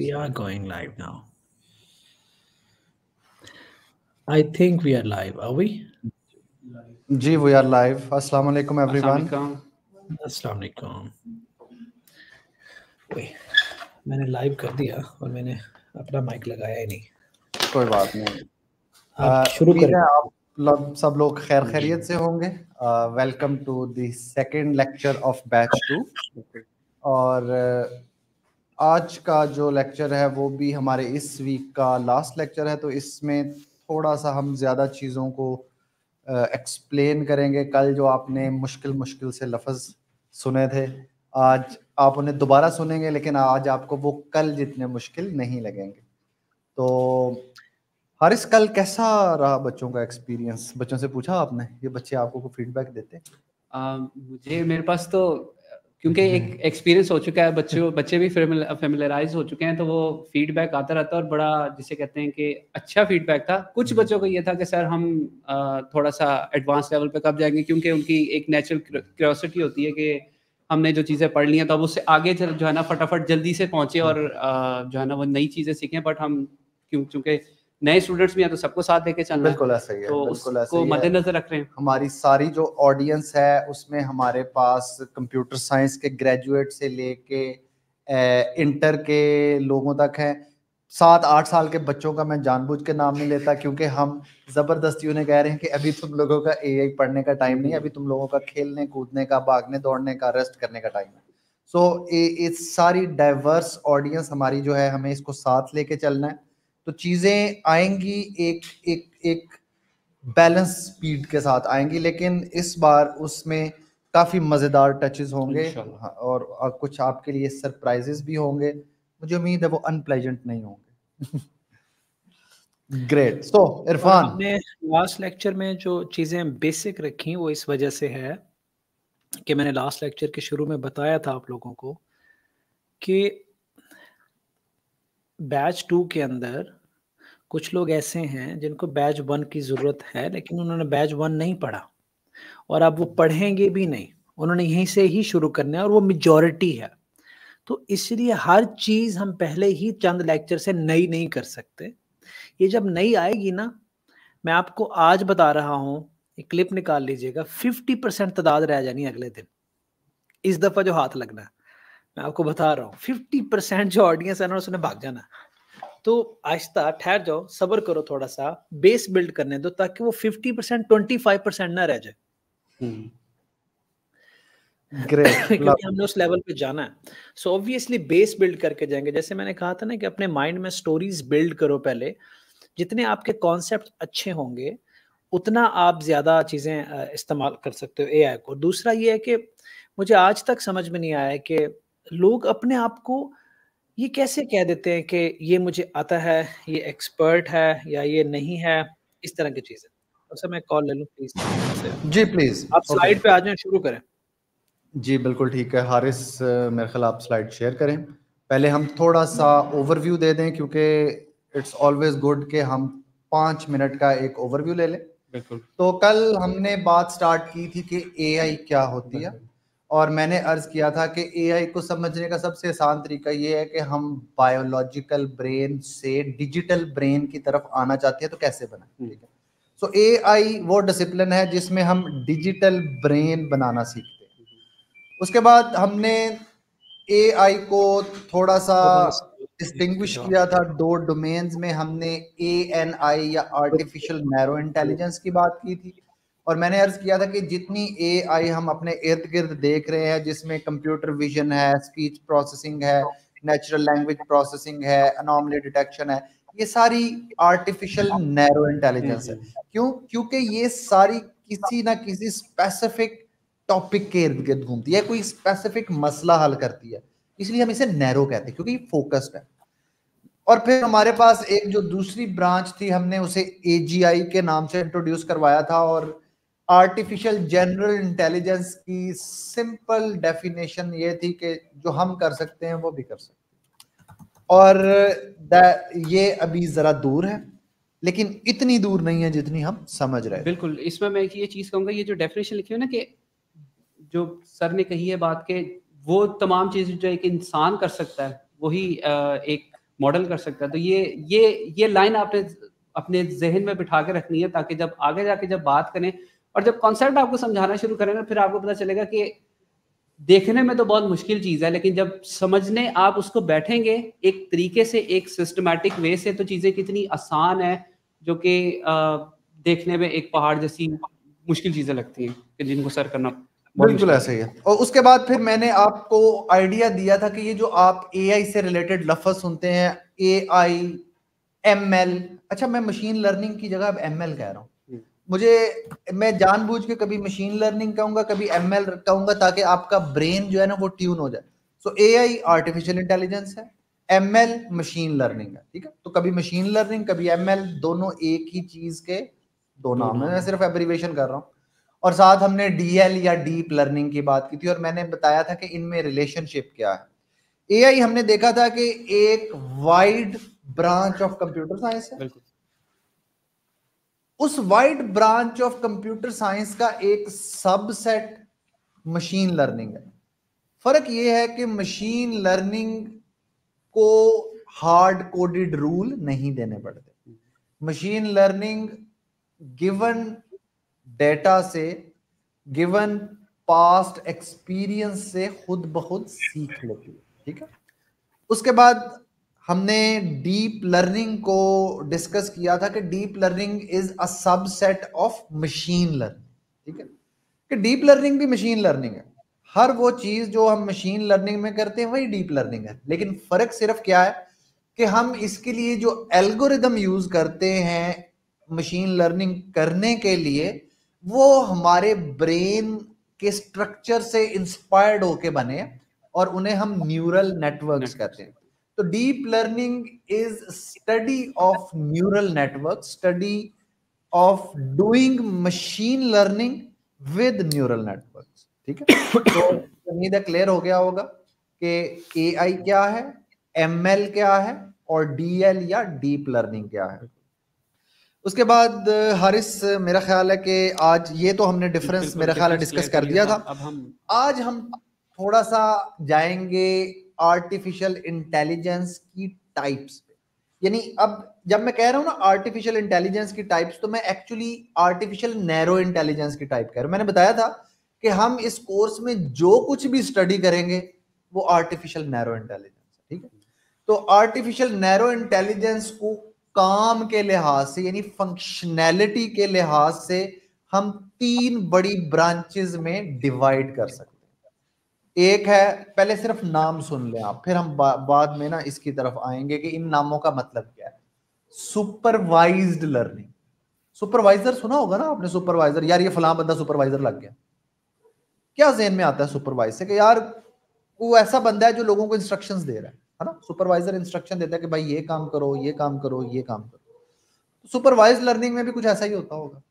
We are going live now. I think we are live. Are we? जी we are live अस्सलाम वालेकुम everyone अस्सलाम वालेकुम मैंने लाइव कर दिया और मैंने अपना माइक लगाया ही नहीं कोई बात नहीं uh, शुरू करें आप लोग सब लोग खैर खैरियत से होंगे welcome to the second lecture of batch two और uh, आज का जो लेक्चर है वो भी हमारे इस वीक का लास्ट लेक्चर है तो इसमें थोड़ा सा हम ज़्यादा चीज़ों को एक्सप्लेन करेंगे कल जो आपने मुश्किल मुश्किल से लफज सुने थे आज आप उन्हें दोबारा सुनेंगे लेकिन आज आपको वो कल जितने मुश्किल नहीं लगेंगे तो हरिस कल कैसा रहा बच्चों का एक्सपीरियंस बच्चों से पूछा आपने ये बच्चे आपको फीडबैक देते आ, मुझे मेरे पास तो क्योंकि हम्म। एक एक्सपीरियंस हो चुका है बच्चों बच्चे भी फेमिलराइज हो चुके हैं तो वो फीडबैक आता रहता है और बड़ा जिसे कहते हैं कि अच्छा फीडबैक था कुछ हम्म। बच्चों को ये था कि सर हम थोड़ा सा एडवांस लेवल पे कब जाएंगे क्योंकि उनकी एक नेचुरल क्यूरोसिटी होती है कि हमने जो चीज़ें पढ़ ली हैं तो अब उससे आगे जो है ना फटाफट जल्दी से पहुंचे हम्म। और जो है ना वो नई चीज़ें सीखें बट हम क्यों चूँकि नए स्टूडेंट्स भी हैं तो सबको साथ देके चलना बिल्कुल ऐसा ही है तो बिल्कुल है मद्देनजर रख रहे हैं हमारी सारी जो ऑडियंस है उसमें हमारे पास कंप्यूटर साइंस के ग्रेजुएट से लेके इंटर के लोगों तक है सात आठ साल के बच्चों का मैं जानबूझ के नाम नहीं लेता क्योंकि हम ज़बरदस्ती उन्हें कह रहे हैं कि अभी तुम लोगों का ए पढ़ने का टाइम नहीं अभी तुम लोगों का खेलने कूदने का भागने दौड़ने का रेस्ट करने का टाइम है सो so, ये सारी डाइवर्स ऑडियंस हमारी जो है हमें इसको साथ लेके चलना है तो चीज़ें आएंगी एक एक एक बैलेंस स्पीड के साथ आएंगी लेकिन इस बार उसमें काफ़ी मज़ेदार टचेस होंगे हाँ, और, कुछ आपके लिए सरप्राइजेस भी होंगे मुझे उम्मीद है वो अनप्लेजेंट नहीं होंगे ग्रेट सो इरफान ने लास्ट लेक्चर में जो चीज़ें बेसिक रखी वो इस वजह से है कि मैंने लास्ट लेक्चर के शुरू में बताया था आप लोगों को कि बैच टू के अंदर कुछ लोग ऐसे हैं जिनको बैच वन की ज़रूरत है लेकिन उन्होंने बैच वन नहीं पढ़ा और अब वो पढ़ेंगे भी नहीं उन्होंने यहीं से ही शुरू करना है और वो मेजोरिटी है तो इसलिए हर चीज़ हम पहले ही चंद लेक्चर से नई नहीं कर सकते ये जब नई आएगी ना मैं आपको आज बता रहा हूँ एक क्लिप निकाल लीजिएगा फिफ्टी परसेंट तादाद रह जानी अगले दिन इस दफ़ा जो हाथ लगना है मैं आपको बता रहा हूँ फिफ्टी परसेंट जो ऑडियंस है ना उसने भाग जाना तो आहिस्ता ठहर जाओ सबर करो थोड़ा सा बेस बिल्ड करने दो ताकि वो fifty percent twenty five percent ना रह जाए हम्म। क्योंकि हमने उस लेवल पे जाना है सो ऑब्वियसली बेस बिल्ड करके जाएंगे जैसे मैंने कहा था ना कि अपने माइंड में स्टोरीज बिल्ड करो पहले जितने आपके कॉन्सेप्ट अच्छे होंगे उतना आप ज्यादा चीजें इस्तेमाल कर सकते हो एआई को दूसरा ये है कि मुझे आज तक समझ में नहीं आया कि लोग अपने आप को ये कैसे कह देते हैं कि ये मुझे आता है ये एक्सपर्ट है या ये नहीं है इस तरह की चीजें तो सर मैं कॉल ले लूँ प्लीज जी प्लीज आप स्लाइड पे आ जाए शुरू करें जी बिल्कुल ठीक है हारिस मेरे ख्याल आप स्लाइड शेयर करें पहले हम थोड़ा सा ओवरव्यू दे दें क्योंकि इट्स ऑलवेज गुड कि हम पाँच मिनट का एक ओवरव्यू ले लें बिल्कुल तो कल हमने बात स्टार्ट की थी कि एआई क्या होती है और मैंने अर्ज किया था कि एआई को समझने का सबसे आसान तरीका ये है कि हम बायोलॉजिकल ब्रेन से डिजिटल ब्रेन की तरफ आना चाहते हैं तो कैसे बनाए हम्म। ठीक है सो ए आई वो डिसिप्लिन है जिसमें हम डिजिटल ब्रेन बनाना सीखते हैं उसके बाद हमने ए आई को थोड़ा सा डिस्टिंग्विश हाँ। किया था दो डोमेन्स में हमने ए एन आई या आर्टिफिशियल नैरो इंटेलिजेंस की बात की थी और मैंने अर्ज किया था कि जितनी ए आई हम अपने इर्द गिर्द देख रहे हैं जिसमें कंप्यूटर विजन है स्पीच प्रोसेसिंग है नेचुरल लैंग्वेज प्रोसेसिंग है अनोमली डिटेक्शन है ये सारी आर्टिफिशियल नैरो इंटेलिजेंस है क्यों क्योंकि ये सारी किसी ना किसी स्पेसिफिक टॉपिक के इर्द गिर्द घूमती है कोई स्पेसिफिक मसला हल करती है इसलिए हम इसे नैरो कहते हैं क्योंकि फोकस्ड है और फिर हमारे पास एक जो दूसरी ब्रांच थी हमने उसे एजीआई के नाम से इंट्रोड्यूस करवाया था और आर्टिफिशियल जनरल इंटेलिजेंस की सिंपल डेफिनेशन ये थी कि जो हम कर सकते हैं वो भी कर सकते हैं और ये अभी ज़रा दूर है लेकिन इतनी दूर नहीं है जितनी हम समझ रहे हैं बिल्कुल इसमें मैं ये चीज़ कहूंगा ये जो डेफिनेशन लिखी है ना कि जो सर ने कही है बात के वो तमाम चीज़ जो एक इंसान कर सकता है वही एक मॉडल कर सकता है तो ये ये ये लाइन आपने अपने जहन में बिठा के रखनी है ताकि जब आगे जाके जब बात करें और जब कॉन्सेप्ट आपको समझाना शुरू करेंगे फिर आपको पता चलेगा कि देखने में तो बहुत मुश्किल चीज है लेकिन जब समझने आप उसको बैठेंगे एक तरीके से एक सिस्टमेटिक वे से तो चीजें कितनी आसान है जो कि देखने में एक पहाड़ जैसी मुश्किल चीजें लगती हैं कि जिनको सर करना बिल्कुल ऐसा ही है और उसके बाद फिर मैंने आपको आइडिया दिया था कि ये जो आप ए से रिलेटेड लफज सुनते हैं ए आई एम एल अच्छा मैं मशीन लर्निंग की जगह अब एम एल कह रहा हूँ मुझे मैं जानबूझ के कभी मशीन लर्निंग कहूंगा कभी एम एल कहूंगा ताकि आपका ब्रेन जो है ना वो ट्यून हो जाए so A I artificial intelligence है एम एल मशीन लर्निंग है ठीक है तो कभी मशीन लर्निंग कभी एम एल दोनों एक ही चीज के दो नाम है मैं सिर्फ एब्रीवेशन कर रहा हूँ और साथ हमने डीएल या डीप लर्निंग की बात की थी और मैंने बताया था कि इनमें रिलेशनशिप क्या है आई हमने देखा था कि एक wide branch of computer science है उस wide branch of computer science का एक सबसेट मशीन लर्निंग है फर्क यह है कि मशीन लर्निंग को हार्ड कोडेड रूल नहीं देने पड़ते मशीन लर्निंग गिवन डेटा से गिवन पास्ट एक्सपीरियंस से खुद बहुत सीख लेती है ठीक है उसके बाद हमने डीप लर्निंग को डिस्कस किया था कि deep learning is a subset of machine learning ठीक है कि डीप लर्निंग भी मशीन लर्निंग है हर वो चीज जो हम मशीन लर्निंग में करते हैं वही डीप लर्निंग है लेकिन फर्क सिर्फ क्या है कि हम इसके लिए जो एल्गोरिदम यूज करते हैं मशीन लर्निंग करने के लिए वो हमारे ब्रेन के स्ट्रक्चर से इंस्पायर्ड होके बने और उन्हें हम न्यूरल नेटवर्क्स कहते हैं तो deep learning is study of neural network study of doing machine learning with neural network ठीक है तो उम्मीद है क्लियर हो गया होगा कि एआई क्या है एल क्या है और डीएल या डीप लर्निंग क्या है उसके बाद हरिस मेरा ख्याल है कि आज ये तो हमने डिफरेंस मेरा ख्याल है डिस्कस कर दिया था अब हम आज हम थोड़ा सा जाएंगे आर्टिफिशियल इंटेलिजेंस की टाइप्स यानी अब जब मैं कह रहा हूं ना आर्टिफिशियल इंटेलिजेंस की टाइप्स तो मैं एक्चुअली आर्टिफिशियल नैरो इंटेलिजेंस की टाइप कह रहा हूं मैंने बताया था कि हम इस कोर्स में जो कुछ भी स्टडी करेंगे वो आर्टिफिशियल नैरो इंटेलिजेंस ठीक है तो आर्टिफिशियल नैरो इंटेलिजेंस को काम के लिहाज से यानी फंक्शनैलिटी के लिहाज से हम तीन बड़ी ब्रांचेस में डिवाइड कर सकते एक है पहले सिर्फ नाम सुन लें आप फिर हम बा, बाद में ना इसकी तरफ आएंगे कि इन नामों का मतलब क्या है सुपरवाइज्ड लर्निंग सुपरवाइजर सुना होगा ना आपने सुपरवाइजर यार ये फलां बंदा सुपरवाइजर लग गया क्या जेन में आता है सुपरवाइज से कि यार वो ऐसा बंदा है जो लोगों को इंस्ट्रक्शंस दे रहा है है ना सुपरवाइजर इंस्ट्रक्शन देता है कि भाई ये काम करो ये काम करो ये काम करो सुपरवाइज लर्निंग में भी कुछ ऐसा ही होता होगा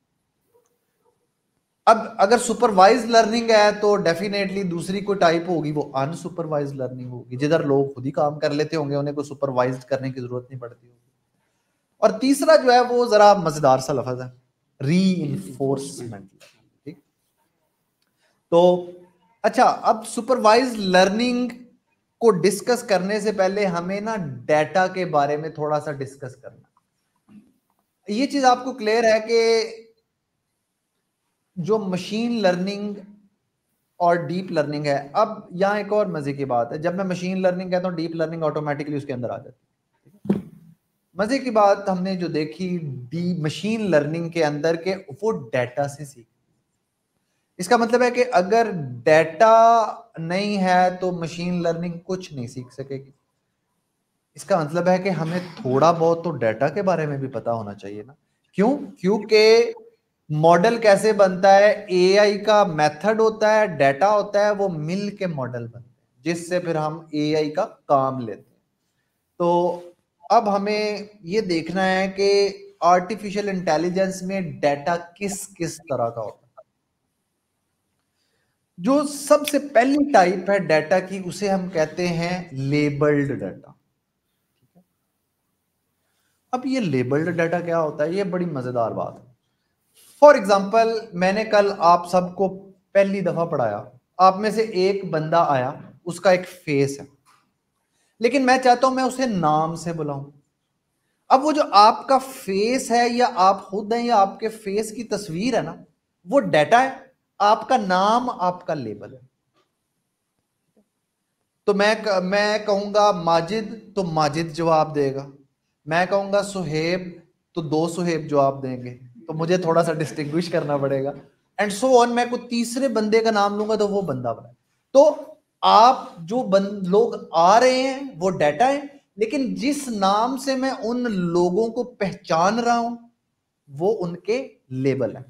अब अगर सुपरवाइज लर्निंग है तो डेफिनेटली दूसरी कोई टाइप होगी वो अनसुपरवाइज लर्निंग होगी जिधर लोग खुद ही काम कर लेते होंगे उन्हें कोई सुपरवाइज करने की जरूरत नहीं पड़ती होगी और तीसरा जो है वो जरा मजेदार सा लफज है री इन्फोर्समेंट ठीक तो अच्छा अब सुपरवाइज लर्निंग को डिस्कस करने से पहले हमें ना डेटा के बारे में थोड़ा सा डिस्कस करना ये चीज आपको क्लियर है कि जो मशीन लर्निंग और डीप लर्निंग है अब यहाँ एक और मजे की बात है जब मैं मशीन लर्निंग कहता हूँ डीप लर्निंग ऑटोमेटिकली उसके अंदर आ जाती है मजे की बात हमने जो देखी डी मशीन लर्निंग के अंदर के वो डेटा से सीख इसका मतलब है कि अगर डेटा नहीं है तो मशीन लर्निंग कुछ नहीं सीख सकेगी इसका मतलब है कि हमें थोड़ा बहुत तो डेटा के बारे में भी पता होना चाहिए ना क्यों क्योंकि मॉडल कैसे बनता है एआई का मेथड होता है डेटा होता है वो मिल के मॉडल बनते हैं जिससे फिर हम एआई का काम लेते हैं तो अब हमें ये देखना है कि आर्टिफिशियल इंटेलिजेंस में डेटा किस किस तरह का होता है जो सबसे पहली टाइप है डाटा की उसे हम कहते हैं लेबल्ड डाटा अब ये लेबल्ड डाटा क्या होता है ये बड़ी मजेदार बात है फॉर एग्जाम्पल मैंने कल आप सबको पहली दफा पढ़ाया आप में से एक बंदा आया उसका एक फेस है लेकिन मैं चाहता हूं मैं उसे नाम से बुलाऊं अब वो जो आपका फेस है या आप खुद हैं या आपके फेस की तस्वीर है ना वो डेटा है आपका नाम आपका लेबल है तो मैं मैं कहूंगा माजिद तो माजिद जवाब देगा मैं कहूंगा सुहेब तो दो सुहेब जवाब देंगे तो मुझे थोड़ा सा डिस्टिंग्विश करना पड़ेगा एंड सो ऑन मैं कोई तीसरे बंदे का नाम लूंगा तो वो बंदा बनाए तो आप जो बंद लोग आ रहे हैं वो डाटा है लेकिन जिस नाम से मैं उन लोगों को पहचान रहा हूं वो उनके लेबल है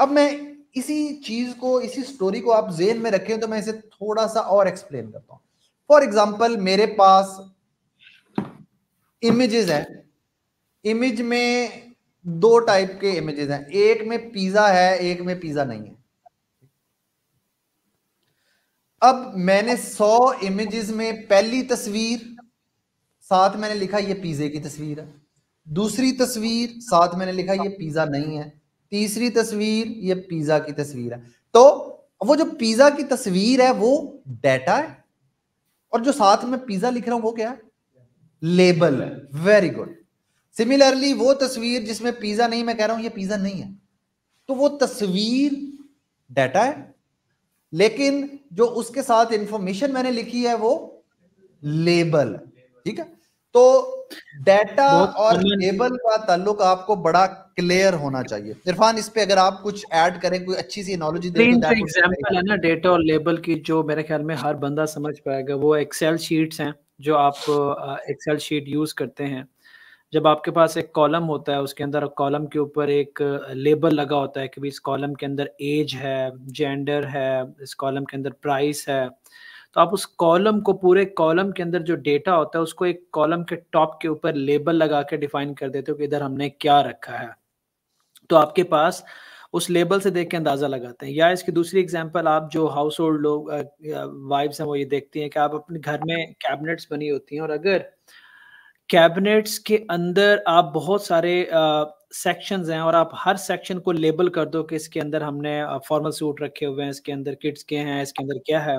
अब मैं इसी चीज को इसी स्टोरी को आप जेन में रखें तो मैं इसे थोड़ा सा और एक्सप्लेन करता हूं फॉर एग्जाम्पल मेरे पास इमेजेस है इमेज में दो टाइप के इमेजेस हैं एक में पिज्जा है एक में पिज्जा नहीं है अब मैंने सौ इमेजेस में पहली तस्वीर साथ मैंने लिखा ये पिज्जे की तस्वीर है दूसरी तस्वीर साथ मैंने लिखा ये पिज्जा नहीं है तीसरी तस्वीर ये पिज्जा की तस्वीर है तो वो जो पिज्जा की तस्वीर है वो डेटा है और जो साथ में पिज्जा लिख रहा हूं वो क्या है लेबल है वेरी गुड सिमिलरली वो तस्वीर जिसमें पिज्जा नहीं मैं कह रहा हूं ये पिज्जा नहीं है तो वो तस्वीर डेटा है लेकिन जो उसके साथ इंफॉर्मेशन मैंने लिखी है वो लेबल ठीक है तो डेटा और लेबल का ताल्लुक आपको बड़ा क्लियर होना चाहिए इरफान इस पे अगर आप कुछ ऐड करें कोई अच्छी सी एनोलॉजी दे तो एग्जांपल है ना डेटा और लेबल की जो मेरे ख्याल में हर बंदा समझ पाएगा वो एक्सेल शीट्स हैं जो आप एक्सेल शीट यूज करते हैं जब आपके पास एक कॉलम होता है उसके अंदर कॉलम के ऊपर एक लेबल लगा होता है कि भाई इस कॉलम के अंदर एज है जेंडर है इस कॉलम के अंदर प्राइस है तो आप उस कॉलम को पूरे कॉलम के अंदर जो डेटा होता है उसको एक कॉलम के टॉप के ऊपर लेबल लगा के डिफाइन कर देते हो कि इधर हमने क्या रखा है तो आपके पास उस लेबल से देख के अंदाज़ा लगाते हैं या इसकी दूसरी एग्जांपल आप जो हाउस होल्ड लोग वाइब्स हैं वो ये देखती हैं कि आप अपने घर में कैबिनेट्स बनी होती हैं और अगर कैबिनेट्स के अंदर आप बहुत सारे सेक्शंस हैं और आप हर सेक्शन को लेबल कर दो कि इसके अंदर हमने फॉर्मल सूट रखे हुए हैं इसके अंदर किट्स के हैं इसके अंदर क्या है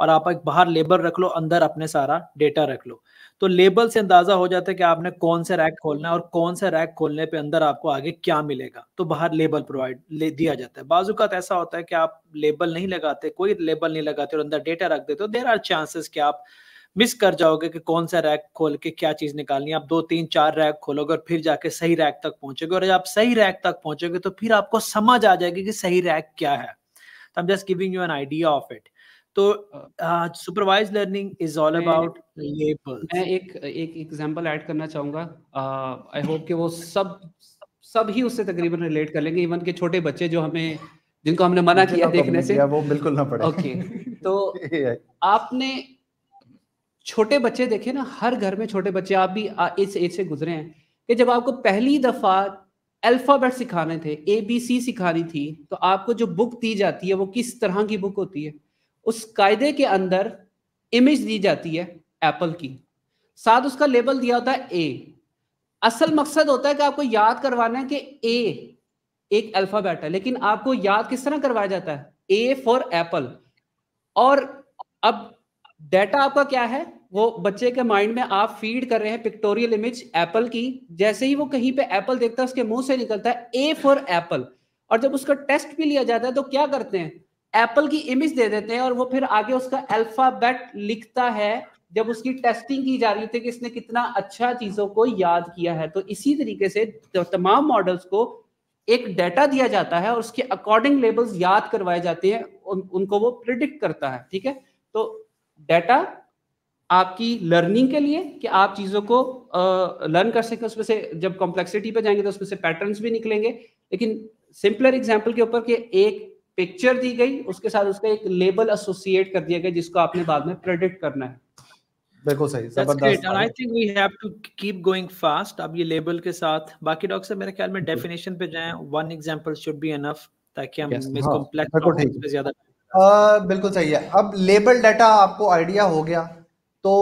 और आप एक बाहर लेबल रख लो अंदर अपने सारा डेटा रख लो तो लेबल से अंदाजा हो जाता है कि आपने कौन सा रैक खोलना है और कौन सा रैक खोलने पे अंदर आपको आगे क्या मिलेगा तो बाहर लेबल प्रोवाइड ले दिया जाता है बाजू का तो ऐसा होता है कि आप लेबल नहीं लगाते कोई लेबल नहीं लगाते और अंदर डेटा रख देते हो देर आर चांसेस कि आप मिस कर जाओगे कि कौन सा रैक खोल के क्या चीज निकालनी है आप दो तीन चार रैक खोलोगे और फिर जाके सही रैक तक पहुंचोगे और जब आप सही रैक तक पहुंचोगे तो फिर आपको समझ आ जाएगी कि सही रैक क्या है तो I am just giving you an idea of it तो supervise learning is all about label मैं एक एक एग्जांपल ऐड करना चाहूंगा आई uh, होप कि वो सब सब ही उससे तकरीबन रिलेट कर लेंगे इवन के छोटे बच्चे जो हमें जिनको हमने मना किया देखने से वो बिल्कुल ना पड़े ओके okay. तो आपने छोटे बच्चे देखे ना हर घर में छोटे बच्चे आप भी इस एज से गुजरे हैं कि जब आपको पहली दफा अल्फाबेट सिखाने थे ए बी सी सिखानी थी तो आपको जो बुक दी जाती है वो किस तरह की बुक होती है उस कायदे के अंदर इमेज दी जाती है एप्पल की साथ उसका लेबल दिया होता है ए असल मकसद होता है कि आपको याद करवाना है कि ए एक अल्फाबेट है लेकिन आपको याद किस तरह करवाया जाता है ए फॉर एप्पल और अब डेटा आपका क्या है वो बच्चे के माइंड में आप फीड कर रहे हैं पिक्टोरियल इमेज एप्पल की जैसे ही वो कहीं पे एप्पल देखता है उसके मुंह से निकलता है ए फॉर एप्पल और जब उसका टेस्ट भी लिया जाता है तो क्या करते हैं एप्पल की इमेज दे देते हैं और वो फिर आगे उसका अल्फाबेट लिखता है जब उसकी टेस्टिंग की जा रही थी कि इसने कितना अच्छा चीजों को याद किया है तो इसी तरीके से तमाम मॉडल्स को एक डेटा दिया जाता है और उसके अकॉर्डिंग लेबल्स याद करवाए जाते हैं उन, उनको वो प्रिडिक्ट करता है ठीक है तो डेटा आपकी लर्निंग के लिए कि आप चीज़ों को लर्न कर सकें उसमें से जब कॉम्प्लेक्सिटी पे जाएंगे तो उसमें से पैटर्न्स भी निकलेंगे लेकिन सिंपलर एग्जांपल के ऊपर कि एक पिक्चर दी गई उसके साथ उसका एक लेबल एसोसिएट कर दिया गया जिसको आपने बाद में प्रेडिक्ट करना है बिल्कुल सही ज्यादा आ, बिल्कुल सही है अब लेबल डाटा आपको आइडिया हो गया तो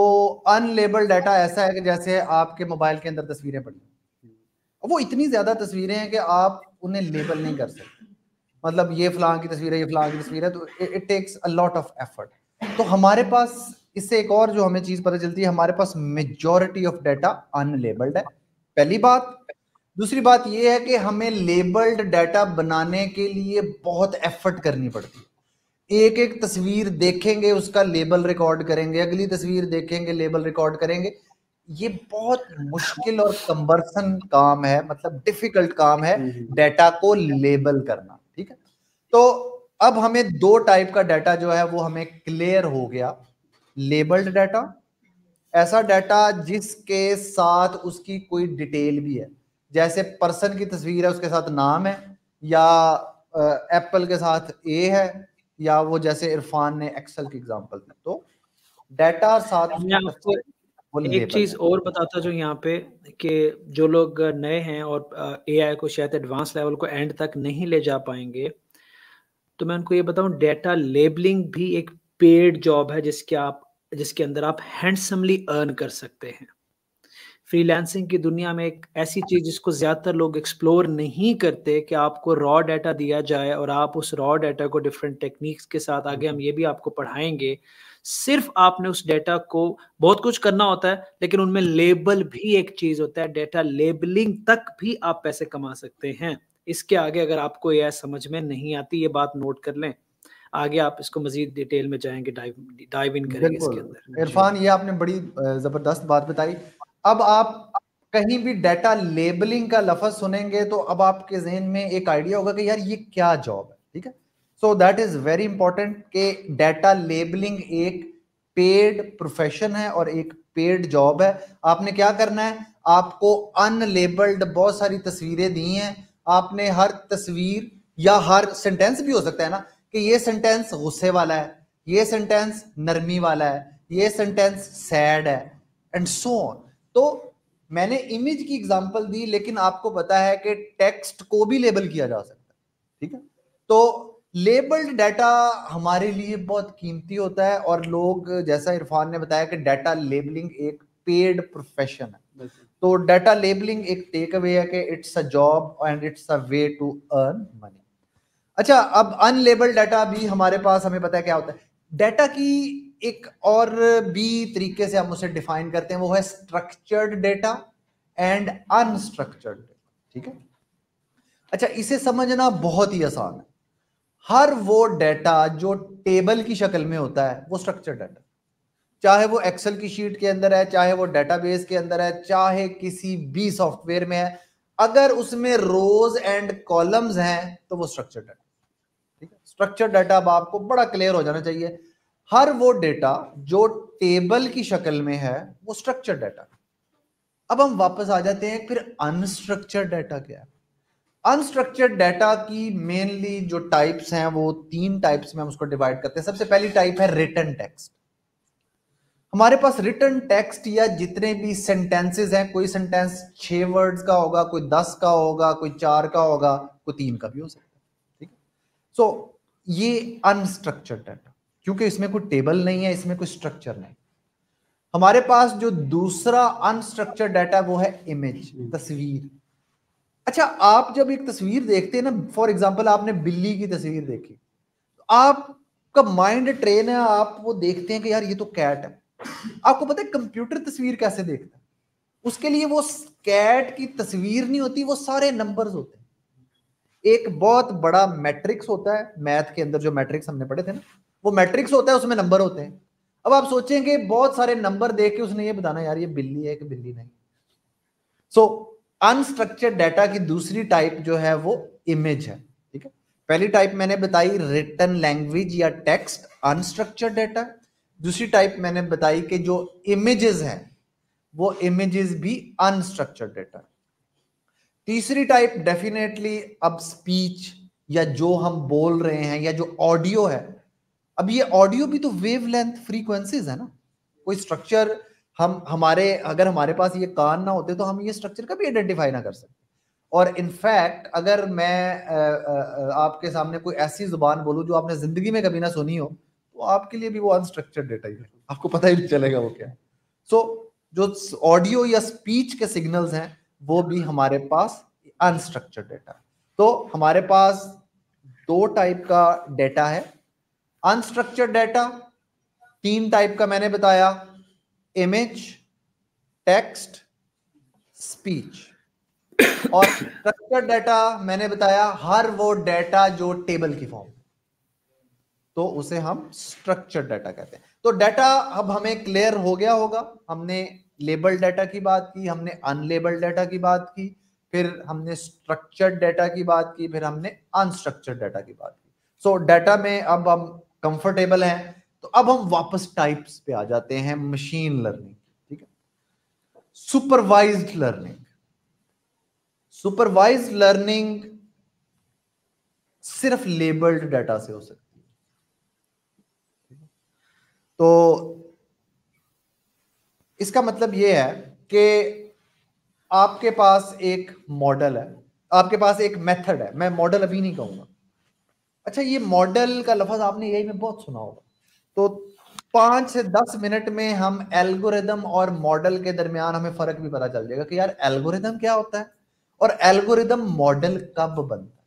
अनलेबल डाटा ऐसा है कि जैसे आपके मोबाइल के अंदर तस्वीरें पड़ी वो इतनी ज्यादा तस्वीरें हैं कि आप उन्हें लेबल नहीं कर सकते मतलब ये फलां की तस्वीर है ये फलां की तस्वीर है तो it takes a lot of effort तो हमारे पास इससे एक और जो हमें चीज़ पता चलती है हमारे पास मेजोरिटी ऑफ डाटा अनलेबल्ड है पहली बात दूसरी बात ये है कि हमें लेबल्ड डाटा बनाने के लिए बहुत एफर्ट करनी पड़ती है एक एक तस्वीर देखेंगे उसका लेबल रिकॉर्ड करेंगे अगली तस्वीर देखेंगे लेबल रिकॉर्ड करेंगे ये बहुत मुश्किल और कंबरसन काम है मतलब डिफिकल्ट काम है डेटा हम्म, हम्म। को लेबल करना ठीक है तो अब हमें दो टाइप का डाटा जो है वो हमें क्लियर हो गया लेबल्ड डाटा ऐसा डाटा जिसके साथ उसकी कोई डिटेल भी है जैसे पर्सन की तस्वीर है उसके साथ नाम है या एप्पल के साथ ए है या वो जैसे इरफान ने एक्सेल की एग्जांपल दी तो डेटा साथ में एक चीज और बताता जो यहाँ पे कि जो लोग नए हैं और एआई को शायद एडवांस लेवल को एंड तक नहीं ले जा पाएंगे तो मैं उनको ये बताऊं डेटा लेबलिंग भी एक पेड जॉब है जिसके आप जिसके अंदर आप हैंडसमली अर्न कर सकते हैं फ्रीलांसिंग की दुनिया में एक ऐसी चीज जिसको ज्यादातर लोग एक्सप्लोर नहीं करते कि आपको रॉ डाटा दिया जाए और आप उस रॉ डाटा को डिफरेंट टेक्निक्स के साथ आगे हम ये भी आपको पढ़ाएंगे सिर्फ आपने उस डेटा को बहुत कुछ करना होता है लेकिन उनमें लेबल भी एक चीज होता है डेटा लेबलिंग तक भी आप पैसे कमा सकते हैं इसके आगे अगर आपको यह समझ में नहीं आती ये बात नोट कर लें आगे आप इसको मजीद डिटेल में जाएंगे डाइव डाइव इन करेंगे इसके अंदर इरफान ये आपने बड़ी जबरदस्त बात बताई अब आप कहीं भी डाटा लेबलिंग का लफज सुनेंगे तो अब आपके जहन में एक आइडिया होगा कि यार ये क्या जॉब है ठीक है so that is very important कि डेटा लेबलिंग एक पेड प्रोफेशन है और एक पेड जॉब है आपने क्या करना है आपको अनलेबल्ड बहुत सारी तस्वीरें दी हैं आपने हर तस्वीर या हर सेंटेंस भी हो सकता है ना कि ये सेंटेंस गुस्से वाला है ये सेंटेंस नरमी वाला है ये सेंटेंस सैड है एंड सो ऑन तो मैंने इमेज की एग्जाम्पल दी लेकिन आपको पता है कि टेक्स्ट को भी लेबल किया जा सकता है ठीक है तो लेबल्ड डाटा हमारे लिए बहुत कीमती होता है और लोग जैसा इरफान ने बताया कि डाटा लेबलिंग एक पेड प्रोफेशन है तो डाटा लेबलिंग एक टेक अवे है कि it's a job and it's a way to earn money अच्छा अब अनलेबल्ड डाटा भी हमारे पास हमें पता है क्या होता है डाटा की एक और भी तरीके से हम उसे डिफाइन करते हैं वो है structured data and unstructured data ठीक है अच्छा इसे समझना बहुत ही आसान है हर वो डेटा जो टेबल की शक्ल में होता है वो स्ट्रक्चर्ड डेटा चाहे वो एक्सेल की शीट के अंदर है चाहे वो डेटाबेस के अंदर है चाहे किसी भी सॉफ्टवेयर में है अगर उसमें रोज एंड कॉलम्स हैं तो वो स्ट्रक्चर डाटा ठीक है स्ट्रक्चर डाटा अब आपको बड़ा क्लियर हो जाना चाहिए हर वो डेटा जो टेबल की शक्ल में है वो स्ट्रक्चर डेटा अब हम वापस आ जाते हैं फिर अनस्ट्रक्चर डेटा क्या है अनस्ट्रक्चर्ड डाटा की मेनली जो टाइप्स हैं वो तीन टाइप्स में हम उसको डिवाइड करते हैं सबसे पहली टाइप है रिटर्न टेक्स्ट हमारे पास रिटर्न टेक्स्ट या जितने भी सेंटेंसेस हैं कोई सेंटेंस छह वर्ड्स का होगा कोई दस का होगा कोई चार का होगा कोई तीन का भी हो सकता है ठीक है सो ये अनस्ट्रक्चर्ड डाटा क्योंकि इसमें कोई टेबल नहीं है इसमें कोई स्ट्रक्चर नहीं हमारे पास जो दूसरा अनस्ट्रक्चर डाटा वो है इमेज तस्वीर अच्छा आप जब एक तस्वीर देखते हैं ना फॉर एग्जाम्पल आपने बिल्ली की तस्वीर देखी तो आपका माइंड ट्रेन है आप वो देखते हैं कि यार ये तो कैट है आपको पता है कंप्यूटर तस्वीर कैसे देखता है उसके लिए वो कैट की तस्वीर नहीं होती वो सारे नंबर्स होते हैं एक बहुत बड़ा मैट्रिक्स होता है मैथ के अंदर जो मैट्रिक्स हमने पढ़े थे ना वो मैट्रिक्स होता है उसमें नंबर होते हैं अब आप सोचेंगे बहुत सारे नंबर देख के उसने ये बताना यार ये बिल्ली है कि बिल्ली नहीं सो अनस्ट्रक्चर्ड डाटा की दूसरी टाइप जो है वो इमेज है ठीक है पहली टाइप मैंने बताई रिटर्न लैंग्वेज या टेक्स्ट अनस्ट्रक्चर्ड डाटा दूसरी टाइप मैंने बताई कि जो इमेजेस है वो इमेजेस भी अनस्ट्रक्चर्ड डाटा तीसरी टाइप डेफिनेटली अब स्पीच या जो हम बोल रहे हैं या जो ऑडियो है अब ये ऑडियो भी तो वेव लेंथ फ्रीक्वेंसीज है ना कोई स्ट्रक्चर हम हमारे अगर हमारे पास ये कान ना होते तो हम ये स्ट्रक्चर कभी आइडेंटिफाई ना कर सकते और इनफैक्ट अगर मैं आ, आ, आपके सामने कोई ऐसी जुबान बोलूँ जो आपने जिंदगी में कभी ना सुनी हो तो आपके लिए भी वो अनस्ट्रक्चर्ड डेटा ही है आपको पता ही नहीं चलेगा वो क्या सो so, जो ऑडियो या स्पीच के सिग्नल्स हैं वो भी हमारे पास अनस्ट्रक्चर्ड डेटा तो हमारे पास दो टाइप का डेटा है अनस्ट्रक्चर्ड डाटा तीन टाइप का मैंने बताया इमेज टेक्स्ट स्पीच और स्ट्रक्चर्ड डाटा मैंने बताया हर वो डाटा जो टेबल की फॉर्म तो उसे हम स्ट्रक्चर्ड डाटा कहते हैं तो डाटा अब हमें क्लियर हो गया होगा हमने लेबल डाटा की बात की हमने अनलेबल डाटा की बात की फिर हमने स्ट्रक्चर्ड डाटा की बात की फिर हमने अनस्ट्रक्चर्ड डाटा की बात की सो so, डाटा में अब हम कंफर्टेबल है तो अब हम वापस टाइप्स पे आ जाते हैं मशीन लर्निंग ठीक है सुपरवाइज्ड लर्निंग सुपरवाइज्ड लर्निंग सिर्फ लेबल्ड डाटा से हो सकती है तो इसका मतलब यह है कि आपके पास एक मॉडल है आपके पास एक मेथड है मैं मॉडल अभी नहीं कहूंगा अच्छा ये मॉडल का लफज आपने यही में बहुत सुना होगा तो पांच से दस मिनट में हम एल्गोरिदम और मॉडल के दरमियान हमें फर्क भी पता चल जाएगा कि यार एल्गोरिदम क्या होता है और एल्गोरिदम मॉडल कब बनता है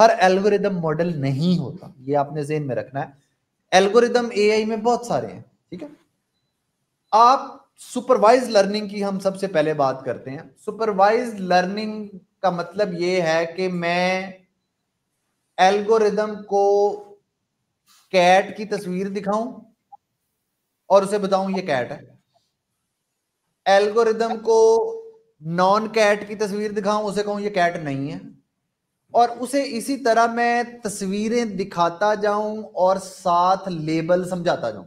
हर एल्गोरिदम मॉडल नहीं होता ये आपने जेन में रखना है एल्गोरिदम ए में बहुत सारे हैं ठीक है आप सुपरवाइज लर्निंग की हम सबसे पहले बात करते हैं सुपरवाइज लर्निंग का मतलब ये है कि मैं एल्गोरिदम को कैट की तस्वीर दिखाऊं और उसे बताऊं ये कैट है एल्गोरिदम को नॉन कैट की तस्वीर दिखाऊं उसे कहूं ये कैट नहीं है और उसे इसी तरह मैं तस्वीरें दिखाता जाऊं और साथ लेबल समझाता जाऊं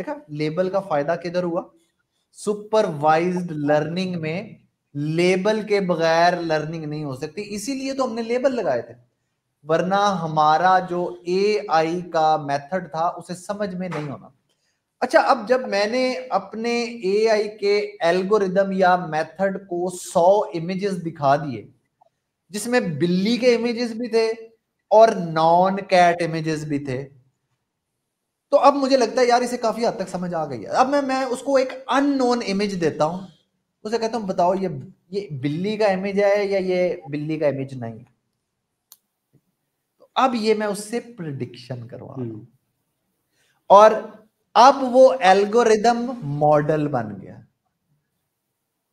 देखा लेबल का फायदा किधर हुआ सुपरवाइज्ड लर्निंग में लेबल के बगैर लर्निंग नहीं हो सकती इसीलिए तो हमने लेबल लगाए थे वरना हमारा जो ए आई का मेथड था उसे समझ में नहीं होना अच्छा अब जब मैंने अपने ए आई के एल्गोरिदम या मेथड को सौ इमेजेस दिखा दिए जिसमें बिल्ली के इमेजेस भी थे और नॉन कैट इमेजेस भी थे तो अब मुझे लगता है यार इसे काफी हद तक समझ आ गई है अब मैं मैं उसको एक अननोन इमेज देता हूं उसे कहता हूं बताओ ये ये बिल्ली का इमेज है या ये बिल्ली का इमेज नहीं है अब ये मैं उससे प्रडिक्शन करवा रहा हूं हम्म। और अब वो एल्गोरिदम मॉडल बन गया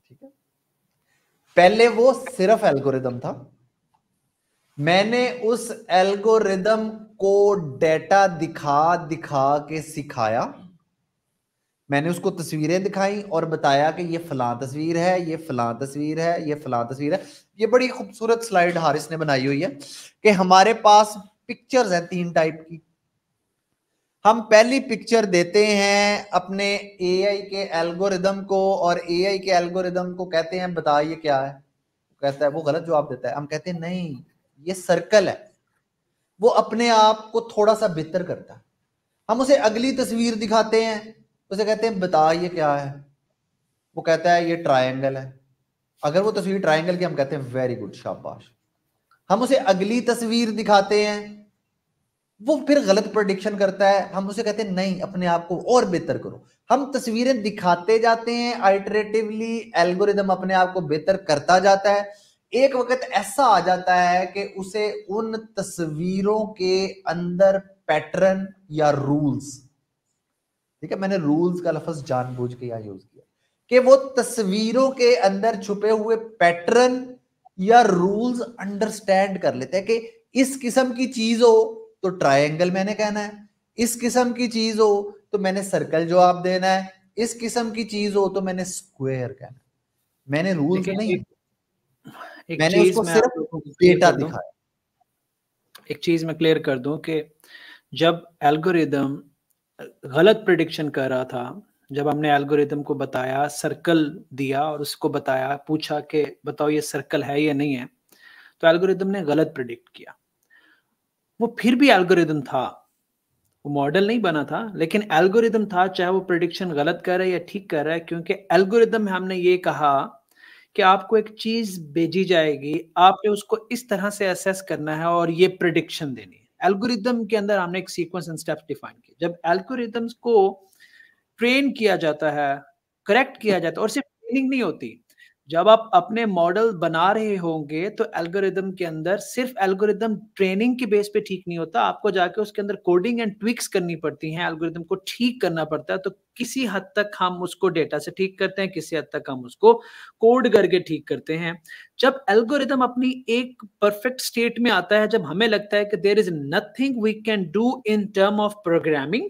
ठीक है पहले वो सिर्फ एल्गोरिदम था मैंने उस एल्गोरिदम को डेटा दिखा दिखा के सिखाया मैंने उसको तस्वीरें दिखाई और बताया कि ये फलां तस्वीर है ये फलां तस्वीर है ये फलां तस्वीर है ये बड़ी खूबसूरत स्लाइड हारिस ने बनाई हुई है कि हमारे पास पिक्चर्स हैं तीन टाइप की हम पहली पिक्चर देते हैं अपने एआई के एल्गोरिदम को और एआई के एल्गोरिदम को कहते हैं बता ये क्या है कहता है वो गलत जवाब देता है हम कहते हैं नहीं ये सर्कल है वो अपने आप को थोड़ा सा बेहतर करता है हम उसे अगली तस्वीर दिखाते हैं उसे कहते हैं बता ये क्या है वो कहता है ये ट्रायंगल है अगर वो तस्वीर ट्राइंगल की हम कहते हैं वेरी गुड शाबाश हम उसे अगली तस्वीर दिखाते हैं वो फिर गलत प्रडिक्शन करता है हम उसे कहते हैं नहीं अपने आप को और बेहतर करो हम तस्वीरें दिखाते जाते हैं अल्टरेटिवली एल्गोरिदम अपने आप को बेहतर करता जाता है एक वक्त ऐसा आ जाता है कि उसे उन तस्वीरों के अंदर पैटर्न या रूल्स ठीक है मैंने रूल्स का लफ्ज जानबूझ के यहां यूज किया कि वो तस्वीरों के अंदर छुपे हुए पैटर्न या रूल्स अंडरस्टैंड कर लेते हैं कि इस किस्म की चीज हो तो ट्रायंगल मैंने कहना है इस किस्म की चीज हो तो मैंने सर्कल जवाब देना है इस किस्म की चीज हो तो मैंने स्क्वायर कहना है मैंने रूल नहीं एक मैंने उसको मैं सिर्फ डेटा दिखाया एक चीज मैं क्लियर कर दूं कि जब एल्गोरिदम गलत प्रिडिक्शन कर रहा था जब हमने एल्गोरिदम को बताया सर्कल दिया और उसको बताया पूछा कि बताओ ये सर्कल है या नहीं है तो एल्गोरिदम ने गलत प्रिडिक्ट किया वो फिर भी एल्गोरिदम था वो मॉडल नहीं बना था लेकिन एल्गोरिदम था चाहे वो प्रिडिक्शन गलत कर रहा है या ठीक कर रहा है क्योंकि एल्गोरिदम में हमने ये कहा कि आपको एक चीज भेजी जाएगी आपने उसको इस तरह से असेस करना है और ये प्रिडिक्शन देनी है एल्गोरिदम के अंदर हमने एक सीक्वेंस एंड स्टेप्स डिफाइन किए जब एल्गोरिदम्स को ट्रेन किया जाता है करेक्ट किया जाता है और सिर्फ ट्रेनिंग नहीं होती जब आप अपने मॉडल बना रहे होंगे तो एल्गोरिदम के अंदर सिर्फ एल्गोरिदम ट्रेनिंग के बेस पे ठीक नहीं होता आपको जाके उसके अंदर कोडिंग एंड ट्विक्स करनी पड़ती हैं एल्गोरिदम को ठीक करना पड़ता है तो किसी हद तक हम उसको डेटा से ठीक करते हैं किसी हद तक हम उसको कोड करके ठीक करते हैं जब एल्गोरिदम अपनी एक परफेक्ट स्टेट में आता है जब हमें लगता है कि there is nothing we can do in term of programming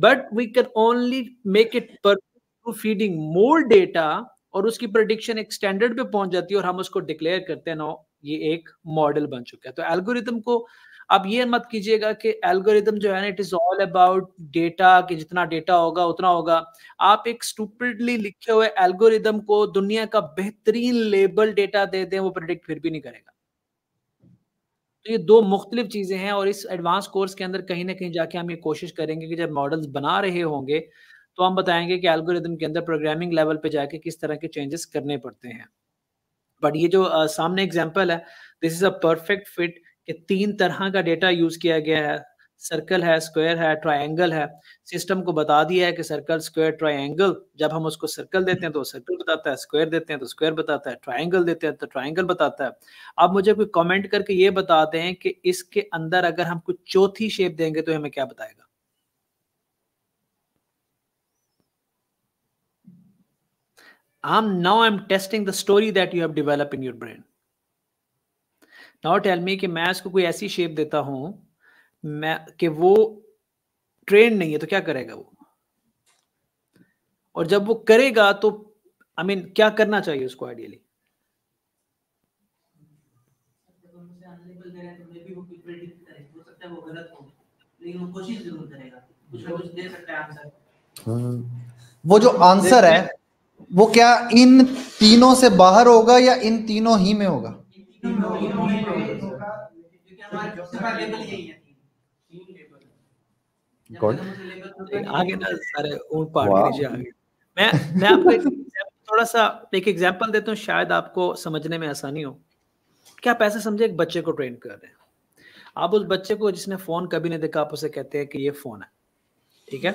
but we can only make it पर फीडिंग मोर डेटा और उसकी प्रडिक्शन एक स्टैंडर्ड पे पहुंच जाती है और हम उसको डिक्लेयर करते हैं ना ये एक मॉडल बन चुका है तो एल्गोरिदम को आप ये मत कीजिएगा कि एल्गोरिदम जो है ना it is all about data कि जितना डेटा होगा उतना होगा आप एक स्टूपिडली लिखे हुए एल्गोरिदम को दुनिया का बेहतरीन लेबल डेटा दे दें वो प्रोडिक्ट फिर भी नहीं करेगा तो ये दो मुख्तलिफ चीज़ें हैं और इस एडवांस कोर्स के अंदर कहीं ना कहीं जाके हम ये कोशिश करेंगे कि जब मॉडल्स बना रहे होंगे तो हम बताएंगे कि एल्गोरिदम के अंदर प्रोग्रामिंग लेवल पे जाके किस तरह के चेंजेस करने पड़ते हैं बट ये जो आ, सामने एग्जाम्पल है this is a perfect fit कि तीन तरह का डेटा यूज किया गया है सर्कल है स्क्वायर है ट्रायंगल है सिस्टम को बता दिया है कि सर्कल स्क्वायर ट्रायंगल जब हम उसको सर्कल देते हैं तो सर्कल बताता है स्क्वायर देते हैं तो स्क्वायर बताता है ट्रायंगल देते हैं तो ट्रायंगल बताता है अब मुझे कोई कमेंट करके ये बता दें कि इसके अंदर अगर हम कुछ चौथी शेप देंगे तो हमें क्या बताएगा I'm now I'm testing the story that you have developed in your brain. Now tell me कि मैं इसको कोई ऐसी शेप देता हूं मैं कि वो ट्रेन नहीं है तो क्या करेगा वो और जब वो करेगा तो आई I मीन mean, क्या करना चाहिए उसको आइडियली हम्म। वो जो आंसर है वो क्या इन तीनों से बाहर होगा या इन तीनों ही में होगा आगे ना सारे आगे मैं मैं आपको थोड़ा सा एक एग्जांपल देता हूँ शायद आपको समझने में आसानी हो क्या पैसे समझे एक बच्चे को ट्रेन कर रहे हैं आप उस बच्चे को जिसने फोन कभी नहीं देखा आप उसे कहते हैं कि ये फोन है ठीक है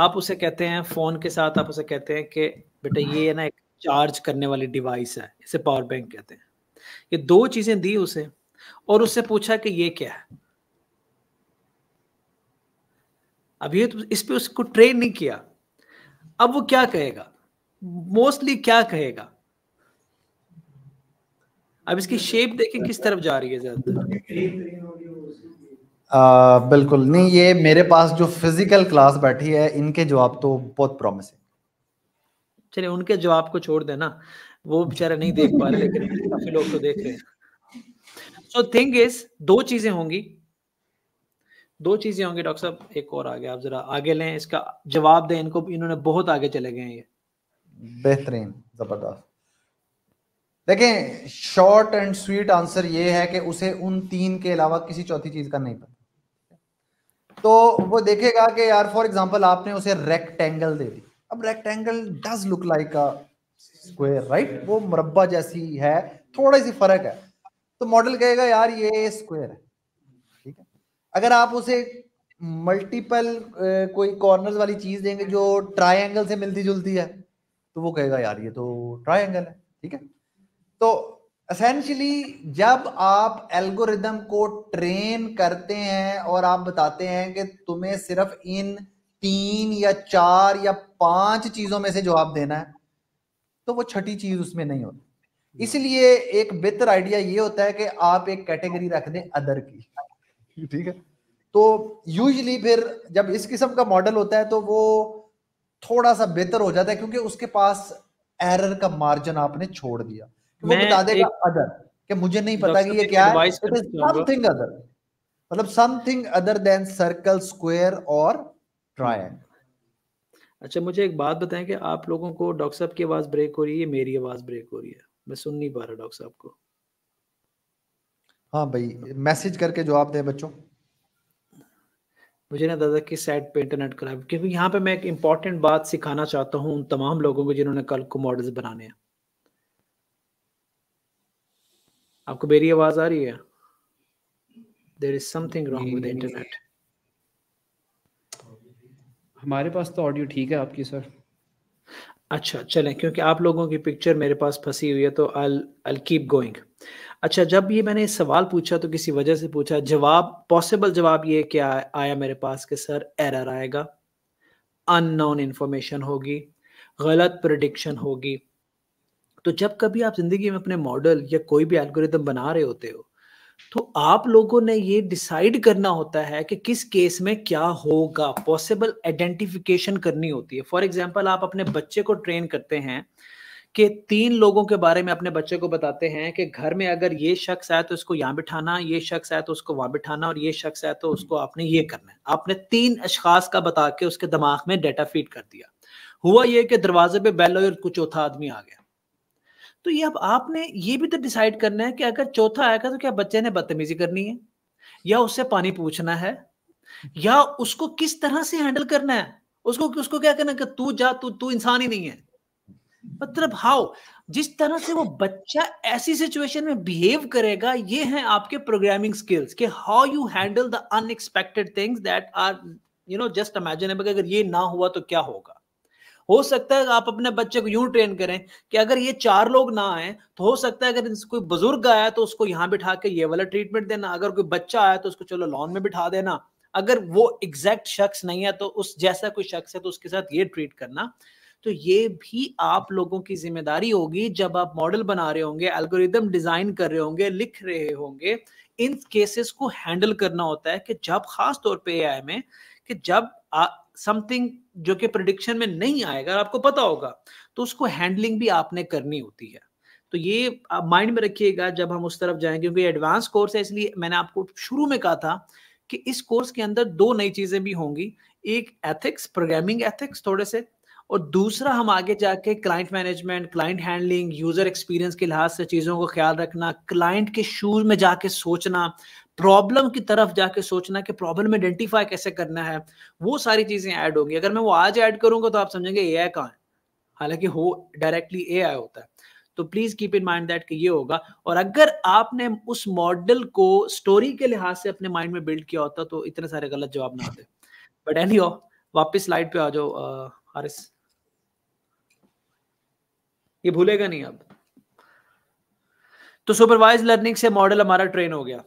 आप उसे कहते हैं फोन के साथ आप उसे कहते हैं कि बेटा ये ना एक चार्ज करने वाली डिवाइस है इसे पावर बैंक कहते हैं ये दो चीजें दी उसे और उससे पूछा कि ये क्या है अब ये तो इस पर उसको ट्रेन नहीं किया अब वो क्या कहेगा मोस्टली क्या कहेगा अब इसकी शेप देखें किस तरफ जा रही है ज्यादा बिल्कुल नहीं ये मेरे पास जो फिजिकल क्लास बैठी है इनके जवाब तो बहुत प्रॉमिसिंग चलिए उनके जवाब को छोड़ देना वो बेचारा नहीं देख पा रहे लेकिन काफी लोग तो देख रहे हैं सो थिंग इज दो चीजें होंगी दो चीजें होंगी डॉक्टर साहब एक और आगे आप जरा आगे लें इसका जवाब दें इनको इन्होंने बहुत आगे चले गए ये बेहतरीन जबरदस्त देखें शॉर्ट एंड स्वीट आंसर ये है कि उसे उन तीन के अलावा किसी चौथी चीज का नहीं पता तो वो देखेगा कि यार फॉर एग्जांपल आपने उसे रेक्टेंगल दे दी अब rectangle does look like a square right वो मुरब्बा जैसी है थोड़ी सी फर्क है तो मॉडल कहेगा यार ये स्क्वायर है अगर आप उसे मल्टीपल कोई कॉर्नर वाली चीज देंगे जो ट्राइंगल से मिलती जुलती है तो वो कहेगा यार ये तो ट्राइंगल है ठीक है तो असेंशली जब आप एल्गोरिदम को ट्रेन करते हैं और आप बताते हैं कि तुम्हें सिर्फ इन तीन या चार या पांच चीजों में से जवाब देना है तो वो छठी चीज उसमें नहीं होती हम्म। इसलिए एक बेहतर आइडिया ये होता है कि आप एक कैटेगरी रख दें अदर की ठीक है तो यूजली फिर जब इस किस्म का मॉडल होता है तो वो थोड़ा सा बेहतर हो जाता है क्योंकि उसके पास एरर का मार्जिन आपने छोड़ दिया तो वो बता देगा अदर कि मुझे नहीं पता कि ये क्या है समथिंग अदर मतलब something other than circle square और ट्रायंगल अच्छा मुझे एक बात बताएं कि आप लोगों को डॉक्टर साहब की आवाज ब्रेक हो रही है मेरी आवाज ब्रेक हो रही है मैं सुन नहीं पा रहा डॉक्टर साहब को हाँ भाई मैसेज करके जवाब दे बच्चों मुझे ना दादा की साइट पे इंटरनेट खराब क्योंकि यहाँ पे मैं एक इम्पोर्टेंट बात सिखाना चाहता हूँ उन तमाम लोगों को जिन्होंने कल को मॉडल्स बनाने हैं आपको मेरी आवाज आ रही है there is something wrong with internet हमारे पास तो ऑडियो ठीक है आपकी सर अच्छा चलें क्योंकि आप लोगों की पिक्चर मेरे पास फंसी हुई है तो आई आई कीप गोइंग अच्छा जब ये मैंने सवाल पूछा तो किसी वजह से पूछा जवाब पॉसिबल जवाब ये क्या आया मेरे पास कि सर एरर आएगा अननोन इंफॉर्मेशन होगी गलत प्रडिक्शन होगी तो जब कभी आप जिंदगी में अपने मॉडल या कोई भी एल्गोरिदम बना रहे होते हो तो आप लोगों ने ये डिसाइड करना होता है कि किस केस में क्या होगा पॉसिबल आइडेंटिफिकेशन करनी होती है फॉर एग्जाम्पल आप अपने बच्चे को ट्रेन करते हैं कि तीन लोगों के बारे में अपने बच्चे को बताते हैं कि घर में अगर ये शख्स आया तो इसको यहाँ बिठाना ये शख्स आया तो उसको वहां बिठाना और ये शख्स आया तो उसको आपने ये करना है आपने तीन अशखास का बता के उसके दिमाग में डेटा फीड कर दिया हुआ ये कि दरवाजे पे बैल और कुछ चौथा आदमी आ गया तो ये अब आपने ये भी तो डिसाइड करना है कि अगर चौथा आएगा तो क्या बच्चे ने बदतमीजी करनी है या उससे पानी पूछना है या उसको किस तरह से हैंडल करना है उसको उसको क्या करना है कि तू जा तू तू इंसान ही नहीं है मतलब हाउ जिस तरह से वो बच्चा ऐसी सिचुएशन में बिहेव करेगा ये है आपके प्रोग्रामिंग स्किल्स कि how you handle the unexpected things that are you know just imaginable अगर ये ना हुआ तो क्या होगा हो सकता है आप अपने बच्चे को यूं ट्रेन करें कि अगर ये चार लोग ना आए तो हो सकता है अगर कोई बुजुर्ग आया तो उसको यहाँ बिठा के ये वाला ट्रीटमेंट देना अगर कोई बच्चा आया तो उसको चलो लॉन में बिठा देना अगर वो एग्जैक्ट शख्स नहीं है तो उस जैसा कोई शख्स है तो उसके साथ ये ट्रीट करना तो ये भी आप लोगों की जिम्मेदारी होगी जब आप मॉडल बना रहे होंगे एल्गोरिदम डिजाइन कर रहे होंगे लिख रहे होंगे इन केसेस को हैंडल करना होता है कि जब खास तौर पे एआई में कि जब समथिंग जो कि प्रडिक्शन में नहीं आएगा आपको पता होगा तो उसको हैंडलिंग भी आपने करनी होती है तो ये आप माइंड में रखिएगा जब हम उस तरफ जाएंगे क्योंकि एडवांस कोर्स है इसलिए मैंने आपको शुरू में कहा था कि इस कोर्स के अंदर दो नई चीजें भी होंगी एक एथिक्स प्रोग्रामिंग एथिक्स थोड़े से और दूसरा हम आगे जाके client management client handling user experience के लिहाज से चीज़ों को ख्याल रखना क्लाइंट के शूज में जाके सोचना प्रॉब्लम की तरफ जाके सोचना कि प्रॉब्लम आइडेंटिफाई कैसे करना है वो सारी चीज़ें ऐड होगी अगर मैं वो आज ऐड करूँगा तो आप समझेंगे ए आई कहाँ है हालांकि हो डायरेक्टली ए आई होता है तो please keep in mind that कि ये होगा और अगर आपने उस मॉडल को स्टोरी के लिहाज से अपने माइंड में बिल्ड किया होता तो इतने सारे गलत जवाब ना आते बट एनी वापस स्लाइड पे आ जाओ हारिस ये भूलेगा नहीं अब तो सुपरवाइज लर्निंग से मॉडल हमारा ट्रेन हो गया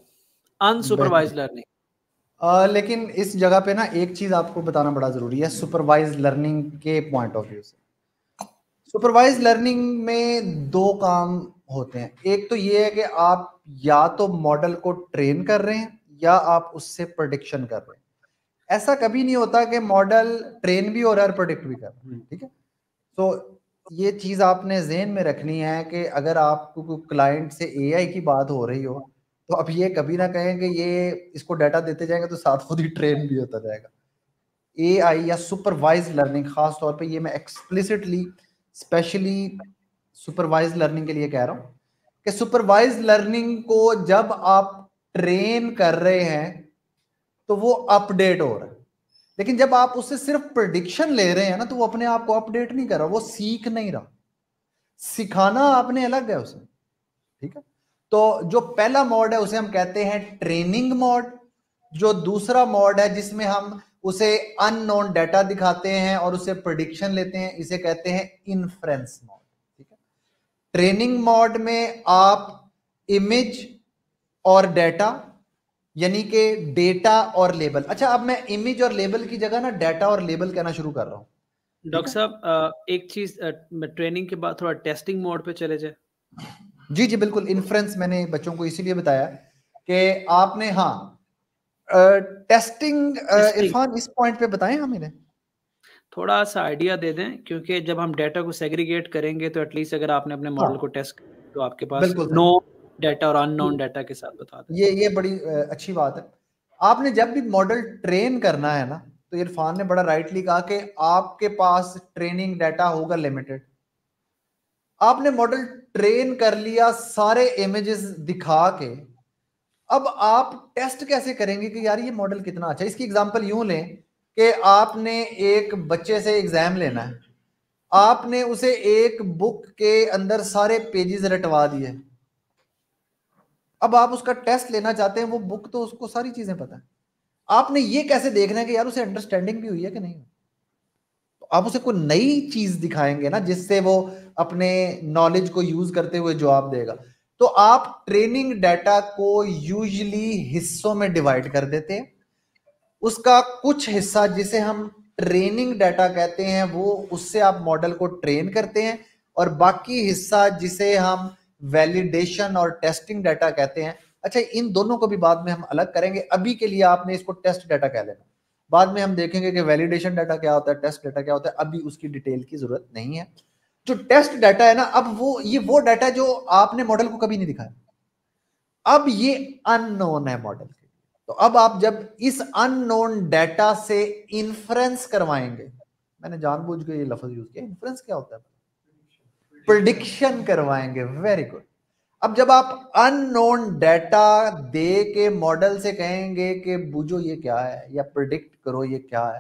अनसुपरवाइज लर्निंग लेकिन इस जगह पे ना एक चीज आपको बताना बड़ा जरूरी है सुपरवाइज लर्निंग के पॉइंट ऑफ व्यू से सुपरवाइज लर्निंग में दो काम होते हैं एक तो ये है कि आप या तो मॉडल को ट्रेन कर रहे हैं या आप उससे प्रडिक्शन कर रहे हैं ऐसा कभी नहीं होता कि मॉडल ट्रेन भी हो रहा है और प्रोडिक्ट भी कर रहा है ठीक है सो ये चीज़ आपने जहन में रखनी है कि अगर आपको क्लाइंट से एआई की बात हो रही हो तो अब ये कभी ना कहें कि ये इसको डाटा देते जाएंगे तो साथ खुद ही ट्रेन भी होता जाएगा एआई या सुपरवाइज लर्निंग खास तौर पे ये मैं एक्सप्लिसिटली स्पेशली सुपरवाइज लर्निंग के लिए कह रहा हूँ कि सुपरवाइज लर्निंग को जब आप ट्रेन कर रहे हैं तो वो अपडेट हो रहा है लेकिन जब आप उससे सिर्फ प्रडिक्शन ले रहे हैं ना तो वो अपने आप को अपडेट नहीं कर रहा वो सीख नहीं रहा सिखाना आपने अलग है उसमें ठीक है तो जो पहला मोड है उसे हम कहते हैं ट्रेनिंग मोड जो दूसरा मोड है जिसमें हम उसे अननोन डाटा दिखाते हैं और उसे प्रडिक्शन लेते हैं इसे कहते हैं इन्फ्रेंस मोड ठीक है ट्रेनिंग मोड में आप इमेज और डाटा यानी कि डेटा और लेबल अच्छा अब मैं इमेज और लेबल की जगह ना डेटा और लेबल कहना शुरू कर रहा हूँ डॉक्टर साहब एक चीज ट्रेनिंग के बाद थोड़ा टेस्टिंग मोड पे चले जाए जी जी बिल्कुल इन्फ्रेंस मैंने बच्चों को इसीलिए बताया कि आपने हाँ टेस्टिंग इरफान इस पॉइंट पे बताएं हम इन्हें थोड़ा सा आइडिया दे दें क्योंकि जब हम डेटा को सेग्रीगेट करेंगे तो एटलीस्ट अगर आपने अपने मॉडल हाँ, को टेस्ट तो आपके पास नो डेटा और अननोन डेटा के साथ बता दें ये ये बड़ी अच्छी बात है आपने जब भी मॉडल ट्रेन करना है ना तो इरफान ने बड़ा राइटली कहा कि आपके पास ट्रेनिंग डेटा होगा लिमिटेड आपने मॉडल ट्रेन कर लिया सारे इमेजेस दिखा के अब आप टेस्ट कैसे करेंगे कि यार ये मॉडल कितना अच्छा इसकी एग्जांपल यूं लें कि आपने एक बच्चे से एग्जाम लेना है आपने उसे एक बुक के अंदर सारे पेजेस रटवा दिए अब आप उसका टेस्ट लेना चाहते हैं वो बुक तो उसको सारी चीजें पता है आपने ये कैसे देखना है कि यार उसे अंडरस्टैंडिंग भी हुई है कि नहीं तो आप उसे कोई नई चीज दिखाएंगे ना जिससे वो अपने नॉलेज को यूज करते हुए जवाब देगा तो आप ट्रेनिंग डाटा को यूजली हिस्सों में डिवाइड कर देते हैं उसका कुछ हिस्सा जिसे हम ट्रेनिंग डाटा कहते हैं वो उससे आप मॉडल को ट्रेन करते हैं और बाकी हिस्सा जिसे हम वैलिडेशन और टेस्टिंग डाटा कहते हैं अच्छा इन दोनों को भी बाद में हम अलग करेंगे अभी के लिए आपने इसको टेस्ट डाटा कह लेना बाद में हम देखेंगे कि वैलिडेशन डाटा क्या होता है टेस्ट डाटा क्या होता है अभी उसकी डिटेल की जरूरत नहीं है जो टेस्ट डाटा है ना अब वो ये वो डाटा जो आपने मॉडल को कभी नहीं दिखाया अब ये अननोन है मॉडल के तो अब आप जब इस अननोन डाटा से इन्फ्रेंस करवाएंगे मैंने जानबूझ के ये लफज यूज किया इन्फ्रेंस क्या होता है प्रडिक्शन करवाएंगे वेरी गुड अब जब आप अननोन डेटा दे के मॉडल से कहेंगे कि बुझो ये क्या है या प्रिडिक्ट करो ये क्या है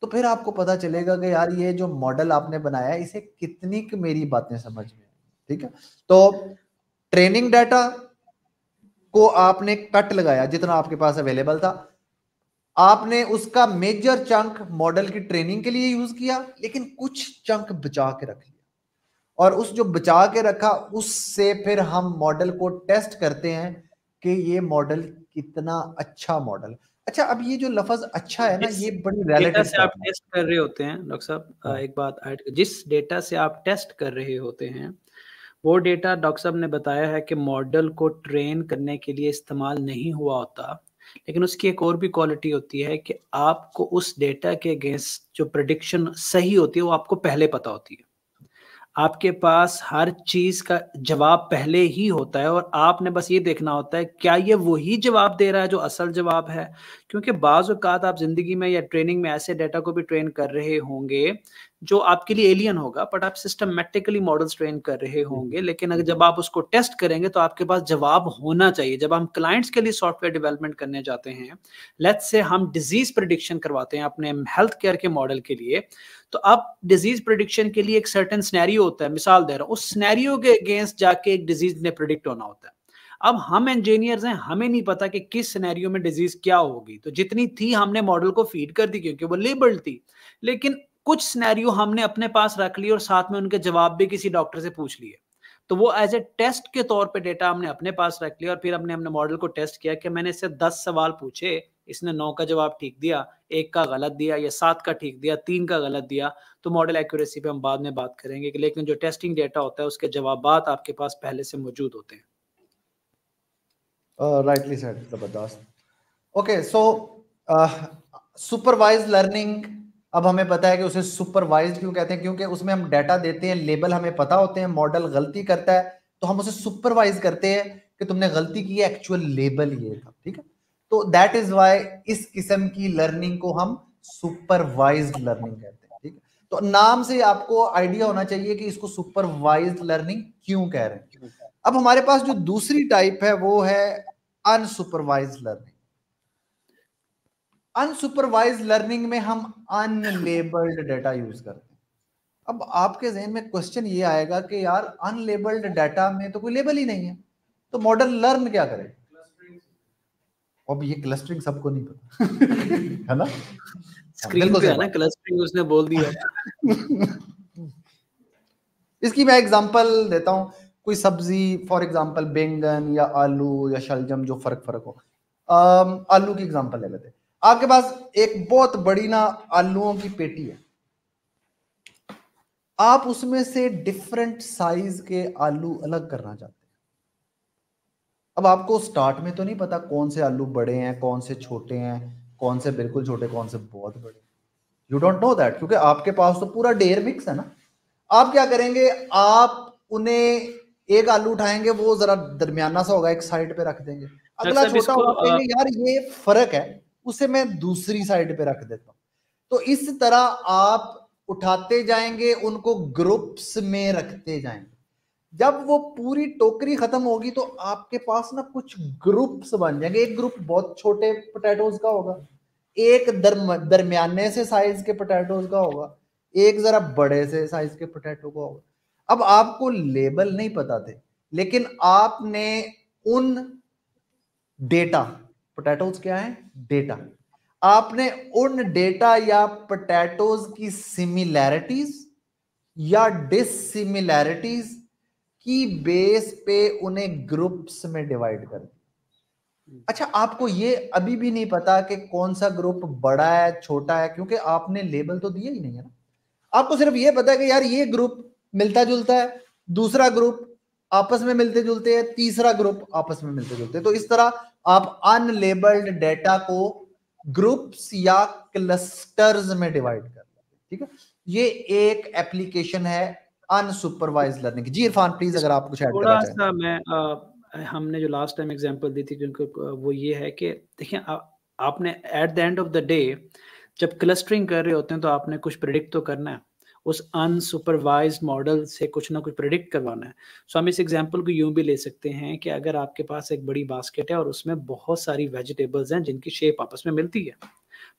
तो फिर आपको पता चलेगा कि यार ये जो मॉडल आपने बनाया इसे कितनी मेरी बातें समझ में ठीक है तो ट्रेनिंग डाटा को आपने कट लगाया जितना आपके पास अवेलेबल था आपने उसका मेजर चंक मॉडल की ट्रेनिंग के लिए यूज किया लेकिन कुछ चंक बचा के रख और उस जो बचा के रखा उससे फिर हम मॉडल को टेस्ट करते हैं कि ये मॉडल कितना अच्छा मॉडल अच्छा अब ये जो लफज अच्छा है ना ये बड़ी डेटा से आप टेस्ट कर रहे होते हैं डॉक्टर साहब हाँ। एक बात जिस डेटा से आप टेस्ट कर रहे होते हैं वो डेटा डॉक्टर साहब ने बताया है कि मॉडल को ट्रेन करने के लिए इस्तेमाल नहीं हुआ होता लेकिन उसकी एक और भी क्वालिटी होती है कि आपको उस डेटा के अगेंस्ट जो प्रडिक्शन सही होती है वो आपको पहले पता होती है आपके पास हर चीज का जवाब पहले ही होता है और आपने बस ये देखना होता है क्या ये वही जवाब दे रहा है जो असल जवाब है क्योंकि बाज़ आप जिंदगी में या ट्रेनिंग में ऐसे डाटा को भी ट्रेन कर रहे होंगे जो आपके लिए एलियन होगा बट आप सिस्टमेटिकली मॉडल्स ट्रेन कर रहे हम्म। होंगे लेकिन अगर जब आप उसको टेस्ट करेंगे तो आपके पास जवाब होना चाहिए जब हम क्लाइंट्स के लिए सॉफ्टवेयर डेवलपमेंट करने जाते हैं लेट्स से हम डिजीज प्रडिक्शन करवाते हैं अपने हेल्थ केयर के मॉडल के लिए तो अब डिजीज प्रिडिक्शन के लिए एक सर्टन स्नैरियो होता है मिसाल दे रहा हूँ उस स्नैरियो के अगेंस्ट जाके एक डिजीज ने प्रिडिक्ट होना होता है अब हम इंजीनियर्स हैं हमें नहीं पता कि किस सिनेरियो में डिजीज क्या होगी तो जितनी थी हमने मॉडल को फीड कर दी क्योंकि वो लेबल्ड थी लेकिन कुछ सिनेरियो हमने अपने पास रख लिए और साथ में उनके जवाब भी किसी डॉक्टर से पूछ लिए तो वो एज ए टेस्ट के तौर पे डेटा हमने अपने पास रख लिया और फिर हमने अपने मॉडल को टेस्ट किया कि मैंने इससे दस सवाल पूछे इसने नौ का जवाब ठीक दिया एक का गलत दिया या सात का ठीक दिया तीन का गलत दिया तो मॉडल एक्यूरेसी पे हम बाद में बात करेंगे कि लेकिन जो टेस्टिंग डेटा होता है उसके जवाब आपके पास पहले से मौजूद होते हैं राइटली uh, सर जबरदस्त ओके सो सुपरवाइज लर्निंग अब हमें पता है कि उसे सुपरवाइज क्यों कहते हैं क्योंकि उसमें हम डाटा देते हैं लेबल हमें पता होते हैं मॉडल गलती करता है तो हम उसे सुपरवाइज करते हैं कि तुमने गलती की है एक्चुअल लेबल ये था ठीक है तो दैट इज वाई इस किस्म की लर्निंग को हम सुपरवाइज लर्निंग कहते हैं ठीक तो नाम से आपको आइडिया होना चाहिए कि इसको सुपरवाइज लर्निंग क्यों कह रहे हैं अब हमारे पास जो दूसरी टाइप है वो है अनसुपरवाइज लर्निंग अनसुपरवाइज लर्निंग में हम अनलेबल्ड डेटा यूज करते हैं अब आपके जहन में क्वेश्चन ये आएगा कि यार अनलेबल्ड डेटा में तो कोई लेबल ही नहीं है तो मॉडल लर्न क्या करे अब ये क्लस्टरिंग सबको नहीं पता है ना स्क्रीन पे है ना क्लस्टरिंग उसने बोल दिया इसकी मैं एग्जांपल देता हूँ कोई सब्जी फॉर एग्जांपल बैंगन या आलू या शलजम जो फर्क फर्क हो आलू की एग्जांपल ले लेते आपके पास एक बहुत बड़ी ना आलूओं की पेटी है आप उसमें से डिफरेंट साइज के आलू अलग करना चाहते अब आपको स्टार्ट में तो नहीं पता कौन से आलू बड़े हैं कौन से छोटे हैं कौन से बिल्कुल छोटे कौन से बहुत बड़े यू डोंट नो दैट क्योंकि आपके पास तो पूरा डेयर मिक्स है ना आप क्या करेंगे आप उन्हें एक आलू उठाएंगे वो जरा दरमियाना सा होगा एक साइड पे रख देंगे अगला छोटा होगा यार ये फर्क है उसे मैं दूसरी साइड पे रख देता हूँ तो इस तरह आप उठाते जाएंगे उनको ग्रुप्स में रखते जाएंगे जब वो पूरी टोकरी खत्म होगी तो आपके पास ना कुछ ग्रुप्स बन जाएंगे एक ग्रुप बहुत छोटे पोटैटोज का होगा एक दरम दरमियाने से साइज के पोटैटोज का होगा एक जरा बड़े से साइज के पोटैटो का होगा अब आपको लेबल नहीं पता थे लेकिन आपने उन डेटा पोटैटोज क्या है डेटा आपने उन डेटा या पोटैटोज की सिमिलैरिटीज या डिसिमिलैरिटीज की बेस पे उन्हें ग्रुप्स में डिवाइड कर अच्छा आपको ये अभी भी नहीं पता कि कौन सा ग्रुप बड़ा है छोटा है क्योंकि आपने लेबल तो दिया ही नहीं है ना आपको सिर्फ ये पता है कि यार ये ग्रुप मिलता जुलता है दूसरा ग्रुप आपस में मिलते जुलते हैं तीसरा ग्रुप आपस में मिलते जुलते हैं तो इस तरह आप अनलेबल्ड डेटा को ग्रुप्स या क्लस्टर्स में डिवाइड कर ठीक है ये एक एप्लीकेशन है अनसुपरवाइज लर्निंग जी इरफान प्लीज अगर आप कुछ ऐड करना चाहें थोड़ा सा मैं हमने जो लास्ट टाइम एग्जांपल दी थी क्योंकि वो ये है कि देखिए आपने at the end of the day जब क्लस्टरिंग कर रहे होते हैं तो आपने कुछ प्रिडिक्ट तो करना है उस अनसुपरवाइज मॉडल से कुछ ना कुछ प्रिडिक्ट करवाना है सो so, हम इस एग्जाम्पल को यूं भी ले सकते हैं कि अगर आपके पास एक बड़ी बास्केट है और उसमें बहुत सारी वेजिटेबल्स हैं जिनकी शेप आपस में मिलती है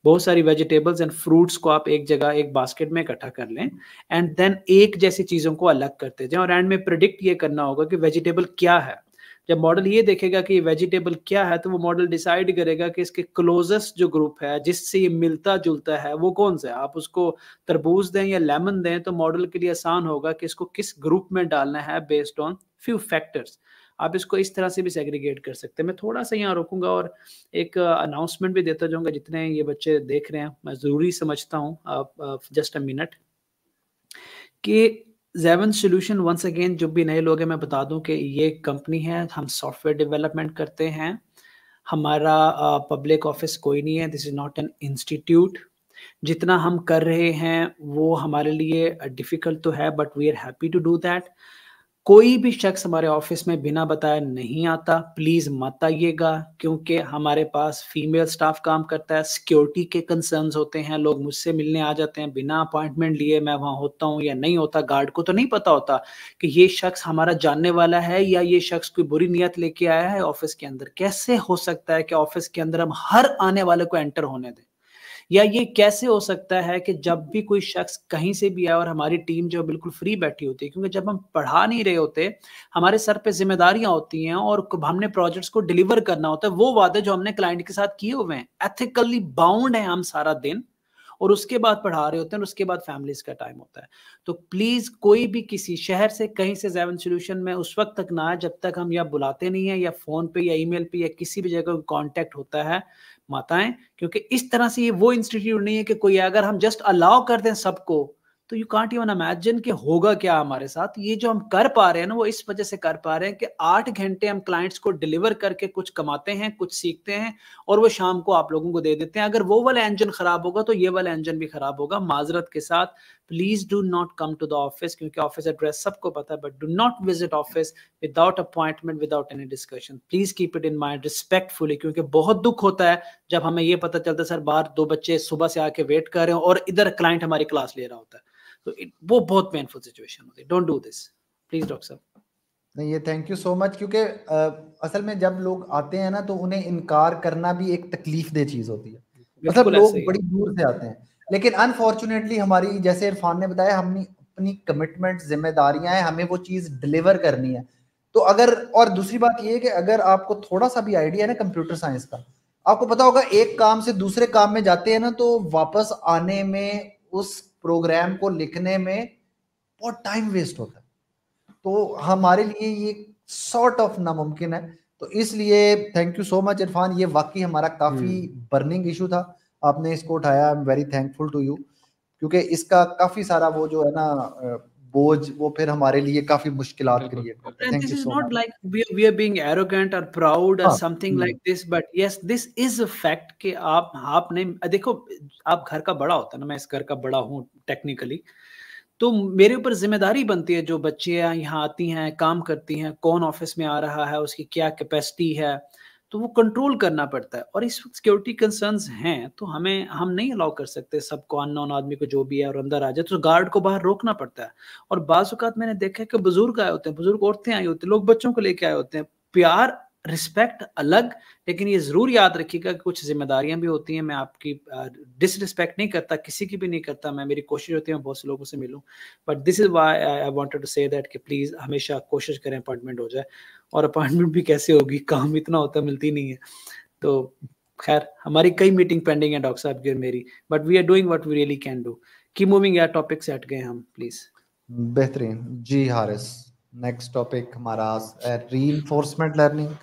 बहुत सारी वेजिटेबल्स एंड फ्रूट्स को आप एक जगह एक बास्केट में इकट्ठा कर लें एंड देन एक जैसी चीज़ों को अलग करते जाएं और एंड में प्रिडिक्ट ये करना होगा कि वेजिटेबल क्या है जब मॉडल ये देखेगा कि वेजिटेबल क्या है तो वो मॉडल डिसाइड करेगा कि इसके क्लोजेस्ट जो ग्रुप है जिससे ये मिलता जुलता है वो कौन सा है आप उसको तरबूज दें या लेमन दें तो मॉडल के लिए आसान होगा कि इसको किस ग्रुप में डालना है बेस्ड ऑन फ्यू फैक्टर्स आप इसको इस तरह से भी सेग्रीगेट कर सकते हैं मैं थोड़ा सा यहाँ रोकूंगा और एक अनाउंसमेंट uh, भी देता जाऊंगा जितने ये बच्चे देख रहे हैं मैं ज़रूरी समझता हूँ जस्ट अ मिनट कि जेवन सोल्यूशन वंस अगेन जो भी नए लोग हैं मैं बता दूं कि ये कंपनी है हम सॉफ्टवेयर डेवलपमेंट करते हैं हमारा पब्लिक uh, ऑफिस कोई नहीं है this is not an institute जितना हम कर रहे हैं वो हमारे लिए डिफ़िकल्ट तो है but we are happy to do that कोई भी शख्स हमारे ऑफिस में बिना बताए नहीं आता प्लीज मत आइएगा क्योंकि हमारे पास फीमेल स्टाफ काम करता है सिक्योरिटी के कंसर्न होते हैं लोग मुझसे मिलने आ जाते हैं बिना अपॉइंटमेंट लिए मैं वहां होता हूँ या नहीं होता गार्ड को तो नहीं पता होता कि ये शख्स हमारा जानने वाला है या ये शख्स कोई बुरी नीयत लेके आया है ऑफिस के अंदर कैसे हो सकता है कि ऑफिस के अंदर हम हर आने वाले को एंटर होने दें या ये कैसे हो सकता है कि जब भी कोई शख्स कहीं से भी आए और हमारी टीम जो बिल्कुल फ्री बैठी होती है क्योंकि जब हम पढ़ा नहीं रहे होते हमारे सर पे जिम्मेदारियां होती हैं और हमने प्रोजेक्ट्स को डिलीवर करना होता है वो वादे जो हमने क्लाइंट के साथ किए हुए हैं एथिकली बाउंड है हम सारा दिन और उसके बाद पढ़ा रहे होते हैं और उसके बाद फैमिलीज का टाइम होता है तो प्लीज कोई भी किसी शहर से कहीं से जेवन सोल्यूशन में उस वक्त तक ना जब तक हम या बुलाते नहीं है या फोन पे या ईमेल पे या किसी भी जगह कॉन्टेक्ट होता है माताएं क्योंकि इस तरह से ये वो इंस्टीट्यूट नहीं है कि कोई अगर हम जस्ट अलाउ कर दें सबको तो यू कांट इवन इमेजिन कि होगा क्या हमारे साथ ये जो हम कर पा रहे हैं ना वो इस वजह से कर पा रहे हैं कि आठ घंटे हम क्लाइंट्स को डिलीवर करके कुछ कमाते हैं कुछ सीखते हैं और वो शाम को आप लोगों को दे देते हैं अगर वो वाला इंजन खराब होगा तो ये वाला इंजन भी खराब होगा माजरत के साथ please do not come to the office क्योंकि ऑफिस एड्रेस सबको पता है but do not visit office without appointment without any discussion please keep it in mind respectfully क्योंकि बहुत दुख होता है जब हमें ये पता चलता है सर बाहर दो बच्चे सुबह से आके वेट कर रहे हो और इधर क्लाइंट हमारी क्लास ले रहा होता है तो it, वो बहुत पेनफुल सिचुएशन होती है don't do this please doctor साहब नहीं ये थैंक यू सो मच क्योंकि आ, असल में जब लोग आते हैं ना तो उन्हें इनकार करना भी एक तकलीफ दे चीज होती है मतलब लोग बड़ी दूर से आते हैं लेकिन अनफॉर्चुनेटली हमारी जैसे इरफान ने बताया हमने अपनी कमिटमेंट जिम्मेदारियां हैं हमें वो चीज डिलीवर करनी है तो अगर और दूसरी बात ये है कि अगर आपको थोड़ा सा भी आइडिया है ना कंप्यूटर साइंस का आपको पता होगा एक काम से दूसरे काम में जाते हैं ना तो वापस आने में उस प्रोग्राम को लिखने में बहुत टाइम वेस्ट होता है तो हमारे लिए ये सॉर्ट ऑफ नामुमकिन है तो इसलिए thank you so much Irfan ये वाकई हमारा काफी बर्निंग हम्म। इशू था आपने इसको उठाया I am very thankful to you क्योंकि इसका काफी सारा वो जो है ना बोझ वो फिर हमारे लिए काफी मुश्किल क्रिएट करता है देखो आप घर का बड़ा होता ना मैं इस घर का बड़ा हूँ टेक्निकली तो मेरे ऊपर जिम्मेदारी बनती है जो बच्चियाँ यहाँ आती हैं काम करती हैं कौन ऑफिस में आ रहा है उसकी क्या कैपेसिटी है तो वो कंट्रोल करना पड़ता है और इस वक्त सिक्योरिटी कंसर्न हैं तो हमें हम नहीं अलाउ कर सकते सबको अननोन आदमी को जो भी है और अंदर आ जाए तो गार्ड को बाहर रोकना पड़ता है और बाज़ात मैंने देखा है कि बुजुर्ग आए होते हैं बुजुर्ग औरतें आई होती हैं लोग बच्चों को लेके आए होते हैं प्यार रिस्पेक्ट अलग लेकिन ये ज़रूर याद रखिएगा कि कुछ जिम्मेदारियां भी होती हैं मैं आपकी डिसरिस्पेक्ट uh, नहीं करता किसी की भी नहीं करता मैं मेरी कोशिश होती है मैं बहुत से लोगों से मिलूं but this is why I wanted to say that कि प्लीज़ हमेशा कोशिश करें अपॉइंटमेंट हो जाए और अपॉइंटमेंट भी कैसे होगी काम इतना होता मिलती नहीं है तो खैर हमारी कई मीटिंग पेंडिंग है डॉक्टर साहब की और मेरी but we are doing what we really can do की मूविंग यार टॉपिक से हट गए हम प्लीज़ बेहतरीन जी हारिस नेक्स्ट टॉपिक हमारा reinforcement learning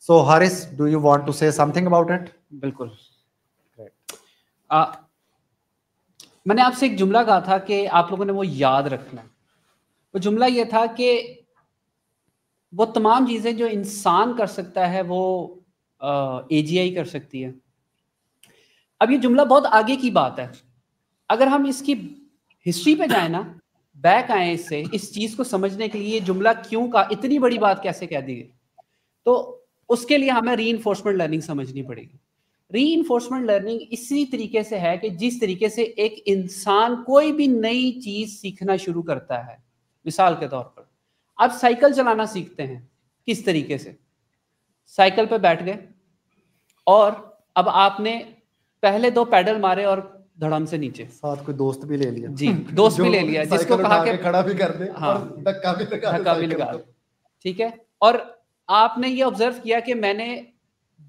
So Haris, do you want to say something about it? बिल्कुल मैंने आपसे एक जुमला कहा था कि आप लोगों ने वो याद रखना वो जुमला ये था कि वो तमाम चीज़ें जो इंसान कर सकता है वो ए कर सकती है अब ये जुमला बहुत आगे की बात है अगर हम इसकी हिस्ट्री पे जाए ना बैक आए इससे इस चीज़ को समझने के लिए जुमला क्यों का इतनी बड़ी बात कैसे कह दी गई तो उसके लिए हमें री लर्निंग समझनी पड़ेगी री लर्निंग इसी तरीके से है कि जिस तरीके से एक इंसान कोई भी नई चीज सीखना शुरू करता है मिसाल के तौर पर आप साइकिल चलाना सीखते हैं किस तरीके से साइकिल पर बैठ गए और अब आपने पहले दो पैडल मारे और धड़म से नीचे साथ कोई दोस्त भी ले लिया जी दोस्त भी ले लिया जिसको कहा के खड़ा भी कर दे हाँ धक्का भी लगा धक्का भी लगा ठीक है और आपने ये ऑब्जर्व किया कि मैंने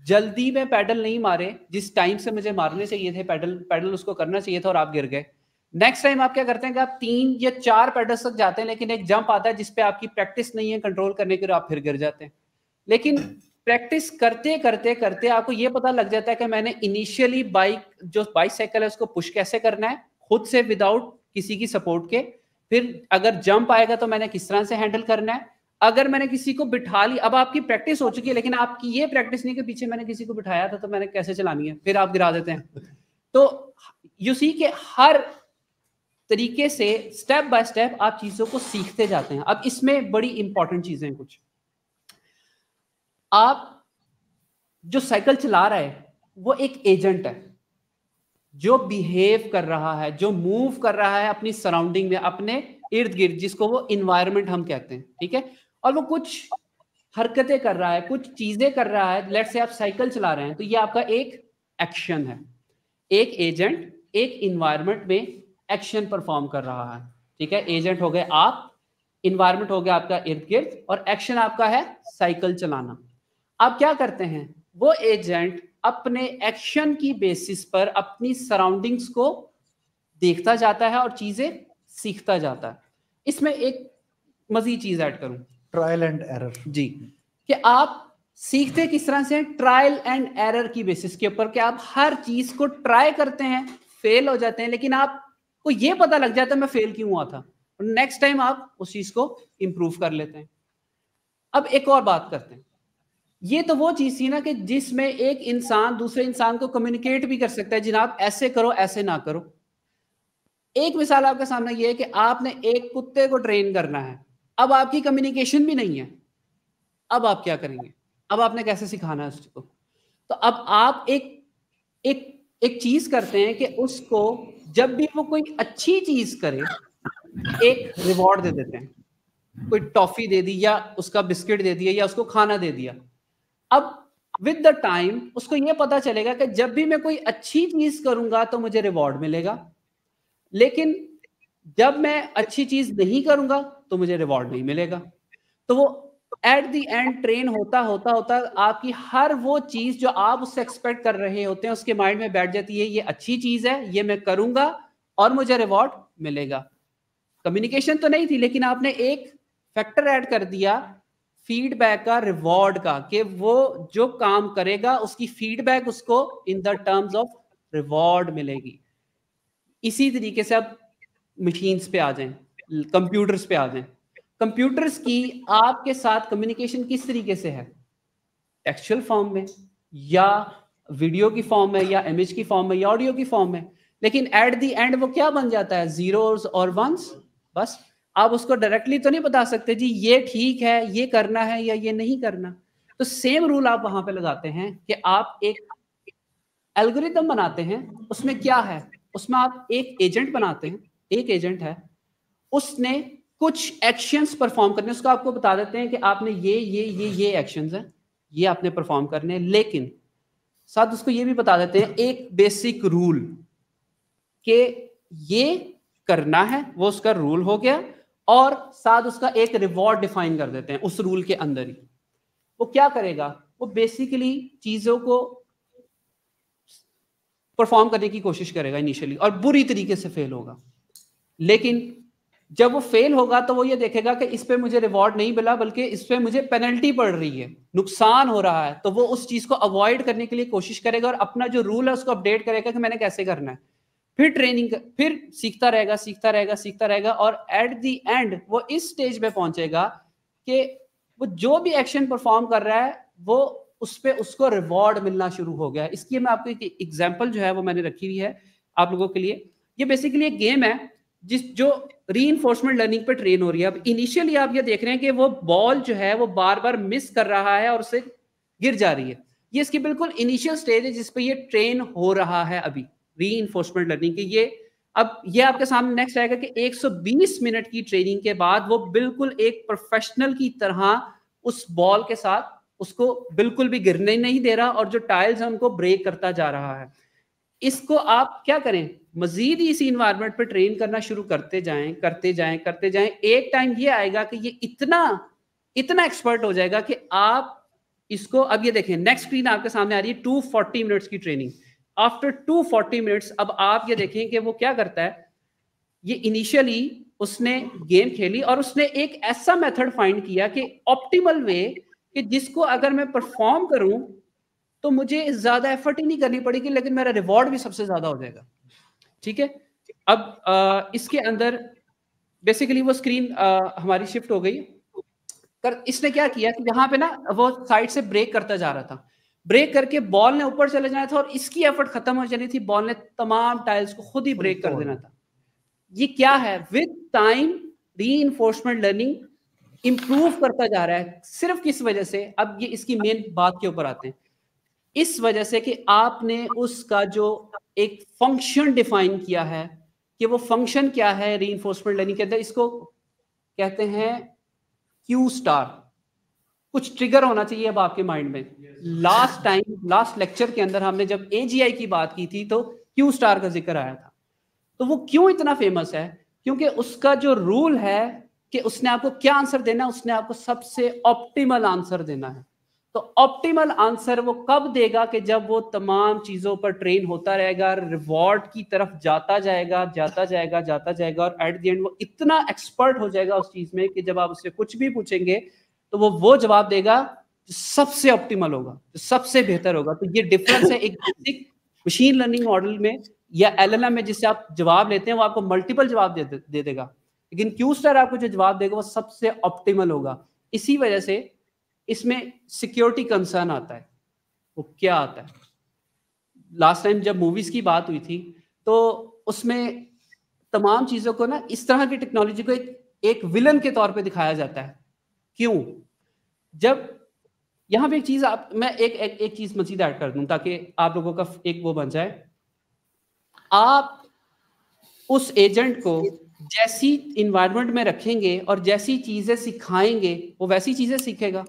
जल्दी में पैडल नहीं मारे जिस टाइम से मुझे मारने चाहिए थे पैडल पैडल उसको करना चाहिए था और आप गिर गए नेक्स्ट टाइम आप क्या करते हैं कि आप तीन या चार पैडल्स तक जाते हैं लेकिन एक जंप आता है जिसपे आपकी प्रैक्टिस नहीं है कंट्रोल करने के लिए आप फिर गिर जाते हैं लेकिन प्रैक्टिस करते करते करते आपको ये पता लग जाता है कि मैंने इनिशियली बाइक जो बाइसाइकिल है उसको पुश कैसे करना है खुद से विदाउट किसी की सपोर्ट के फिर अगर जंप आएगा तो मैंने किस तरह से हैंडल करना है अगर मैंने किसी को बिठा ली अब आपकी प्रैक्टिस हो चुकी है लेकिन आपकी ये प्रैक्टिस नहीं कि पीछे मैंने किसी को बिठाया था तो मैंने कैसे चलानी है फिर आप गिरा देते हैं तो यू सी के हर तरीके से स्टेप बाय स्टेप आप चीजों को सीखते जाते हैं अब इसमें बड़ी इंपॉर्टेंट चीजें हैं कुछ आप जो साइकिल चला रहे हैं वो एक एजेंट है जो बिहेव कर रहा है जो मूव कर रहा है अपनी सराउंडिंग में अपने इर्द गिर्द जिसको वो इन्वायरमेंट हम कहते हैं ठीक है और वो कुछ हरकतें कर रहा है कुछ चीजें कर रहा है लेट से आप साइकिल चला रहे हैं तो ये आपका एक एक्शन है एक एजेंट एक इन्वायरमेंट में एक्शन परफॉर्म कर रहा है ठीक है एजेंट हो गए आप इन्वायरमेंट हो गया आपका इर्द गिर्द और एक्शन आपका है साइकिल चलाना आप क्या करते हैं वो एजेंट अपने एक्शन की बेसिस पर अपनी सराउंडिंग्स को देखता जाता है और चीजें सीखता जाता है इसमें एक मजीद चीज ऐड करूं ट्रायल एंड एरर जी कि आप सीखते किस तरह से ट्रायल एंड एरर की बेसिस के ऊपर कि आप हर चीज को ट्राई करते हैं फेल हो जाते हैं लेकिन आपको ये पता लग जाता है मैं फेल क्यों हुआ था नेक्स्ट टाइम आप उस चीज को इम्प्रूव कर लेते हैं अब एक और बात करते हैं ये तो वो चीज थी ना कि जिसमें एक इंसान दूसरे इंसान को कम्युनिकेट भी कर सकता है जिनाब ऐसे करो ऐसे ना करो एक मिसाल आपके सामने ये है कि आपने एक कुत्ते को ट्रेन करना है अब आपकी कम्युनिकेशन भी नहीं है अब आप क्या करेंगे अब आपने कैसे सिखाना है उसको तो अब आप एक एक एक चीज करते हैं कि उसको जब भी वो कोई अच्छी चीज करे एक रिवॉर्ड दे देते हैं कोई टॉफी दे दी या उसका बिस्किट दे दिया या उसको खाना दे दिया अब विद द टाइम उसको ये पता चलेगा कि जब भी मैं कोई अच्छी चीज करूंगा तो मुझे रिवॉर्ड मिलेगा लेकिन जब मैं अच्छी चीज नहीं करूंगा तो मुझे रिवॉर्ड नहीं मिलेगा तो वो एट द एंड ट्रेन होता होता होता आपकी हर वो चीज जो आप उससे एक्सपेक्ट कर रहे होते हैं उसके माइंड में बैठ जाती है ये अच्छी चीज है ये मैं करूंगा और मुझे रिवॉर्ड मिलेगा कम्युनिकेशन तो नहीं थी लेकिन आपने एक फैक्टर ऐड कर दिया फीडबैक का रिवॉर्ड का कि वो जो काम करेगा उसकी फीडबैक उसको in the terms of reward मिलेगी इसी तरीके से अब मशीन्स पे आ जाएं कंप्यूटर्स पे आ जाएं कंप्यूटर्स की आपके साथ कम्युनिकेशन किस तरीके से है एक्चुअल फॉर्म में या वीडियो की फॉर्म में या इमेज की फॉर्म में या ऑडियो की फॉर्म में लेकिन एट दी एंड वो क्या बन जाता है जीरो और वंस बस आप उसको डायरेक्टली तो नहीं बता सकते जी ये ठीक है ये करना है या ये नहीं करना तो सेम रूल आप वहां पे लगाते हैं कि आप एक एल्गोरिदम बनाते हैं उसमें क्या है उसमें आप एक एजेंट बनाते हैं एक एजेंट है उसने कुछ एक्शंस परफॉर्म करने उसको आपको बता देते हैं कि आपने ये ये ये ये एक्शंस हैं ये आपने परफॉर्म करने हैं लेकिन साथ उसको ये भी बता देते हैं एक बेसिक रूल के ये करना है वो उसका रूल हो गया और साथ उसका एक रिवॉर्ड डिफाइन कर देते हैं उस रूल के अंदर ही वो क्या करेगा वो बेसिकली चीजों को परफॉर्म करने की कोशिश करेगा इनिशियली और बुरी तरीके से फेल होगा लेकिन जब वो फेल होगा तो वो ये देखेगा कि इस पे मुझे रिवॉर्ड नहीं मिला बल्कि इस पे मुझे पेनल्टी पड़ रही है नुकसान हो रहा है तो वो उस चीज को अवॉइड करने के लिए कोशिश करेगा और अपना जो रूल है उसको अपडेट करेगा कि मैंने कैसे करना है फिर ट्रेनिंग फिर सीखता रहेगा सीखता रहेगा सीखता रहेगा और एट दी एंड वो इस स्टेज पे पहुंचेगा कि वो जो भी एक्शन परफॉर्म कर रहा है वो उस पर उसको रिवॉर्ड मिलना शुरू हो गया इसकी मैं आपको एक एग्जाम्पल जो है वो मैंने रखी हुई है आप लोगों के लिए ये बेसिकली एक गेम है जिस जो री लर्निंग पे ट्रेन हो रही है अब इनिशियली आप ये देख रहे हैं कि वो बॉल जो है वो बार बार मिस कर रहा है और उसे गिर जा रही है ये इसकी बिल्कुल इनिशियल स्टेज है जिसपे ये ट्रेन हो रहा है अभी री इन्फोर्समेंट लर्निंग की ये अब ये आपके सामने नेक्स्ट आएगा कि 120 मिनट की ट्रेनिंग के बाद वो बिल्कुल एक प्रोफेशनल की तरह उस बॉल के साथ उसको बिल्कुल भी गिरने नहीं दे रहा और जो टाइल्स है उनको ब्रेक करता जा रहा है इसको आप क्या करें मजीद इसी इन्वायरमेंट पर ट्रेन करना शुरू करते जाएं करते जाएं करते जाएं एक टाइम ये आएगा कि ये इतना इतना एक्सपर्ट हो जाएगा कि आप इसको अब ये देखें नेक्स्ट स्क्रीन आपके सामने आ रही है टू फोर्टी मिनट्स की training after two forty minutes अब आप ये देखें कि वो क्या करता है ये इनिशियली उसने गेम खेली और उसने एक ऐसा मेथड फाइंड किया कि ऑप्टिमल वे कि जिसको अगर मैं परफॉर्म करूं तो मुझे ज्यादा एफर्ट ही नहीं करनी पड़ेगी लेकिन मेरा रिवॉर्ड भी सबसे ज्यादा हो जाएगा ठीक है अब आ, इसके अंदर बेसिकली वो स्क्रीन आ, हमारी शिफ्ट हो गई कर इसने क्या किया कि यहाँ पे ना वो साइड से ब्रेक करता जा रहा था ब्रेक करके बॉल ने ऊपर चले जाना था और इसकी एफर्ट खत्म हो जानी थी बॉल ने तमाम टाइल्स को खुद ही ब्रेक कर देना था ये क्या है with time relearning improve करता जा रहा है सिर्फ किस वजह से अब ये इसकी मेन बात के ऊपर आते हैं इस वजह से कि आपने उसका जो एक फंक्शन डिफाइन किया है कि वो फंक्शन क्या है री इन्फोर्समेंट लर्निंग के अंदर इसको कहते हैं क्यू स्टार कुछ ट्रिगर होना चाहिए अब आपके माइंड में लास्ट टाइम लास्ट लेक्चर के अंदर हमने जब एजीआई की बात की थी तो क्यू स्टार का जिक्र आया था तो वो क्यों इतना फेमस है क्योंकि उसका जो रूल है कि उसने आपको क्या आंसर देना है उसने आपको सबसे ऑप्टिमल आंसर देना है तो ऑप्टिमल आंसर वो कब देगा कि जब वो तमाम चीजों पर ट्रेन होता रहेगा रिवॉर्ड की तरफ जाता जाएगा जाता जाएगा जाता जाएगा और एट द एंड वो इतना एक्सपर्ट हो जाएगा उस चीज में कि जब आप उससे कुछ भी पूछेंगे तो वो वो जवाब देगा जो सबसे ऑप्टिमल होगा जो सबसे बेहतर होगा तो ये डिफरेंस है एक बेसिक मशीन लर्निंग मॉडल में या एल में जिससे आप जवाब लेते हैं वो आपको मल्टीपल जवाब दे, दे देगा लेकिन क्यू स्टार आपको जो जवाब देगा वो सबसे ऑप्टिमल होगा इसी वजह से इसमें सिक्योरिटी कंसर्न आता है वो क्या आता है लास्ट टाइम जब मूवीज की बात हुई थी तो उसमें तमाम चीजों को ना इस तरह की टेक्नोलॉजी को एक एक विलन के तौर पे दिखाया जाता है क्यों जब यहां पे एक चीज आप मैं एक एक, एक चीज मजीद ऐड कर दूं ताकि आप लोगों का एक वो बन जाए आप उस एजेंट को जैसी इन्वायरमेंट में रखेंगे और जैसी चीजें सिखाएंगे वो वैसी चीजें सीखेगा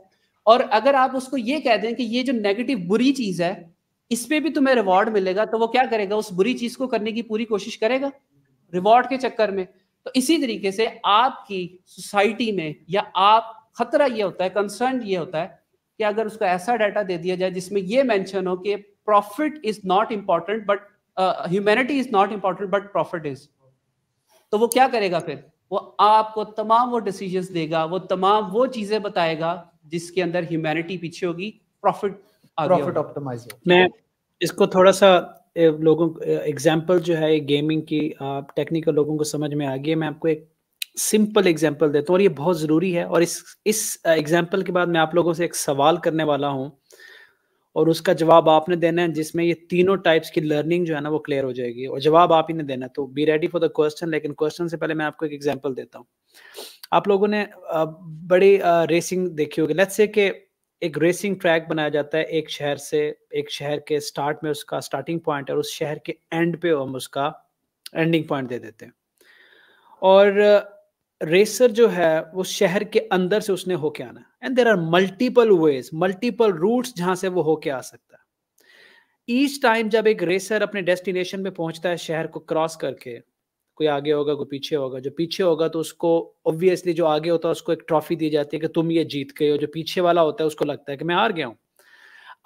और अगर आप उसको ये कह दें कि ये जो नेगेटिव बुरी चीज है इस पर भी तुम्हें रिवॉर्ड मिलेगा तो वो क्या करेगा उस बुरी चीज को करने की पूरी कोशिश करेगा रिवॉर्ड के चक्कर में तो इसी तरीके से आपकी सोसाइटी में या आप खतरा ये होता है कंसर्न ये होता है कि अगर उसको ऐसा डाटा दे दिया जाए जिसमें ये मेंशन हो कि profit is not important but humanity is not important but profit is तो वो क्या करेगा फिर वो आपको तमाम वो डिसीजन देगा वो तमाम वो चीजें बताएगा जिसके अंदर ह्यूमैनिटी पीछे होगी प्रॉफिट प्रॉफिट ऑप्टिमाइज मैं इसको थोड़ा सा लोगों एग्जाम्पल जो है गेमिंग की टेक्निकल लोगों को समझ में आ गई है मैं आपको एक सिंपल एग्जाम्पल देता हूँ और ये बहुत ज़रूरी है और इस इस एग्जाम्पल के बाद मैं आप लोगों से एक सवाल करने वाला हूँ और उसका जवाब आपने देना है जिसमें ये तीनों टाइप्स की लर्निंग जो है ना वो क्लियर हो जाएगी और जवाब आप ही ने देना है तो be ready for the question लेकिन क्वेश्चन से पहले मैं आपको एक एग्जाम्पल देता हूँ आप लोगों ने बड़ी रेसिंग देखी होगी लेट्स से कि एक रेसिंग ट्रैक बनाया जाता है एक शहर से एक शहर के स्टार्ट में उसका स्टार्टिंग पॉइंट और उस शहर के एंड पे हम उसका एंडिंग पॉइंट दे देते हैं और रेसर जो है वो शहर के अंदर से उसने होके आना and there are multiple ways multiple routes जहां से वो होके आ सकता है ईच टाइम जब एक रेसर अपने डेस्टिनेशन में पहुंचता है शहर को क्रॉस करके कोई आगे होगा कोई पीछे होगा जो पीछे होगा तो उसको ऑब्वियसली जो आगे होता है उसको एक ट्रॉफी दी जाती है कि तुम ये जीत गए हो जो पीछे वाला होता है उसको लगता है कि मैं हार गया हूं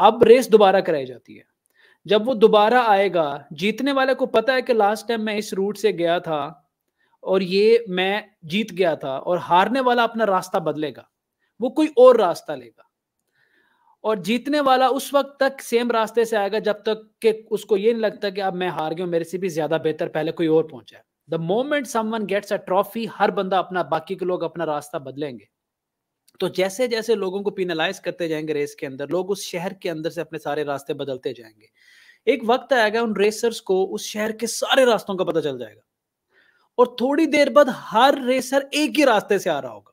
अब रेस दोबारा कराई जाती है जब वो दोबारा आएगा जीतने वाले को पता है कि लास्ट टाइम मैं इस रूट से गया था और ये मैं जीत गया था और हारने वाला अपना रास्ता बदलेगा वो कोई और रास्ता लेगा और जीतने वाला उस वक्त तक सेम रास्ते से आएगा जब तक कि उसको ये नहीं लगता कि अब मैं हार गया मेरे से भी ज्यादा बेहतर पहले कोई और पहुंचा है the moment someone gets a trophy हर बंदा अपना बाकी के लोग अपना रास्ता बदलेंगे तो जैसे जैसे लोगों को पिनलाइज करते जाएंगे रेस के अंदर लोग उस शहर के अंदर से अपने सारे रास्ते बदलते जाएंगे एक वक्त आएगा उन रेसर्स को उस शहर के सारे रास्तों का पता चल जाएगा और थोड़ी देर बाद हर रेसर एक ही रास्ते से आ रहा होगा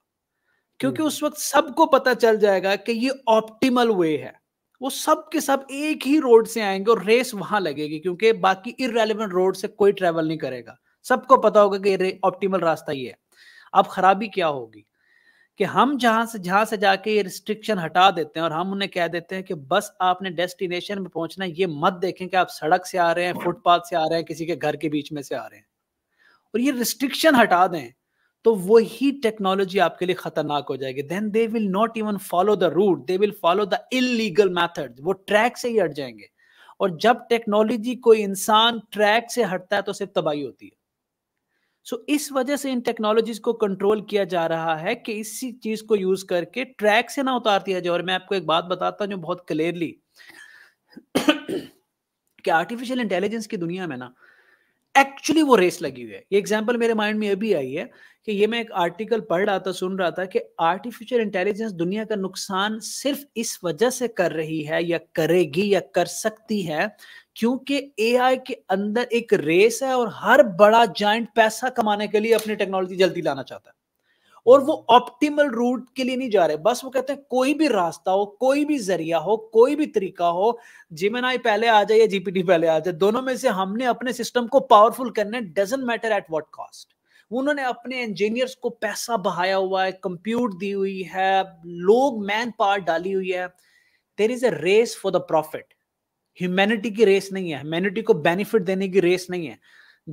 क्योंकि उस हम्म। वक्त सबको पता चल जाएगा कि ये ऑप्टिमल वे है वो सब के सब एक ही रोड से आएंगे और रेस वहां लगेगी क्योंकि बाकी इरेलीवेंट रोड से कोई ट्रेवल नहीं करेगा सबको पता होगा कि ऑप्टिमल रास्ता ये है अब खराबी क्या होगी कि हम जहां से जहां से जाके ये रिस्ट्रिक्शन हटा देते हैं और हम उन्हें कह देते हैं कि बस आपने डेस्टिनेशन में पहुंचना ये मत देखें कि आप सड़क से आ रहे हैं फुटपाथ से आ रहे हैं किसी के घर के बीच में से आ रहे हैं और ये रिस्ट्रिक्शन हटा दें तो वही टेक्नोलॉजी आपके लिए खतरनाक हो जाएगी then they will not even follow the route they will follow the illegal method वो ट्रैक से ही हट जाएंगे और जब टेक्नोलॉजी कोई इंसान ट्रैक से हटता है तो सिर्फ तबाही होती है सो so, इस वजह से इन टेक्नोलॉजीज को कंट्रोल किया जा रहा है कि इसी चीज को यूज करके ट्रैक से ना उतार दिया जाए और मैं आपको एक बात बताता हूँ जो बहुत क्लियरली कि आर्टिफिशियल इंटेलिजेंस की दुनिया में ना एक्चुअली वो रेस लगी हुई है ये एग्जाम्पल मेरे माइंड में अभी आई है कि ये मैं एक आर्टिकल पढ़ रहा था सुन रहा था कि आर्टिफिशियल इंटेलिजेंस दुनिया का नुकसान सिर्फ इस वजह से कर रही है या करेगी या कर सकती है क्योंकि एआई के अंदर एक रेस है और हर बड़ा जॉइंट पैसा कमाने के लिए अपनी टेक्नोलॉजी जल्दी लाना चाहता है और वो ऑप्टिमल रूट के लिए नहीं जा रहे बस वो कहते हैं कोई भी रास्ता हो कोई भी जरिया हो कोई भी तरीका हो जिमेनाई पहले आ जाए या जीपीटी पहले आ जाए दोनों में से हमने अपने सिस्टम को पावरफुल करने doesn't matter at what cost उन्होंने अपने इंजीनियर्स को पैसा बहाया हुआ है कंप्यूट दी हुई है लोग मैन पावर डाली हुई है there is a race for the profit humanity की रेस नहीं है ह्यूमैनिटी को बेनिफिट देने की रेस नहीं है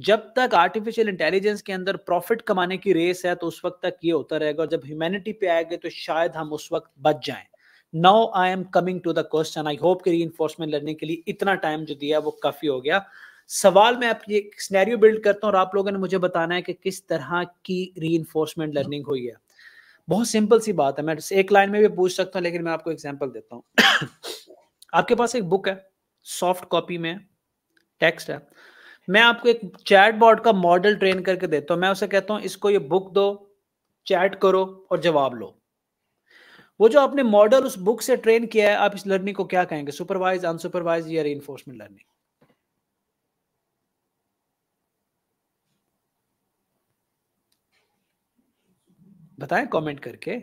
जब तक आर्टिफिशियल इंटेलिजेंस के अंदर प्रॉफिट कमाने की रेस है तो उस वक्त तक ये होता रहेगा और जब ह्यूमैनिटी पे आएंगे तो शायद हम उस वक्त बच जाए now I am coming to the question I hope कि री इन्फोर्समेंट लर्निंग के लिए इतना टाइम जो दिया वो काफी हो गया सवाल मैं आपकी एक स्नैरियो बिल्ड करता हूँ और आप लोगों ने मुझे बताना है कि किस तरह की री इन्फोर्समेंट लर्निंग हुई है बहुत सिंपल सी बात है मैं एक लाइन में भी पूछ सकता हूँ लेकिन मैं आपको एग्जाम्पल देता हूँ आपके पास एक बुक है सॉफ्ट कॉपी में टेक्स्ट है मैं आपको एक चैट बॉट का मॉडल ट्रेन करके देता हूं मैं उसे कहता हूं इसको ये बुक दो चैट करो और जवाब लो वो जो आपने मॉडल उस बुक से ट्रेन किया है आप इस लर्निंग को क्या कहेंगे सुपरवाइज अनसुपरवाइज या री लर्निंग बताएं कमेंट करके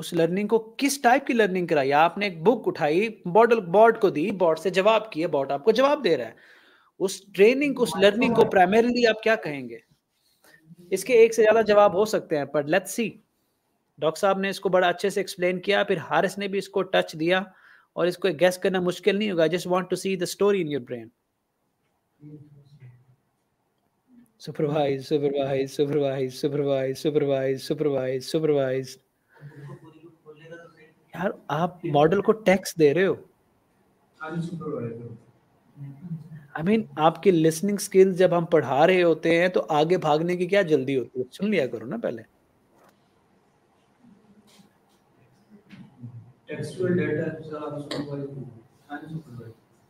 उस लर्निंग को किस टाइप की लर्निंग कराई आपने एक बुक उठाई बॉडल बॉर्ड को दी बॉर्ड से जवाब किए बॉर्ड आपको जवाब दे रहा है उस ट्रेनिंग उस लर्निंग को प्राइमरीली आप क्या कहेंगे इसके एक से ज्यादा जवाब हो सकते हैं पर लेट्स सी डॉक्टर साहब ने इसको बड़ा अच्छे से एक्सप्लेन किया फिर हारिस ने भी इसको टच दिया और इसको गैस करना मुश्किल नहीं होगा just want to see the story in your brain supervise supervise supervise supervise supervise supervise supervise यार आप मॉडल को टैक्स दे रहे हो आई मीन आपके लिसनिंग स्किल्स जब हम पढ़ा रहे होते हैं तो आगे भागने की क्या जल्दी होती है सुन लिया करो ना पहले तो हाँ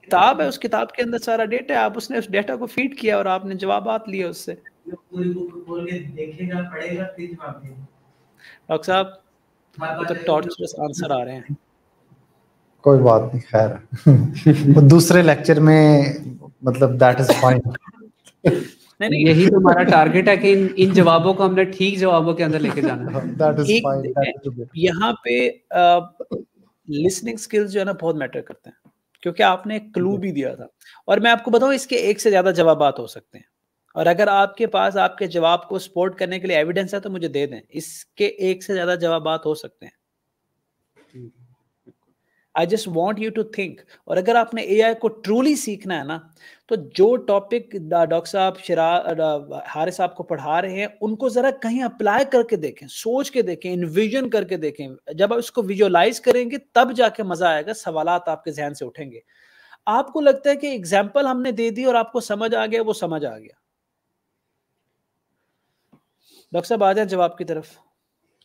किताब है उस किताब के अंदर सारा डेटा है आप उसने उस डेटा को फीड किया और आपने जवाब लिए उससे डॉक्टर साहब मतलब तो टॉर्चरस आंसर आ रहे हैं कोई बात नहीं खैर दूसरे लेक्चर में मतलब दैट इज पॉइंट नहीं नहीं यही तो हमारा टारगेट है कि इन इन जवाबों को हमने ठीक जवाबों के अंदर लेके जाना है यहाँ पे लिसनिंग uh, स्किल्स जो है ना बहुत मैटर करते हैं क्योंकि आपने एक क्लू भी दिया था और मैं आपको बताऊं इसके एक से ज्यादा जवाब हो सकते हैं और अगर आपके पास आपके जवाब को सपोर्ट करने के लिए एविडेंस है तो मुझे दे दें इसके एक से ज्यादा जवाब हो सकते हैं I just want you to think और अगर आपने ए को ट्रूली सीखना है ना तो जो टॉपिक डॉक्टर साहब शरा हारिस साहब को पढ़ा रहे हैं उनको जरा कहीं अप्लाई करके देखें सोच के देखें इन्विजन करके देखें जब आप इसको विजुअलाइज करेंगे तब जाके मजा आएगा सवाल आपके जहन से उठेंगे आपको लगता है कि एग्जाम्पल हमने दे दी और आपको समझ आ गया वो समझ आ गया डॉक्टर साहब आ जाए जवाब की तरफ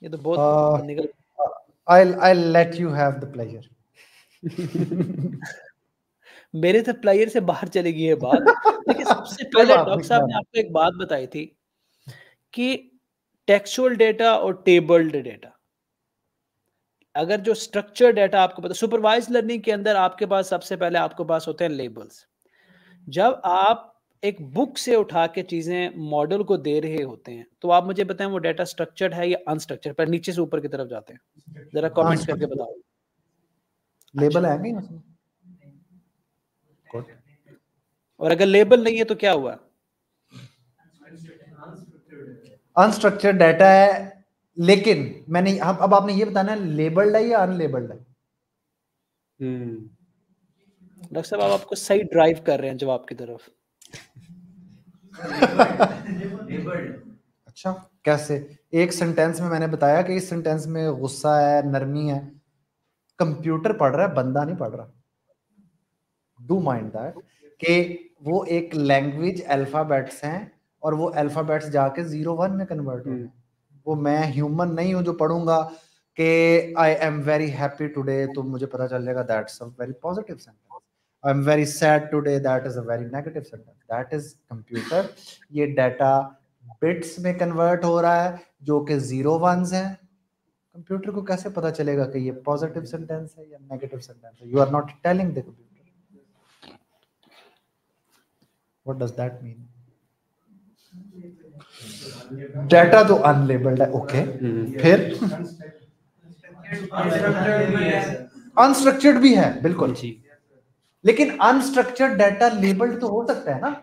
ये तो बहुत uh, निकल I'll I'll let you have the pleasure. मेरे से प्लेयर से बाहर चली गई है बात लेकिन सबसे पहले डॉक्टर साहब ने आपको एक बात बताई थी कि टेक्सुअल डेटा और टेबल्ड डेटा अगर जो स्ट्रक्चर डेटा आपको पता सुपरवाइज लर्निंग के अंदर आपके पास सबसे पहले आपके पास होते हैं लेबल्स जब आप एक बुक से उठा के चीजें मॉडल को दे रहे होते हैं तो आप मुझे बताएं वो डाटा स्ट्रक्चर्ड है या अनस्ट्रक्चर्ड पर नीचे से ऊपर की तरफ जाते हैं जरा कमेंट करके बताओ लेबल है नहीं और अगर लेबल नहीं है तो क्या हुआ अनस्ट्रक्चर्ड डाटा है लेकिन मैंने अब, अब आपने ये बताना है लेबल्ड है या अनलेबल्ड है हम्म। डॉक्टर साहब आप आपको सही ड्राइव कर रहे हैं जवाब की तरफ अच्छा कैसे एक सेंटेंस में मैंने बताया कि इस सेंटेंस में गुस्सा है नरमी है कंप्यूटर पढ़ रहा है बंदा नहीं पढ़ रहा डू माइंड दैट कि वो एक लैंग्वेज अल्फाबेट्स हैं और वो अल्फाबेट्स जाके जीरो वन में कन्वर्ट हुए वो मैं ह्यूमन नहीं हूं जो पढ़ूंगा कि I am very happy today तो मुझे पता जाएगा that's a very positive sentence I am very sad today that is a very negative sentence that is computer ये डाटा बिट्स में कन्वर्ट हो रहा है जो कि जीरो वंस हैं कंप्यूटर को कैसे पता चलेगा कि ये पॉजिटिव सेंटेंस है या नेगेटिव सेंटेंस है you are not telling the computer what does that mean data तो अनलेबल्ड है ओके mm-hmm. फिर अनस्ट्रक्चर्ड भी है बिल्कुल जी लेकिन अनस्ट्रक्चर्ड डाटा लेबल्ड तो हो सकता है ना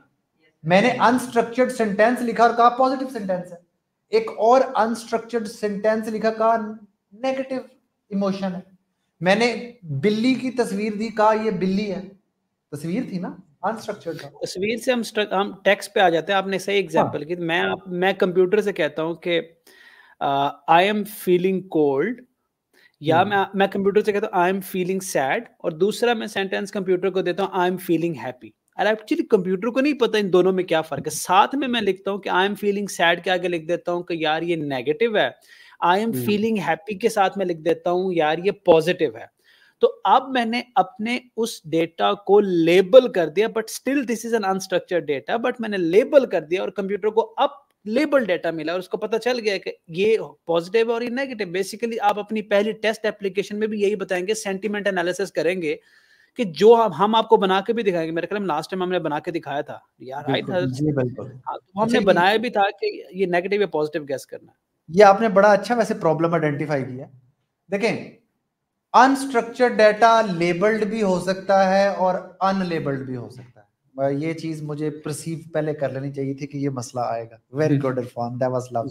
मैंने अनस्ट्रक्चर्ड सेंटेंस लिखा और कहा पॉजिटिव सेंटेंस है एक और अनस्ट्रक्चर्ड सेंटेंस लिखा कहा नेगेटिव इमोशन है मैंने बिल्ली की तस्वीर दी कहा ये बिल्ली है तस्वीर थी ना अनस्ट्रक्चर्ड तस्वीर से हम हम टेक्स्ट पे आ जाते हैं आपने सही एग्जांपल हाँ. की मैं मैं कंप्यूटर से कहता हूं कि आई एम फीलिंग कोल्ड या hmm. मैं मैं कंप्यूटर से कहता हूँ आई एम फीलिंग सैड और दूसरा मैं सेंटेंस कंप्यूटर को देता हूँ आई एम फीलिंग हैप्पी और एक्चुअली कंप्यूटर को नहीं पता इन दोनों में क्या फर्क है साथ में मैं लिखता हूँ कि आई एम फीलिंग सैड के आगे लिख देता हूँ कि यार ये नेगेटिव है आई एम फीलिंग हैप्पी के साथ में लिख देता हूँ यार ये पॉजिटिव है तो अब मैंने अपने उस डेटा को लेबल कर दिया but still this is an unstructured data but मैंने लेबल कर दिया और कंप्यूटर को अब लेबल डेटा मिला और उसको पता चल गया कि ये पॉजिटिव और ये नेगेटिव बेसिकली आप अपनी पहली टेस्ट एप्लीकेशन में भी यही बताएंगे सेंटीमेंट एनालिसिस करेंगे कि जो हम हम आपको बना के भी दिखाएंगे मेरे ख्याल लास्ट टाइम हमने बना के दिखाया था यार आई था हाँ, तो हमने अच्छा, बनाया भी था कि ये नेगेटिव या पॉजिटिव गैस करना ये आपने बड़ा अच्छा वैसे प्रॉब्लम आइडेंटिफाई किया देखें अनस्ट्रक्चर्ड डेटा लेबल्ड भी हो सकता है और अनलेबल्ड भी हो सकता है ये चीज मुझे प्रसीव पहले कर लेनी चाहिए थी कि ये मसला आएगा very good Irfan that was love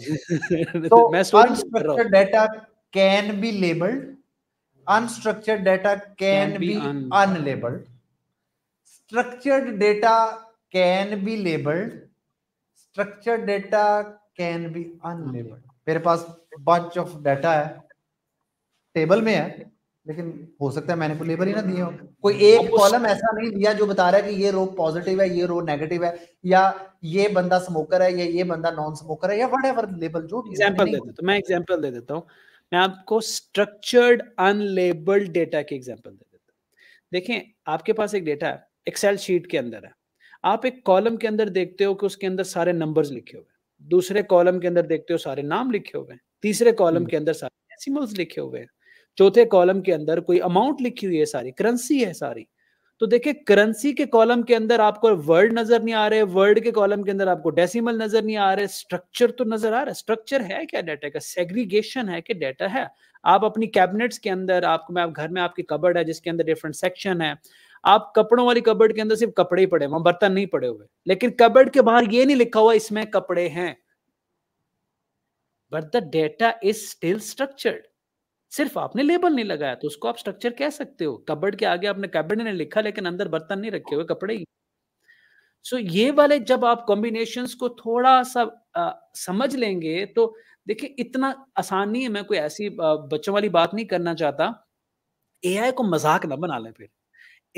तो unstructured data can be labelled unstructured data can be unlabelled structured data can be labelled structured data can be unlabelled मेरे पास बंच ऑफ डाटा है टेबल में है लेकिन हो सकता है मैंने कोई लेबर ही ना दिए हो हम्म। कोई एक कॉलम ऐसा नहीं दिया जो बता रहा है कि ये रो पॉजिटिव है ये रो नेगेटिव है या ये बंदा स्मोकर है या ये बंदा नॉन स्मोकर है या वट एवर लेबल जो एग्जाम्पल दे देता हूँ मैं एग्जाम्पल दे देता हूँ मैं आपको स्ट्रक्चर्ड अनलेबल्ड डेटा के एग्जाम्पल दे देता हूँ देखें आपके पास एक डेटा है एक्सेल शीट के अंदर है आप एक कॉलम के अंदर देखते हो कि उसके अंदर सारे नंबर्स लिखे हुए हैं दूसरे कॉलम के अंदर देखते हो सारे नाम लिखे हुए हैं तीसरे कॉलम हम्म। के अंदर सारे डेसिमल्स लिखे हुए हैं चौथे कॉलम के अंदर कोई अमाउंट लिखी हुई है सारी करेंसी है सारी तो देखिए करेंसी के कॉलम के अंदर आपको वर्ड नजर नहीं आ रहे वर्ड के कॉलम के अंदर आपको डेसिमल नजर नहीं आ रहे स्ट्रक्चर तो नजर आ रहा है स्ट्रक्चर है क्या डाटा का सेग्रीगेशन है कि डाटा है आप अपनी कैबिनेट्स के अंदर आपको मैं आप घर में आपकी कबर्ड है जिसके अंदर डिफरेंट सेक्शन है आप कपड़ों वाली कबर्ड के अंदर सिर्फ कपड़े ही पड़े वहां बर्तन नहीं पड़े हुए लेकिन कबर्ड के बाहर ये नहीं लिखा हुआ इसमें कपड़े हैं but the data is still structured सिर्फ आपने लेबल नहीं लगाया तो उसको आप स्ट्रक्चर कह सकते हो कबड़ के आगे आपने कबड़ ने लिखा लेकिन अंदर बर्तन नहीं रखे हुए कपड़े ही सो so, ये वाले जब आप कॉम्बिनेशन को थोड़ा सा आ, समझ लेंगे तो देखिए इतना आसान नहीं है मैं कोई ऐसी बच्चों वाली बात नहीं करना चाहता ए को मजाक ना बना लें फिर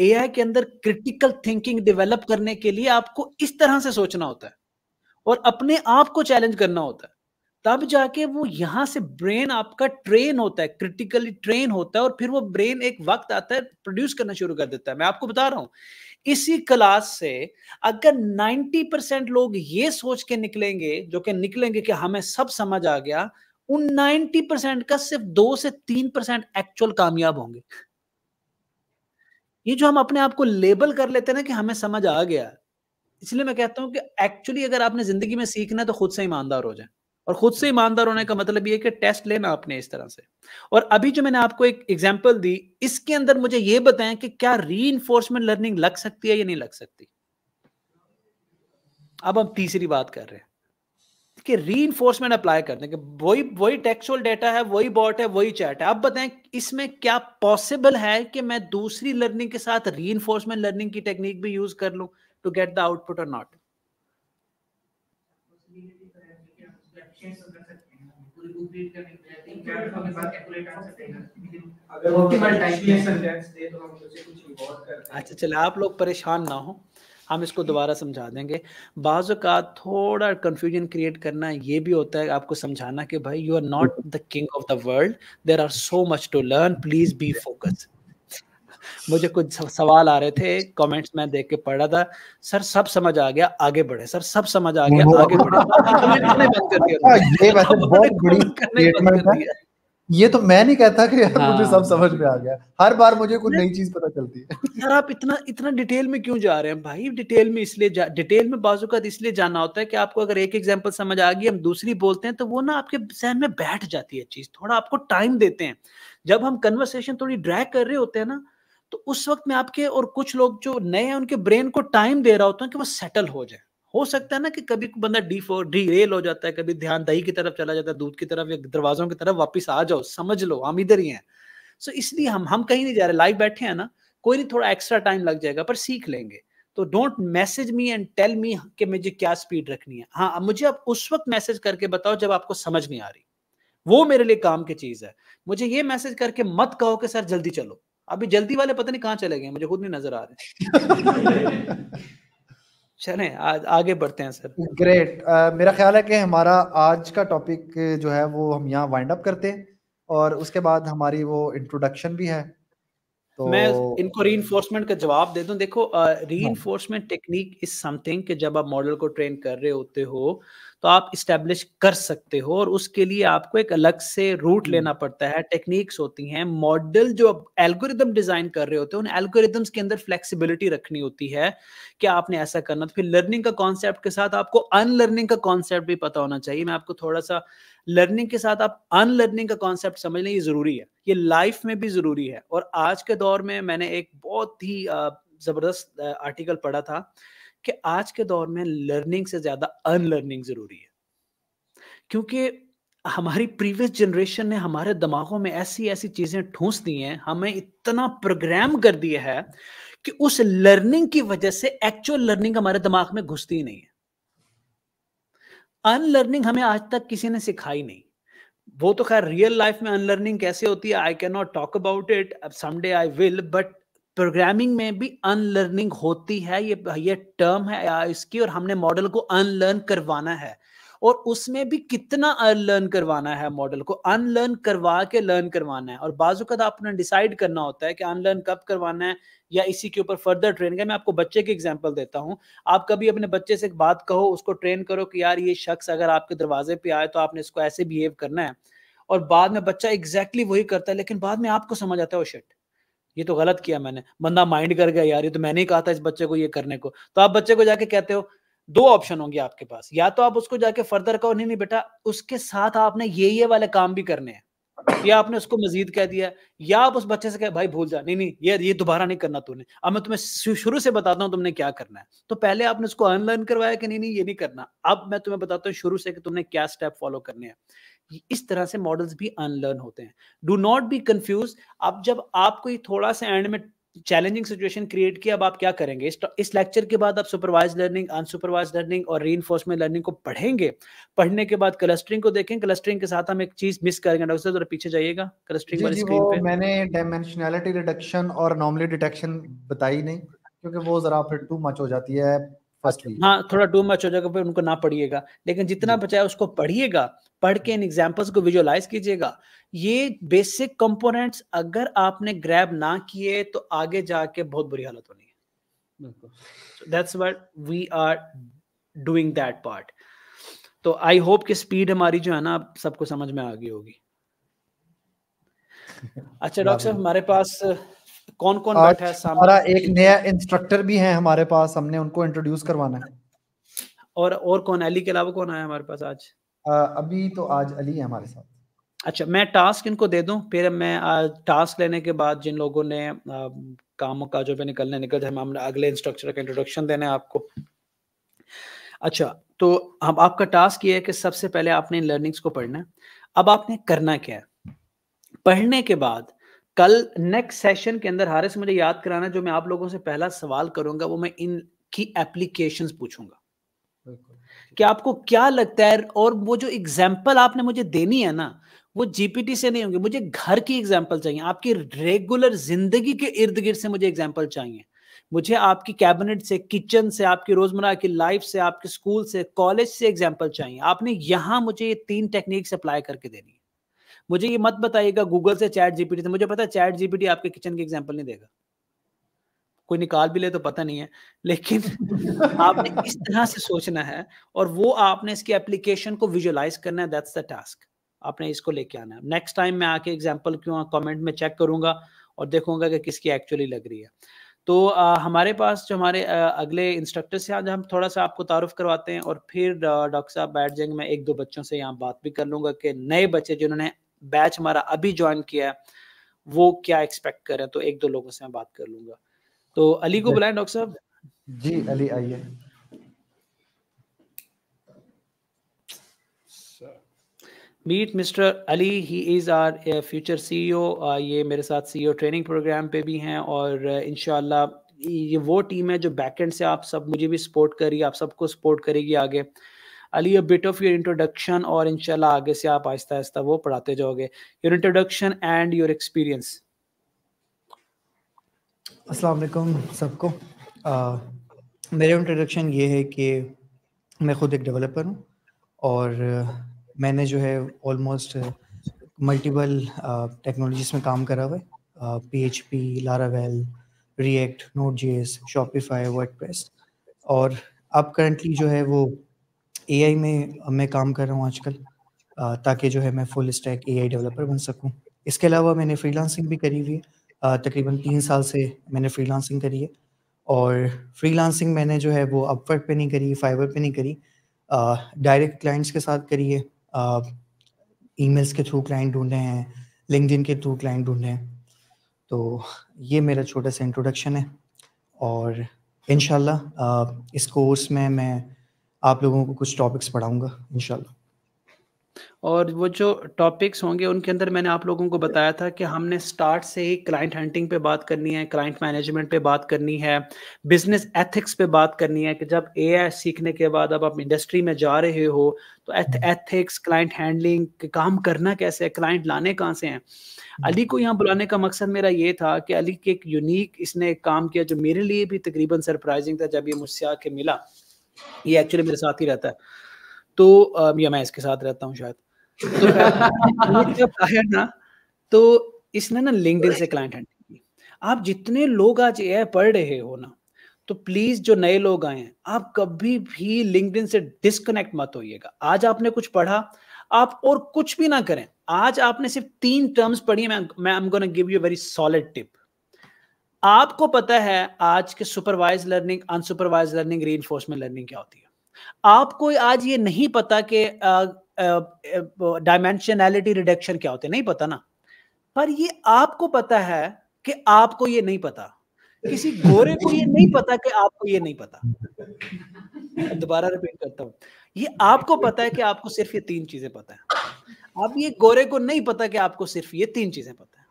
ए के अंदर क्रिटिकल थिंकिंग डेवलप करने के लिए आपको इस तरह से सोचना होता है और अपने आप को चैलेंज करना होता है तब जाके वो यहाँ से ब्रेन आपका ट्रेन होता है क्रिटिकली ट्रेन होता है और फिर वो ब्रेन एक वक्त आता है प्रोड्यूस करना शुरू कर देता है मैं आपको बता रहा हूँ इसी क्लास से अगर 90 परसेंट लोग ये सोच के निकलेंगे जो कि निकलेंगे कि हमें हाँ, सब समझ आ गया उन 90 परसेंट का सिर्फ दो से तीन परसेंट एक्चुअल कामयाब होंगे ये जो हम अपने आप को लेबल कर लेते हैं ना कि हमें हाँ, समझ आ गया इसलिए मैं कहता हूं कि एक्चुअली अगर आपने जिंदगी में सीखना है तो खुद से ईमानदार हो जाए और खुद से ईमानदार होने का मतलब ये कि टेस्ट लेना आपने इस तरह से और अभी जो मैंने आपको एक एग्जाम्पल दी इसके अंदर मुझे ये बताएं कि क्या री लर्निंग लग सकती है या नहीं लग सकती अब हम तीसरी बात कर रहे हैं कि री इन्फोर्समेंट अप्लाई कर के वही वही टेक्सुअल डेटा है वही बॉट है वही चैट है अब बताएं इसमें क्या पॉसिबल है कि मैं दूसरी लर्निंग के साथ री इन्फोर्समेंट लर्निंग की टेक्निक भी यूज कर लूं टू गेट द आउटपुट और नॉट करने के लिए थिंक कैलकुलेट अगर ऑप्टिमल टाइम सेंटेंस दे तो हम उसे कुछ करते हैं अच्छा चले आप लोग परेशान ना हो हम इसको दोबारा समझा देंगे बाज़ का थोड़ा कन्फ्यूजन क्रिएट करना ये भी होता है आपको समझाना कि भाई you are not the king of the world there are so much to learn please be focused मुझे कुछ सवाल आ रहे थे कमेंट्स में देख के पढ़ रहा था सर सब समझ आ गया आगे बढ़े सर सब समझ आ गया आगे बढ़े हाँ, ये तो बहुत बड़ी ये तो मैं नहीं कहता कि यार हाँ। मुझे सब हाँ। समझ में आ गया हर बार मुझे कुछ नई चीज पता चलती है यार आप इतना इतना डिटेल में क्यों जा रहे हैं भाई डिटेल में इसलिए डिटेल में बाजू का इसलिए जाना होता है कि आपको अगर एक एग्जांपल समझ आ गई हम दूसरी बोलते हैं तो वो ना आपके जहन में बैठ जाती है चीज थोड़ा आपको टाइम देते हैं जब हम कन्वर्सेशन थोड़ी ड्रैग कर रहे होते हैं ना तो उस वक्त में आपके और कुछ लोग जो नए हैं उनके ब्रेन को टाइम दे रहा होता है कि वो सेटल हो जाए हो सकता है ना कि कभी बंदा डी फोर डी रेल हो जाता है कभी ध्यान दही की तरफ चला जाता है दूध की तरफ या दरवाजों की तरफ वापस आ जाओ समझ लो हम इधर ही हैं सो इसलिए हम हम कहीं नहीं जा रहे लाइव बैठे हैं ना कोई नहीं थोड़ा एक्स्ट्रा टाइम लग जाएगा पर सीख लेंगे तो don't message me and tell me कि मुझे क्या स्पीड रखनी है हाँ मुझे आप उस वक्त मैसेज करके बताओ जब आपको समझ नहीं आ रही वो मेरे लिए काम की चीज है मुझे ये मैसेज करके मत कहो कि सर जल्दी चलो अभी जल्दी वाले पता नहीं कहाँ चले गए मुझे खुद नहीं नजर आ रहे चले आज आगे बढ़ते हैं सर ग्रेट uh, मेरा ख्याल है कि हमारा आज का टॉपिक जो है वो हम यहाँ वाइंड अप करते हैं और उसके बाद हमारी वो इंट्रोडक्शन भी है तो मैं इनको री का जवाब दे दूं देखो री टेक्निक इज समथिंग कि जब आप मॉडल को ट्रेन कर रहे होते हो तो आप इस्टेब्लिश कर सकते हो और उसके लिए आपको एक अलग से रूट लेना हम्म। पड़ता है टेक्निक्स होती हैं मॉडल जो एल्गोरिदम डिजाइन कर रहे होते हैं उन एल्गोरिदम्स के अंदर फ्लेक्सिबिलिटी रखनी होती है कि आपने ऐसा करना तो फिर लर्निंग का कॉन्सेप्ट के साथ आपको अनलर्निंग का कॉन्सेप्ट भी पता होना चाहिए मैं आपको थोड़ा सा लर्निंग के साथ आप अनलर्निंग का कॉन्सेप्ट समझ लें ये जरूरी है ये लाइफ में भी जरूरी है और आज के दौर में मैंने एक बहुत ही जबरदस्त आर्टिकल पढ़ा था कि आज के दौर में लर्निंग से ज्यादा अनलर्निंग जरूरी है क्योंकि हमारी प्रीवियस जनरेशन ने हमारे दिमागों में ऐसी ऐसी चीजें ठूंस दी हैं हमें इतना प्रोग्राम कर दिया है कि उस लर्निंग की वजह से एक्चुअल लर्निंग हमारे दिमाग में घुसती नहीं है अनलर्निंग हमें आज तक किसी ने सिखाई नहीं वो तो खैर रियल लाइफ में अनलर्निंग कैसे होती है I can not talk about it someday I will but programming में भी अनलर्निंग होती है ये ये टर्म है इसकी और हमने मॉडल को अनलर्न करवाना है और उसमें भी कितना अनलर्न करवाना है मॉडल को अनलर्न करवा के लर्न करवाना है और बाजू का तो आपने डिसाइड करना होता है कि अनलर्न कब करवाना है या इसी के ऊपर फर्दर ट्रेन का मैं आपको बच्चे की एग्जाम्पल देता हूँ आप कभी अपने बच्चे से बात कहो उसको ट्रेन करो कि यार ये शख्स अगर आपके दरवाजे पे आए तो आपने इसको ऐसे बिहेव करना है और बाद में बच्चा एग्जैक्टली exactly वही करता है लेकिन बाद में आपको समझ आता है वो शर्ट ये तो गलत किया मैंने बंदा माइंड कर गया यार ये तो मैंने ही कहा था इस बच्चे को ये करने को तो आप बच्चे को जाके कहते हो दो ऑप्शन होंगे आपके पास या तो आप उसको जाके फर्दर कहो नहीं नहीं बेटा उसके साथ आपने ये ये वाले काम भी करने हैं या आपने उसको मजीद कह दिया या आप उस बच्चे से कह भाई भूल जा नहीं नहीं ये ये दोबारा नहीं करना तूने अब मैं तुम्हें शुरू से बताता हूँ तुमने क्या करना है तो पहले आपने उसको अनलर्न करवाया कि नहीं नहीं ये नहीं करना अब मैं तुम्हें बताता हूँ शुरू से कि तुमने क्या स्टेप फॉलो करने हैं इस तरह से मॉडल्स भी अनलर्न होते हैं डू नॉट बी कंफ्यूज अब जब आपको थोड़ा सा एंड में चैलेंजिंग सिचुएशन क्रिएट किया अब आप क्या करेंगे इस, इस लेक्चर के बाद आप सुपरवाइज लर्निंग अनसुपरवाइज लर्निंग और री लर्निंग को पढ़ेंगे पढ़ने के बाद क्लस्टरिंग को देखें क्लस्टरिंग के साथ हम एक चीज मिस करेंगे डॉक्टर जरा पीछे जाइएगा क्लस्टरिंग वाली स्क्रीन पे मैंने डाइमेंशनैलिटी रिडक्शन और नॉर्मली डिटेक्शन बताई नहीं क्योंकि वो जरा फिर टू मच हो जाती है हाँ थोड़ा टू मच हो जाएगा फिर उनको ना पढ़िएगा लेकिन जितना बचा है उसको पढ़िएगा पढ़ के इन एग्जाम्पल्स को विजुअलाइज कीजिएगा ये बेसिक कंपोनेंट्स अगर आपने ग्रैब ना किए तो आगे जाके बहुत बुरी हालत होनी है that's what we are doing that part तो आई होप कि स्पीड हमारी जो है ना सबको समझ में आ गई होगी अच्छा डॉक्टर साहब हमारे पास कौन कौन बैठा है सामने हमारा एक नया इंस्ट्रक्टर भी है हमारे पास हमने उनको इंट्रोड्यूस करवाना है और और कौन एली के अलावा कौन आया हमारे पास आज अभी तो आज अली है हमारे साथ अच्छा मैं टास्क इनको दे दूं फिर मैं टास्क लेने के बाद जिन लोगों ने काम काजों पे निकलने निकल जाए हम अगले इंस्ट्रक्चर का इंट्रोडक्शन देना है आपको अच्छा तो हम आपका टास्क ये है कि सबसे पहले आपने इन लर्निंग्स को पढ़ना है अब आपने करना क्या है पढ़ने के बाद कल नेक्स्ट सेशन के अंदर हारे से मुझे याद कराना जो मैं आप लोगों से पहला सवाल करूंगा वो मैं इनकी एप्लीकेशन पूछूंगा कि आपको क्या लगता है और वो जो एग्जाम्पल आपने मुझे देनी है ना वो जीपीटी से नहीं होंगे मुझे घर की एग्जाम्पल चाहिए आपकी रेगुलर जिंदगी के इर्द गिर्द से मुझे एग्जाम्पल चाहिए मुझे आपकी कैबिनेट से किचन से आपकी रोजमर्रा की लाइफ से आपके स्कूल से कॉलेज से एग्जाम्पल चाहिए आपने यहाँ मुझे ये तीन टेक्निक्स अप्लाई करके देनी है मुझे ये मत बताइएगा गूगल से चैट जीपीटी से मुझे पता है चैट जीपीटी आपके किचन की एग्जाम्पल नहीं देगा कोई निकाल भी ले तो पता नहीं है लेकिन आपने इस तरह से सोचना है और वो आपने इसकी एप्लीकेशन को विजुअलाइज करना है दैट्स द टास्क आपने इसको लेके आना है नेक्स्ट टाइम मैं आके एग्जाम्पल क्यों कॉमेंट में चेक करूंगा और देखूंगा कि किसकी एक्चुअली लग रही है तो आ, हमारे पास जो हमारे आ, अगले इंस्ट्रक्टर से आज हम थोड़ा सा आपको तारुफ करवाते हैं और फिर डॉक्टर साहब बैठ जाएंगे मैं एक दो बच्चों से यहाँ बात भी कर लूंगा कि नए बच्चे जिन्होंने बैच हमारा अभी ज्वाइन किया है वो क्या एक्सपेक्ट करें तो एक दो लोगों से मैं बात कर लूंगा तो अली को बुलाएं डॉक्टर साहब जी अली आइए meet mister Ali he is our future CEO ये मेरे साथ सीईओ ट्रेनिंग प्रोग्राम पे भी हैं और uh, इनशाला ये वो टीम है जो बैकएंड से आप सब मुझे भी सपोर्ट करिए आप सबको सपोर्ट करेगी आगे Ali a bit of your introduction और इनशाला आगे से आप आहिस्ता आहिस्ता वो पढ़ाते जाओगे your introduction and your experience अस्सलाम वालेकुम सबको मेरा इंट्रोडक्शन ये है कि मैं ख़ुद एक डेवलपर हूँ और मैंने जो है ऑलमोस्ट मल्टीपल टेक्नोलॉजीज़ में काम करा हुआ है P H P Laravel React Node G S Shopify word और अब करंटली जो है वो ए आई में मैं काम कर रहा हूँ आजकल ताकि जो है मैं full stack A I developer बन सकूँ इसके अलावा मैंने फ्रीलांसिंग भी करी हुई है तकरीबन तीन साल से मैंने फ्रीलांसिंग करी है और फ्रीलांसिंग मैंने जो है वो अपवर्क पे नहीं करी फाइवर पे नहीं करी डायरेक्ट क्लाइंट्स के साथ करी है ईमेल्स के थ्रू क्लाइंट ढूंढे हैं लिंकडिन के थ्रू क्लाइंट ढूंढे हैं तो ये मेरा छोटा सा इंट्रोडक्शन है और इन इस कोर्स में मैं आप लोगों को कुछ टॉपिक्स पढ़ाऊँगा इन और वो जो टॉपिक्स होंगे उनके अंदर मैंने आप लोगों को बताया था कि हमने स्टार्ट से ही क्लाइंट हंटिंग पे बात करनी है क्लाइंट मैनेजमेंट पे बात करनी है बिजनेस एथिक्स पे बात करनी है कि जब ए सीखने के बाद अब आप इंडस्ट्री में जा रहे हो तो एथिक्स क्लाइंट हैंडलिंग काम करना कैसे है क्लाइंट लाने कहाँ से हैं हम्म। अली को यहाँ बुलाने का मकसद मेरा ये था कि अली के एक यूनिक इसने काम किया जो मेरे लिए भी तकरीबन सरप्राइजिंग था जब ये मुझसे आके मिला ये एक्चुअली मेरे साथ ही रहता है तो या मैं इसके साथ रहता हूँ शायद तो ना तो इसने ना लिंक्डइन से क्लाइंट हंटिंग की आप जितने लोग आज ए पढ़ रहे हो ना तो प्लीज जो नए लोग आए हैं आप कभी भी लिंक्डइन से डिस्कनेक्ट मत होइएगा आज आपने कुछ पढ़ा आप और कुछ भी ना करें आज आपने सिर्फ तीन टर्म्स पढ़ी है मैं मैं I am give you very solid tip आपको पता है आज के supervise learning unsupervise learning re learning क्या होती है आपको आज ये नहीं पता कि डायमेंशनैलिटी रिडक्शन क्या होते नहीं पता ना पर ये आपको पता है कि आपको ये नहीं पता किसी गोरे को ये नहीं पता कि आपको ये नहीं पता दोबारा रिपीट करता हूं ये आपको पता है कि आपको सिर्फ ये तीन चीजें पता है अब ये गोरे को नहीं पता कि आपको सिर्फ ये तीन चीजें पता है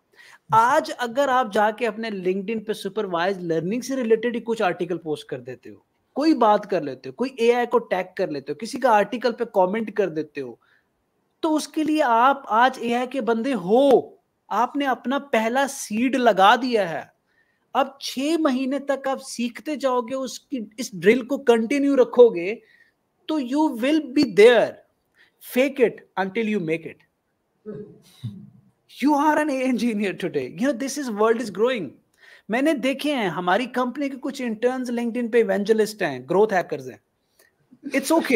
आज अगर आप जाके अपने लिंक्डइन पे सुपरवाइज लर्निंग से रिलेटेड ही कुछ आर्टिकल पोस्ट कर देते हो कोई बात कर लेते हो कोई एआई को टैग कर लेते हो किसी का आर्टिकल पे कमेंट कर देते हो तो उसके लिए आप आज एआई के बंदे हो आपने अपना पहला सीड लगा दिया है अब छह महीने तक आप सीखते जाओगे उसकी इस ड्रिल को कंटिन्यू रखोगे तो you will be there fake it until you make it you are an engineer today you know this is world is growing मैंने देखे हैं हमारी कंपनी के कुछ इंटर्न लिंक्डइन पे इवेंजलिस्ट हैं ग्रोथ हैकर्स हैं it's okay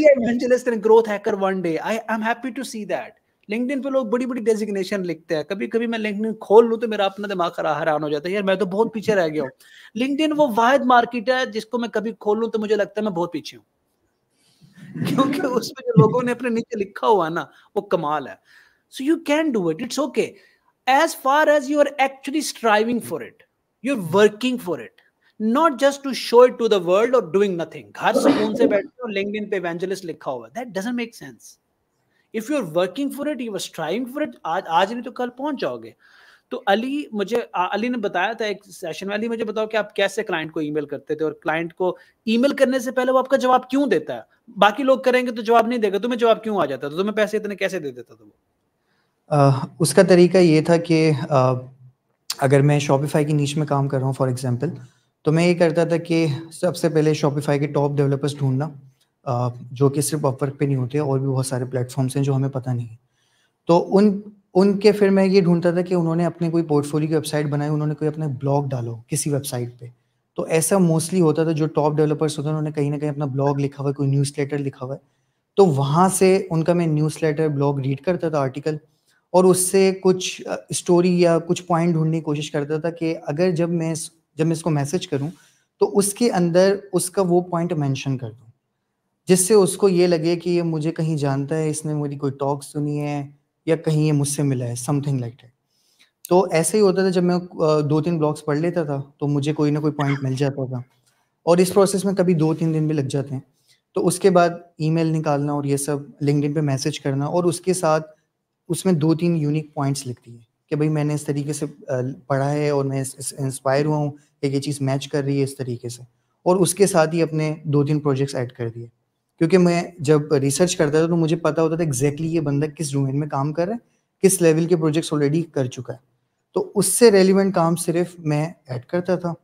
evangelist and growth hacker one day I I am happy to see that LinkedIn पे लोग बड़ी बड़ी डेजिग्नेशन लिखते हैं कभी कभी मैं लिंक्डइन खोल लूँ तो मेरा अपना दिमाग खरा हैरान हो जाता है यार मैं तो बहुत पीछे रह गया हूँ लिंक्डइन वो वाहद मार्केट है जिसको मैं कभी खोल लूँ तो मुझे लगता है मैं बहुत पीछे हूँ क्योंकि उसमें जो लोगों ने अपने नीचे लिखा हुआ है ना वो कमाल है so you can do it it's okay okay. as far as you are actually striving for it you're working for it not just to show it to the world or doing nothing घर सुकून से बैठे हो LinkedIn पे evangelist लिखा हुआ that doesn't make sense if you are working for it you are striving for it आज आज नहीं तो कल पहुंच जाओगे तो अली मुझे अली ने बताया था एक सेशन में अली मुझे बताओ कि आप कैसे क्लाइंट को ईमेल करते थे और क्लाइंट को ईमेल करने से पहले वो आपका जवाब क्यों देता है बाकी लोग करेंगे तो जवाब नहीं देगा तुम्हें जवाब क्यों आ जाता तो तुम्हें पैसे इतने कैसे दे देता था वो उसका तरीका ये था कि अगर मैं शॉपिफाई की नीच में काम कर रहा हूँ फॉर एग्जांपल तो मैं ये करता था कि सबसे पहले शॉपिफाई के टॉप डेवलपर्स ढूंढना जो कि सिर्फ अपवर्क पे नहीं होते और भी बहुत सारे प्लेटफॉर्म्स हैं जो हमें पता नहीं है तो उन उनके फिर मैं ये ढूंढता था कि उन्होंने अपने कोई पोर्टफोलियो की वेबसाइट बनाई उन्होंने कोई अपना ब्लॉग डालो किसी वेबसाइट पे तो ऐसा मोस्टली होता था जो टॉप डेवलपर्स होते हैं उन्होंने कहीं ना कहीं अपना ब्लॉग लिखा हुआ है कोई न्यूज़ लिखा हुआ है तो वहाँ से उनका मैं न्यूज़ ब्लॉग रीड करता था आर्टिकल और उससे कुछ स्टोरी या कुछ पॉइंट ढूंढने की कोशिश करता था कि अगर जब मैं जब मैं इसको मैसेज करूं तो उसके अंदर उसका वो पॉइंट मेंशन कर दूं जिससे उसको ये लगे कि ये मुझे कहीं जानता है इसने मेरी कोई टॉक सुनी है या कहीं ये मुझसे मिला है समथिंग लाइक दैट तो ऐसे ही होता था जब मैं दो तीन ब्लॉग्स पढ़ लेता था तो मुझे कोई ना कोई पॉइंट मिल जाता था और इस प्रोसेस में कभी दो तीन दिन भी लग जाते हैं तो उसके बाद ईमेल निकालना और ये सब लिंकड पे मैसेज करना और उसके साथ उसमें दो तीन यूनिक पॉइंट्स लिखती है कि भाई मैंने इस तरीके से पढ़ा है और मैं इंस्पायर हुआ हूँ एक ये चीज़ मैच कर रही है इस तरीके से और उसके साथ ही अपने दो तीन प्रोजेक्ट्स ऐड कर दिए क्योंकि मैं जब रिसर्च करता था तो मुझे पता होता था एग्जैक्टली ये बंदा किस डोमेन में काम कर रहा है किस लेवल के प्रोजेक्ट्स ऑलरेडी कर चुका है तो उससे रेलिवेंट काम सिर्फ मैं ऐड करता था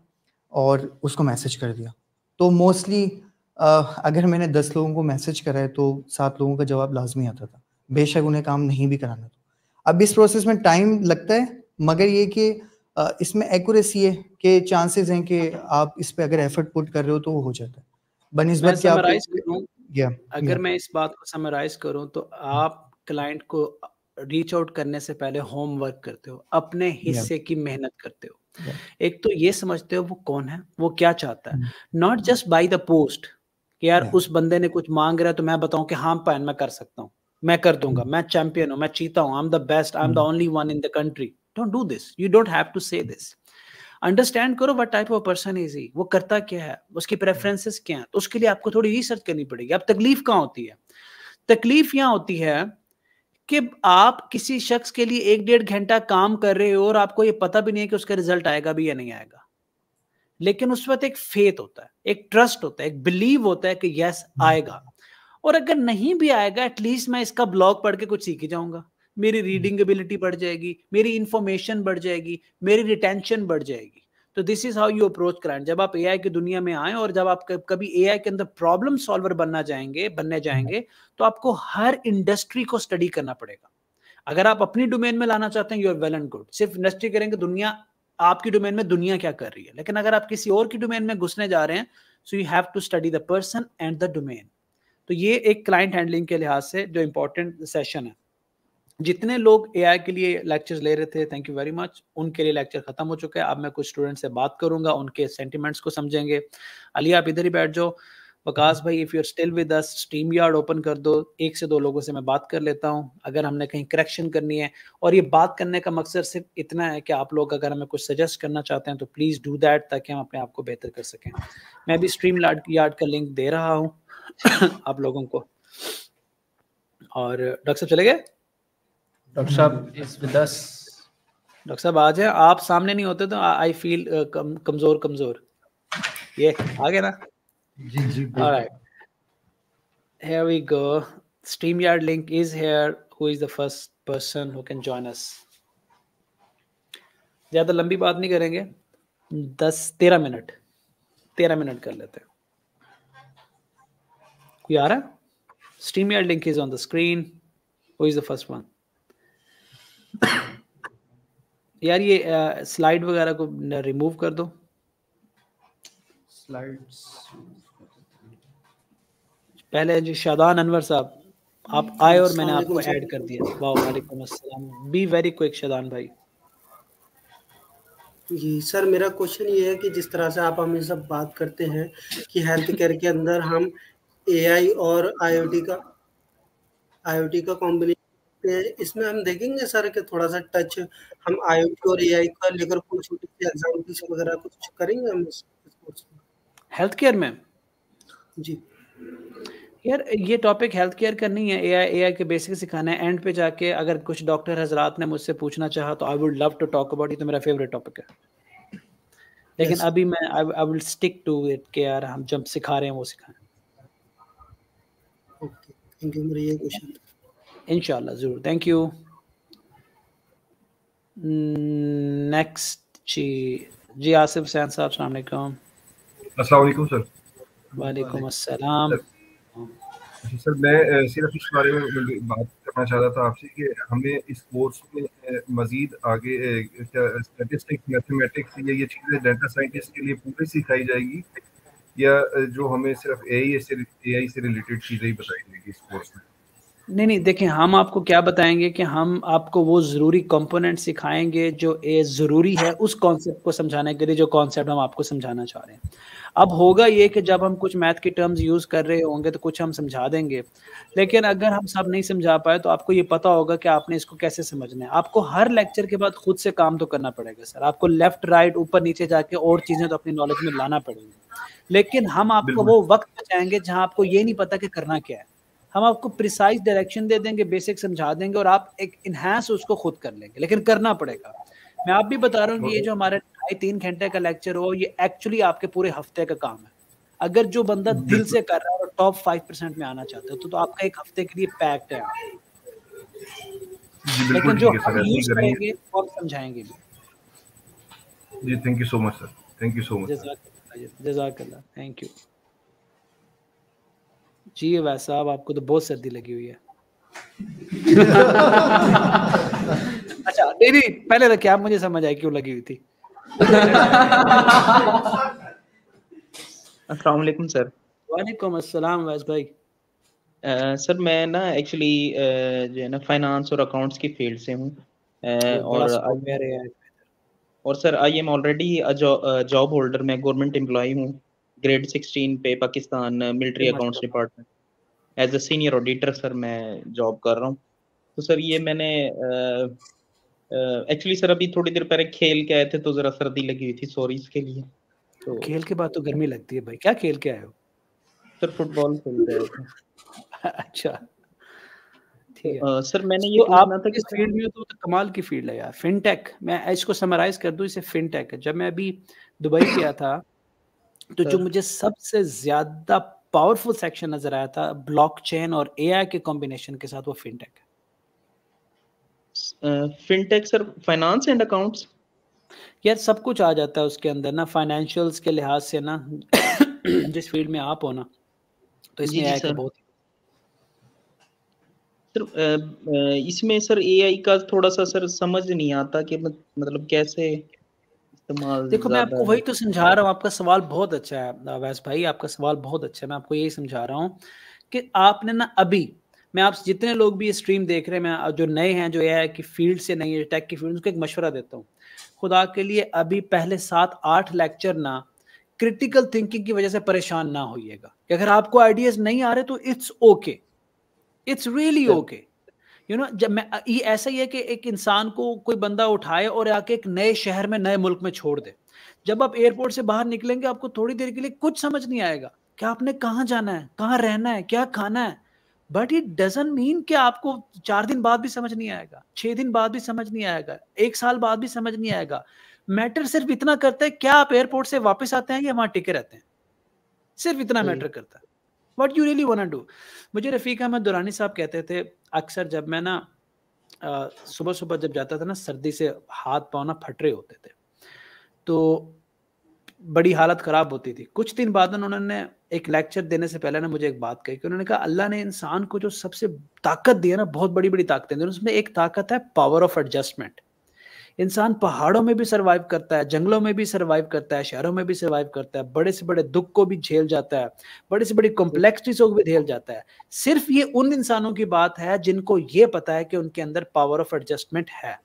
और उसको मैसेज कर दिया तो मोस्टली अगर मैंने दस लोगों को मैसेज करा है तो सात लोगों का जवाब लाजमी आता था बेशक उन्हें काम नहीं भी कराना तो अब इस प्रोसेस में टाइम लगता है मगर ये कि इसमें एक्यूरेसी है कि चांसेस हैं कि आप इस पे अगर एफर्ट पुट कर रहे हो तो वो हो जाता है क्या आप या अगर या। मैं इस बात को समराइज करूं तो आप क्लाइंट को रीच आउट करने से पहले होमवर्क करते हो अपने हिस्से की मेहनत करते हो एक तो ये समझते हो वो कौन है वो क्या चाहता है not just buy the post कि यार उस बंदे ने कुछ मांग रहा है तो मैं बताऊं कि हाँ पैन मैं कर सकता हूँ मैं कर दूंगा हम्म। मैं चैंपियन हूं मैं चीता हूं I am the best I am the only one in the country don't do this you don't have to say this understand करो what type of person is he वो करता क्या है उसकी प्रेफरेंसेस हम्म। क्या है तो उसके लिए आपको थोड़ी रिसर्च करनी पड़ेगी अब तकलीफ कहाँ होती है तकलीफ यहाँ होती है कि आप किसी शख्स के लिए एक डेढ़ घंटा काम कर रहे हो और आपको ये पता भी नहीं है कि उसका रिजल्ट आएगा भी या नहीं आएगा लेकिन उस वक्त एक फेथ होता है एक ट्रस्ट होता है एक बिलीव होता है कि यस हम्म। आएगा और अगर नहीं भी आएगा एटलीस्ट मैं इसका ब्लॉग पढ़ के कुछ सीख जाऊंगा मेरी रीडिंग हम्म। एबिलिटी बढ़ जाएगी मेरी इंफॉर्मेशन बढ़ जाएगी मेरी रिटेंशन बढ़ जाएगी तो this is how you approach crime जब आप एआई की दुनिया में आए और जब आप कभी एआई के अंदर प्रॉब्लम सॉल्वर बनना जाएंगे बनने जाएंगे तो आपको हर इंडस्ट्री को स्टडी करना पड़ेगा अगर आप अपनी डोमेन में लाना चाहते हैं you are well and good सिर्फ इंडस्ट्री करेंगे दुनिया आपकी डोमेन में दुनिया क्या कर रही है लेकिन अगर आप किसी और की डोमेन में घुसने जा रहे हैं so you have to study the person and the domain तो ये एक क्लाइंट हैंडलिंग के लिहाज से जो इम्पोर्टेंट सेशन है जितने लोग ए के लिए लेक्चर्स ले रहे थे थैंक यू वेरी मच उनके लिए लेक्चर खत्म हो चुका है अब मैं कुछ स्टूडेंट से बात करूंगा उनके सेंटिमेंट्स को समझेंगे अली आप इधर ही बैठ जाओ वकास भाई if you are still with us StreamYard open कर दो एक से दो लोगों से मैं बात कर लेता हूँ अगर हमने कहीं करेक्शन करनी है और ये बात करने का मकसद सिर्फ इतना है कि आप लोग अगर हमें कुछ सजेस्ट करना चाहते हैं तो प्लीज़ डू दैट ताकि हम अपने आप को बेहतर कर सकें मैं भी स्ट्रीम यार्ड का लिंक दे रहा हूँ आप लोगों को और डॉक्टर साहब चले गए डॉक्टर साहब इज विद अस डॉक्टर साहब आज है आप सामने नहीं होते तो आई फील कम, कमजोर कमजोर ये आ गया ना जी जी alright we go StreamYard link is here who is the first person who can join us ज्यादा लंबी बात नहीं करेंगे दस तेरह मिनट तेरह मिनट कर लेते हैं Yara, StreamYard link is on the screen. Who is the first one? यार ये स्लाइड uh, वगैरह को रिमूव कर दो स्लाइड्स पहले जो शादान अनवर साहब आप आए और मैंने आपको ऐड कर दिया वाह वालेकुम अस्सलाम बी वेरी क्विक शादान भाई जी सर मेरा क्वेश्चन ये है कि जिस तरह से आप हमें सब बात करते हैं कि हेल्थ केयर के अंदर हम एआई और आईओटी का आईओटी का कॉम्बिनेशन इसमें हम देखेंगे सर कि थोड़ा सा टच हम आईओटी और एआई का लेकर कुछ छोटी सी एग्जाम्पल्स वगैरह कुछ करेंगे हम इस कोर्स में हेल्थ केयर में जी यार ये टॉपिक हेल्थ केयर का नहीं है एआई एआई के बेसिक सिखाना है एंड पे जाके अगर कुछ डॉक्टर हजरात ने मुझसे पूछना चाहा तो I would love to talk about ये तो मेरा फेवरेट टॉपिक है लेकिन yes. अभी मैं I will stick to it के यार हम जब सिखा रहे हैं वो सिखाएं थैंक यू मेरा ये क्वेश्चन इनशाला ज़रूर थैंक यू नेक्स्ट जी जी आसिफ हुसैन साहब अस्सलाम वालेकुम सर वालेकुम अस्सलाम सर मैं सिर्फ इस बारे में बात करना चाह रहा था आपसे कि हमें इस कोर्स में मजीद आगे स्टैटिस्टिक्स मैथमेटिक्स ये ये चीज़ें डेटा साइंटिस्ट के लिए पूरी सिखाई जाएगी या जो हमें सिर्फ ए आई से ए आई से रिलेटेड चीज़ें ही बताई जाएगी स्पोर्ट्स में नहीं नहीं देखें हम आपको क्या बताएंगे कि हम आपको वो ज़रूरी कंपोनेंट सिखाएंगे जो ए ज़रूरी है उस कॉन्सेप्ट को समझाने के लिए जो कॉन्सेप्ट हम आपको समझाना चाह रहे हैं अब होगा ये कि जब हम कुछ मैथ के टर्म्स यूज़ कर रहे होंगे तो कुछ हम समझा देंगे लेकिन अगर हम सब नहीं समझा पाए तो आपको ये पता होगा कि आपने इसको कैसे समझना है आपको हर लेक्चर के बाद खुद से काम तो करना पड़ेगा सर आपको लेफ्ट राइट ऊपर नीचे जाके और चीज़ें तो अपनी नॉलेज में लाना पड़ेगी लेकिन हम आपको वो वक्त बचाएंगे जहाँ आपको ये नहीं पता कि करना क्या है हम आपको प्रिसाइज डायरेक्शन दे देंगे बेसिक समझा देंगे और आप एक इन्हांस उसको खुद कर लेंगे लेकिन करना पड़ेगा मैं आप भी बता रहा हूँ कि ये जो हमारे ढाई तीन घंटे का लेक्चर हो ये एक्चुअली आपके पूरे हफ्ते का काम है अगर जो बंदा दिल से कर रहा है और टॉप फाइव परसेंट में आना चाहता है तो, तो आपका एक हफ्ते के लिए पैक्ट है लेकिन जो करेंगे और समझाएंगे भी जी thank you so much sir thank you so much जजाक थैंक यू जी वैस साहब आपको तो बहुत सर्दी लगी हुई है अच्छा नहीं नहीं पहले तो क्या मुझे समझ आई क्यों लगी हुई थी अस्सलाम सर वालेकुम अस्सलाम वैस भाई uh, सर मैं ना एक्चुअली uh, जो है ना फाइनेंस और अकाउंट्स की फील्ड से हूँ uh, और और sir I am already job holder मैं गवर्नमेंट एम्प्लॉय हूँ ग्रेड 16 पे Pakistan military accounts department as a senior auditor sir मैं जॉब कर रहा हूँ तो सर ये मैंने एक्चुअली सर अभी थोड़ी देर पहले खेल के आए थे तो जरा सर्दी लगी हुई थी सॉरी इसके लिए तो खेल के बाद तो गर्मी लगती है भाई क्या खेल के आए हो सर फुटबॉल खेल रहे अच्छा Uh, सर मैंने ये तो आप था इस फील्ड में तो, तो कमाल की फील्ड है यार फिनटेक मैं इसको समराइज कर दूं इसे फिनटेक जब मैं अभी दुबई गया था तो जो मुझे सबसे ज्यादा पावरफुल सेक्शन नजर आया था ब्लॉकचेन और एआई के कॉम्बिनेशन के साथ वो फिनटेक है fintech sir finance and accounts यार सब कुछ आ जाता है उसके अंदर ना फाइनेंशियल्स के लिहाज से ना जिस फील्ड में आप हो ना तो इसमें एआई का बहुत सर इसमें सर एआई का थोड़ा सा सर समझ नहीं आता कि मतलब कैसे देखो मैं आपको वही तो समझा रहा हूँ आपका सवाल बहुत अच्छा है वैस भाई आपका सवाल बहुत अच्छा है मैं आपको यही समझा रहा हूँ कि आपने ना अभी मैं आप जितने लोग भी ये स्ट्रीम देख रहे हैं मैं जो नए हैं जो है कि फील्ड से नहीं है टेक की फील्ड उसको एक मशवरा देता हूँ खुदा के लिए अभी पहले सात आठ लेक्चर ना क्रिटिकल थिंकिंग की वजह से परेशान ना होइएगा अगर आपको आइडियाज नहीं आ रहे तो it's okay it's really okay you you know know, जब मैं ये ऐसा ही है कि एक इंसान को कोई बंदा उठाए और आके एक नए शहर में नए मुल्क में छोड़ दे जब आप एयरपोर्ट से बाहर निकलेंगे आपको थोड़ी देर के लिए कुछ समझ नहीं आएगा कि आपने कहाँ जाना है कहाँ रहना है क्या खाना है बट इट डजन मीन कि आपको चार दिन बाद भी समझ नहीं आएगा छः दिन बाद भी समझ नहीं आएगा एक साल बाद भी समझ नहीं आएगा मैटर सिर्फ इतना करता है क्या आप एयरपोर्ट से वापस आते हैं या वहाँ टिके रहते हैं सिर्फ इतना मैटर करता है what you really want do मुझे रफ़ीक अहमद दुरानी साहब कहते थे अक्सर जब मैं ना सुबह सुबह जब जाता था ना सर्दी से हाथ पाँव ना फट रहे होते थे तो बड़ी हालत ख़राब होती थी कुछ दिन बाद उन्होंने एक लेक्चर देने से पहले ना मुझे एक बात कही कि उन्होंने कहा अल्लाह ने इंसान को जो सबसे ताकत दी है ना बहुत बड़ी बड़ी ताकतें दी उसमें एक ताकत है पावर ऑफ एडजस्टमेंट इंसान पहाड़ों में भी सरवाइव करता है जंगलों में भी सरवाइव करता है शहरों में भी सरवाइव करता है बड़े से बड़े दुख को भी झेल जाता है बड़े से बड़ी कॉम्प्लेक्सिटीज को भी झेल जाता है सिर्फ ये उन इंसानों की बात है जिनको ये पता है कि उनके अंदर पावर ऑफ एडजस्टमेंट है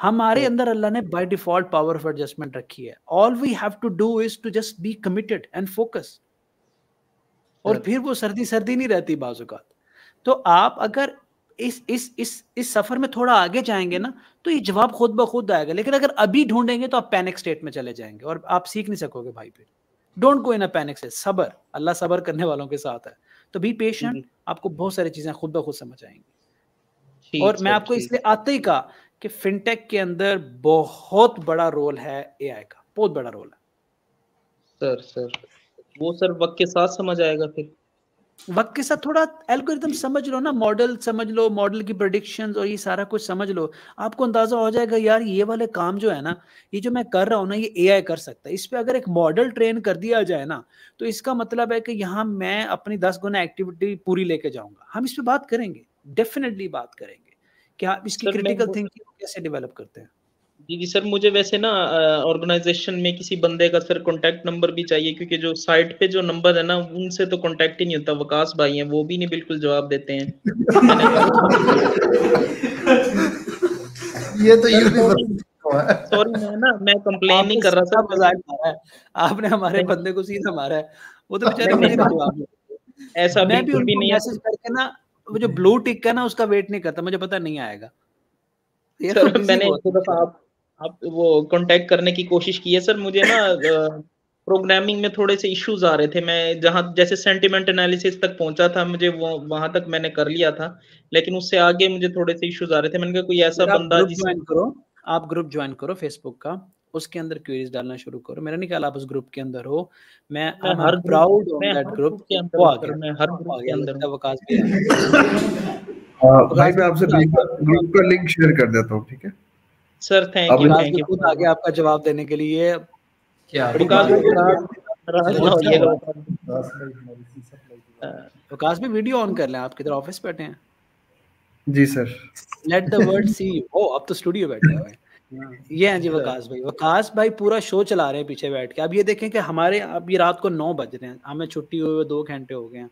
हमारे अंदर अल्लाह ने by default power of adjustment रखी है all we have to do is to just be committed and focus और फिर वो सर्दी सर्दी नहीं रहती बाजूकात तो आप अगर इस इस इस इस सफर में थोड़ा आगे जाएंगे ना तो ये जवाब खुद ब खुद आएगा लेकिन अगर अभी ढूंढेंगे तो आप पैनिक स्टेट में चले जाएंगे और आप सीख नहीं सकोगे भाई फिर don't go in a panic state सबर अल्लाह सबर करने वालों के साथ है तो बी पेशेंट हम्म। आपको बहुत सारी चीजें खुद ब खुद समझ आएंगी और मैं आपको इसलिए आते ही कहा कि फिनटेक के अंदर बहुत बड़ा रोल है एआई का बहुत बड़ा रोल है सर सर वो सर वक्त के साथ समझ आएगा फिर वक्त के साथ थोड़ा एल्गोरिथम समझ लो ना मॉडल समझ लो मॉडल की प्रोडिक्शन और ये सारा कुछ समझ लो आपको अंदाजा हो जाएगा यार ये वाले काम जो है ना ये जो मैं कर रहा हूँ ना ये ए कर सकता है इस पर अगर एक मॉडल ट्रेन कर दिया जाए ना तो इसका मतलब है कि यहाँ मैं अपनी दस गुना एक्टिविटी पूरी लेके जाऊंगा हम इस पर बात करेंगे डेफिनेटली बात करेंगे क्या आप इसकी क्रिटिकल थिंकिंग कैसे डेवलप करते हैं जी सर मुझे वैसे ना ऑर्गेनाइजेशन में किसी बंदे का सर कॉन्टेक्ट नंबर भी चाहिए क्योंकि जो साइट पे जो नंबर है ना उनसे तो कॉन्टेक्ट ही नहीं होता वकास भाई हैं वो भी नहीं बिल्कुल जवाब देते हैं ये तो सॉरी मैं ना मैं कंप्लेन नहीं कर रहा सर मजाक है आपने हमारे बंदे को सीधा मारा है वो तो बेचारे जवाब ऐसा मैं भी मैसेज करके ना वो जो ब्लू टिक है ना उसका वेट नहीं करता मुझे पता नहीं आएगा सर तो मैंने एक दफा तो आप वो कांटेक्ट करने की कोशिश की है सर मुझे ना प्रोग्रामिंग में थोड़े से इश्यूज आ रहे थे मैं जहाँ जैसे सेंटिमेंट एनालिसिस तक पहुंचा था मुझे वो वहां तक मैंने कर लिया था लेकिन उससे आगे मुझे थोड़े से इश्यूज आ रहे थे मैंने कहा कोई ऐसा बंदा जिसे करो आप ग्रुप ज्वाइन करो फेसबुक का उसके अंदर क्वेरीज डालना शुरू करो मेरा नहीं ख्याल आप उस ग्रुप के अंदर हो मैं हर प्राउड ऑन दैट ग्रुप के अंदर आ गया मैं हर ग्रुप के अंदर का हाँ, वकास भाई मैं आपसे ग्रुप अच्छा। का लिंक शेयर कर देता हूं ठीक है sir thank you thank you खुद आगे आपका जवाब देने के लिए क्या विकास हाँ। भी वीडियो ऑन कर लें आप किधर ऑफिस बैठे हैं जी sir let the world see oh अब तो स्टूडियो बैठे हुए हैं हाँ। ये हैं जी वकास भाई वकास भाई पूरा शो चला रहे हैं पीछे बैठ के अब ये देखें कि हमारे अब ये रात को नौ बज रहे हैं हमें छुट्टी हुए दो घंटे हो गए हैं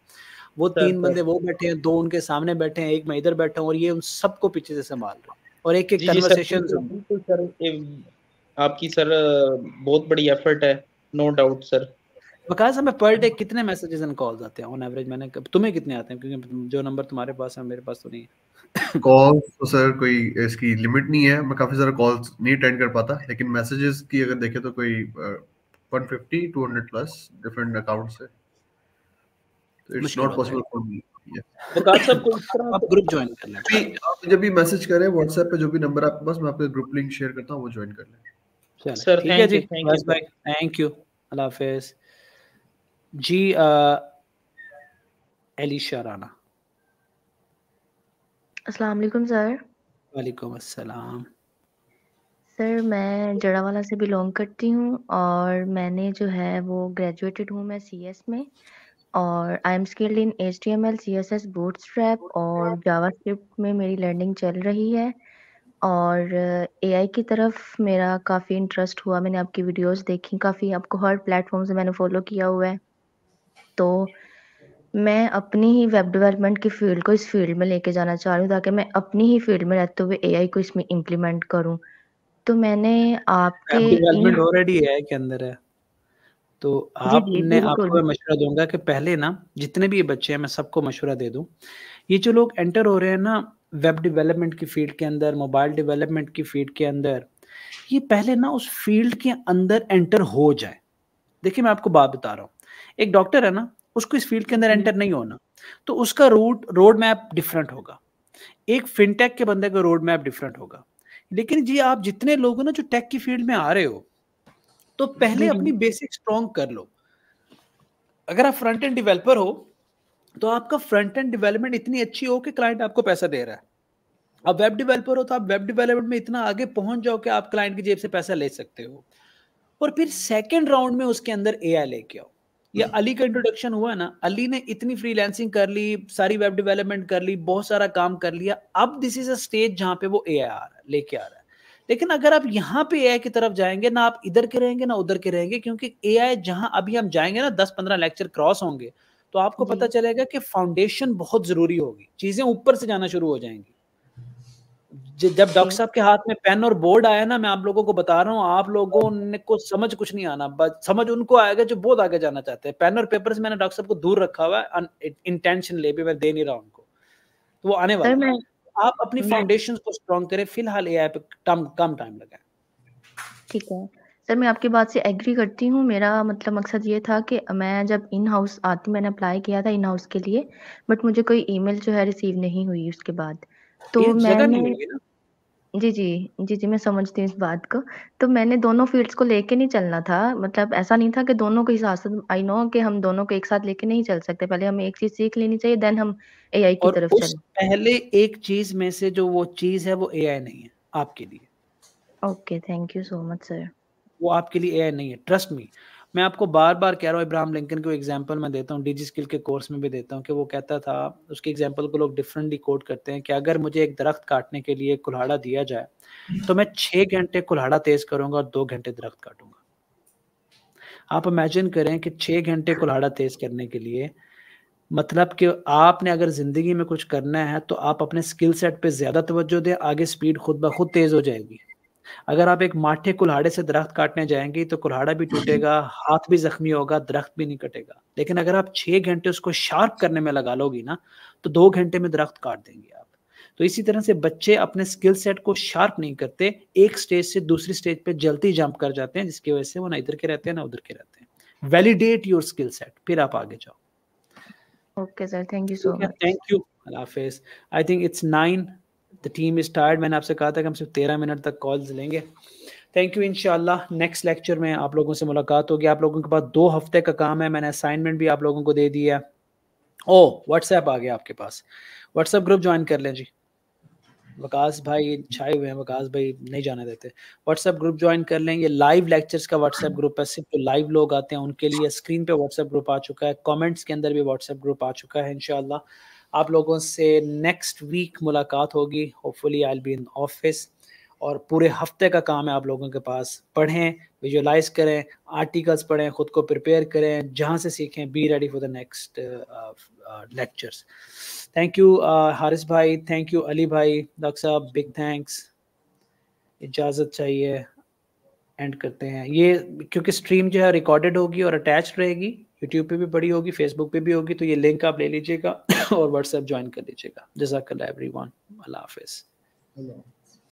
वो तीन बंदे वो बैठे हैं दो उनके सामने बैठे हैं एक मैं इधर बैठा हूँ और ये उन सबको पीछे से संभाल रहा हूँ और एक एक कन्वर्सेशन सर आपकी सर बहुत बड़ी एफर्ट है नो डाउट सर वकास मैं पर डे कितने मैसेजेस एंड कॉल्स आते हैं ऑन एवरेज मैंने तुम्हें कितने आते हैं क्योंकि जो नंबर तुम्हारे पास है मेरे पास तो नहीं है कॉल्स तो सर कोई इसकी लिमिट नहीं है मैं काफी सारे कॉल्स नहीं अटेंड कर पाता लेकिन मैसेजेस की अगर देखें तो कोई 150 200 प्लस डिफरेंट अकाउंट्स से it's not possible for me तो जब भी मैसेज करें व्हाट्सएप पे जो भी नंबर आपके पास मैं आपके ग्रुप लिंक शेयर करता हूँ वो ज्वाइन कर लें सर थैंक यू अल्लाह हाफिज जी एलिशा राना अस्सलाम वालेकुम सर वालेकुम अस्सलाम सर मैं जड़ावाला से बिलोंग करती हूँ और मैंने जो है वो ग्रेजुएटेड हूँ मैं सीएस में और I am skilled in H T M L C S S Bootstrap और जावास्क्रिप्ट में मेरी लर्निंग चल रही है और ए uh, आई की तरफ मेरा काफ़ी इंटरेस्ट हुआ मैंने आपकी वीडियोस देखी काफ़ी आपको हर प्लेटफॉर्म से मैंने फॉलो किया हुआ है तो मैं अपनी ही वेब डेवलपमेंट की फील्ड को इस फील्ड में लेके जाना चाह रही हूँ ताकि मैं अपनी ही फील्ड में रहते हुए एआई को इसमें इम्प्लीमेंट करूँ तो मैंने आपके ऑलरेडी एआई के अंदर है तो आपने आपको मशवरा दूंगा कि पहले ना जितने भी बच्चे हैं मैं सबको मशवरा दे दूं ये जो लोग एंटर हो रहे हैं ना वेब डेवलपमेंट की फील्ड के अंदर मोबाइल डेवलपमेंट की फील्ड के अंदर ये पहले ना उस फील्ड के अंदर एंटर हो जाए देखिए मैं आपको बात बता रहा हूँ एक डॉक्टर है ना उसको इस फील्ड के अंदर एंटर नहीं होना तो उसका रूट रोड मैप डिफरेंट होगा एक फिनटेक के बंदे का रोड मैप डिफरेंट होगा लेकिन जी आप जितने लोग हो ना जो टेक की फील्ड में आ रहे हो तो पहले हम्म, अपनी बेसिक हम्म। स्ट्रॉन्ग कर लो अगर आप फ्रंट एंड डेवलपर हो तो आपका फ्रंट एंड डेवलपमेंट इतनी अच्छी हो कि क्लाइंट आपको पैसा दे रहा है आप वेब डेवलपर हो तो आप वेब डेवलपमेंट में इतना आगे पहुंच जाओ कि आप क्लाइंट की जेब से पैसा ले सकते हो और फिर सेकेंड राउंड में उसके अंदर ए लेके आओ या अली हम्म। का इंट्रोडक्शन हुआ ना अली ने इतनी फ्रीलैंसिंग कर ली सारी वेब डेवलपमेंट कर ली बहुत सारा काम कर लिया अब दिस इज अ स्टेज जहां पे वो ए आ रहा है लेके आ रहा है लेकिन अगर आप यहाँ पे ए की तरफ जाएंगे ना आप इधर के रहेंगे ना उधर के रहेंगे क्योंकि ए आई जहाँ अभी हम जाएंगे ना दस पंद्रह लेक्चर क्रॉस होंगे तो आपको पता चलेगा कि फाउंडेशन बहुत जरूरी होगी चीजें ऊपर से जाना शुरू हो जाएंगी जब डॉक्टर तो साहब के हाथ में पेन और बोर्ड आया ना मैं आप लोगों को बता रहा हूँ आप लोगों ने को समझ कुछ नहीं आना समझ उनको आएगा जो बहुत आगे जाना चाहते हैं पेन और पेपर से मैंने डॉक्टर साहब को दूर रखा हुआ है इंटेंशन ले भी मैं दे नहीं रहा उनको तो वो आने वाला आप अपनी फाउंडेशन को स्ट्रॉन्ग करें फिलहाल ए पे कम कम टाइम लगाए ठीक है सर मैं आपकी बात से एग्री करती हूँ मेरा मतलब मकसद ये था कि मैं जब इन हाउस आती मैंने अप्लाई किया था इन हाउस के लिए बट मुझे कोई ईमेल जो है रिसीव नहीं हुई उसके बाद तो मैंने जी, जी। जी, जी, मैं समझती हूँ इस बात को। तो मैंने दोनों फ़ील्ड्स को लेके नहीं चलना था, मतलब ऐसा नहीं था कि दोनों को साथ-साथ आई नो कि हम दोनों को एक साथ लेके नहीं चल सकते। पहले हमें एक चीज़ सीख लेनी चाहिए, देन हम एआई की तरफ चलें। पहले एक चीज़ में से जो वो चीज़ है वो एआई नहीं है, आपके लिए। Okay, thank you so much sir. वो आपके लिए एआई नहीं है, ट्रस्ट मी। मैं आपको बार बार कह रहा हूँ इब्राहम लिंकन को एग्जाम्पल मैं देता हूँ डिजी स्किल के कोर्स में भी देता हूँ कि वो कहता था उसके एग्जाम्पल को लोग डिफरेंटली कोट करते हैं कि अगर मुझे एक दरख्त काटने के लिए कुल्हाड़ा दिया जाए तो मैं छः घंटे कुल्हाड़ा तेज करूंगा और दो घंटे दरख्त काटूंगा आप इमेजिन करें कि छः घंटे कुल्हाड़ा तेज करने के लिए मतलब कि आपने अगर ज़िंदगी में कुछ करना है तो आप अपने स्किल सेट पे ज़्यादा तवज्जो दें आगे स्पीड खुद ब खुद तेज़ हो जाएगी अगर आप एक माठे कुल्हाड़े से दरख्त काटने जाएंगे तो कुल्हाड़ा भी टूटेगा हाथ भी जख्मी होगा दरख्त भी नहीं कटेगा लेकिन अगर आप छह घंटे उसको शार्प करने में लगा लोगी ना तो दो घंटे में दरख्त काट देंगे आप तो इसी तरह से बच्चे अपने स्किल सेट को शार्प नहीं करते एक स्टेज से दूसरी स्टेज पे जल्दी जंप कर जाते हैं जिसकी वजह से वो ना इधर के रहते हैं ना उधर के रहते हैं वैलिडेट योर स्किल सेट फिर आप आगे जाओ okay sir thank you so much thank you हाफिज I think it's nine the team is tired मैंने आपसे कहा था कि हम सिर्फ तेरह मिनट तक कॉल्स लेंगे थैंक यू इनशाला नेक्स्ट लेक्चर में आप लोगों से मुलाकात होगी आप लोगों के पास दो हफ्ते का काम है मैंने असाइनमेंट भी आप लोगों को दे दिया है ओ oh, व्हाट्सएप आ गया आपके पास व्हाट्सएप ग्रुप ज्वाइन कर लें जी वकास भाई छाए हुए हैं वकास भाई नहीं जाने देते व्हाट्सएप ग्रुप ज्वाइन कर लें ये लाइव लेक्चर्स का व्हाट्सएप ग्रुप है सिर्फ जो लाइव लोग आते हैं उनके लिए स्क्रीन पे व्हाट्सएप ग्रुप आ चुका है कमेंट्स के अंदर भी व्हाट्सएप ग्रुप आ चुका है इनशाला आप लोगों से नेक्स्ट वीक मुलाकात होगी hopefully I be in office और पूरे हफ्ते का काम है आप लोगों के पास पढ़ें विजुलाइज करें आर्टिकल्स पढ़ें खुद को प्रिपेयर करें जहाँ से सीखें be ready for the next lectures thank you Haris भाई थैंक यू अली भाई डॉक्टर साहब बिग थैंक्स इजाज़त चाहिए एंड करते हैं ये क्योंकि स्ट्रीम जो है रिकॉर्डेड होगी और अटैच रहेगी यूट्यूब पे भी पड़ी होगी फेसबुक पे भी होगी तो ये लिंक आप ले लीजिएगा और व्हाट्सएप ज्वाइन कर लीजिएगा जजाकल्ला एवरी वन अल्लाह हाफिज़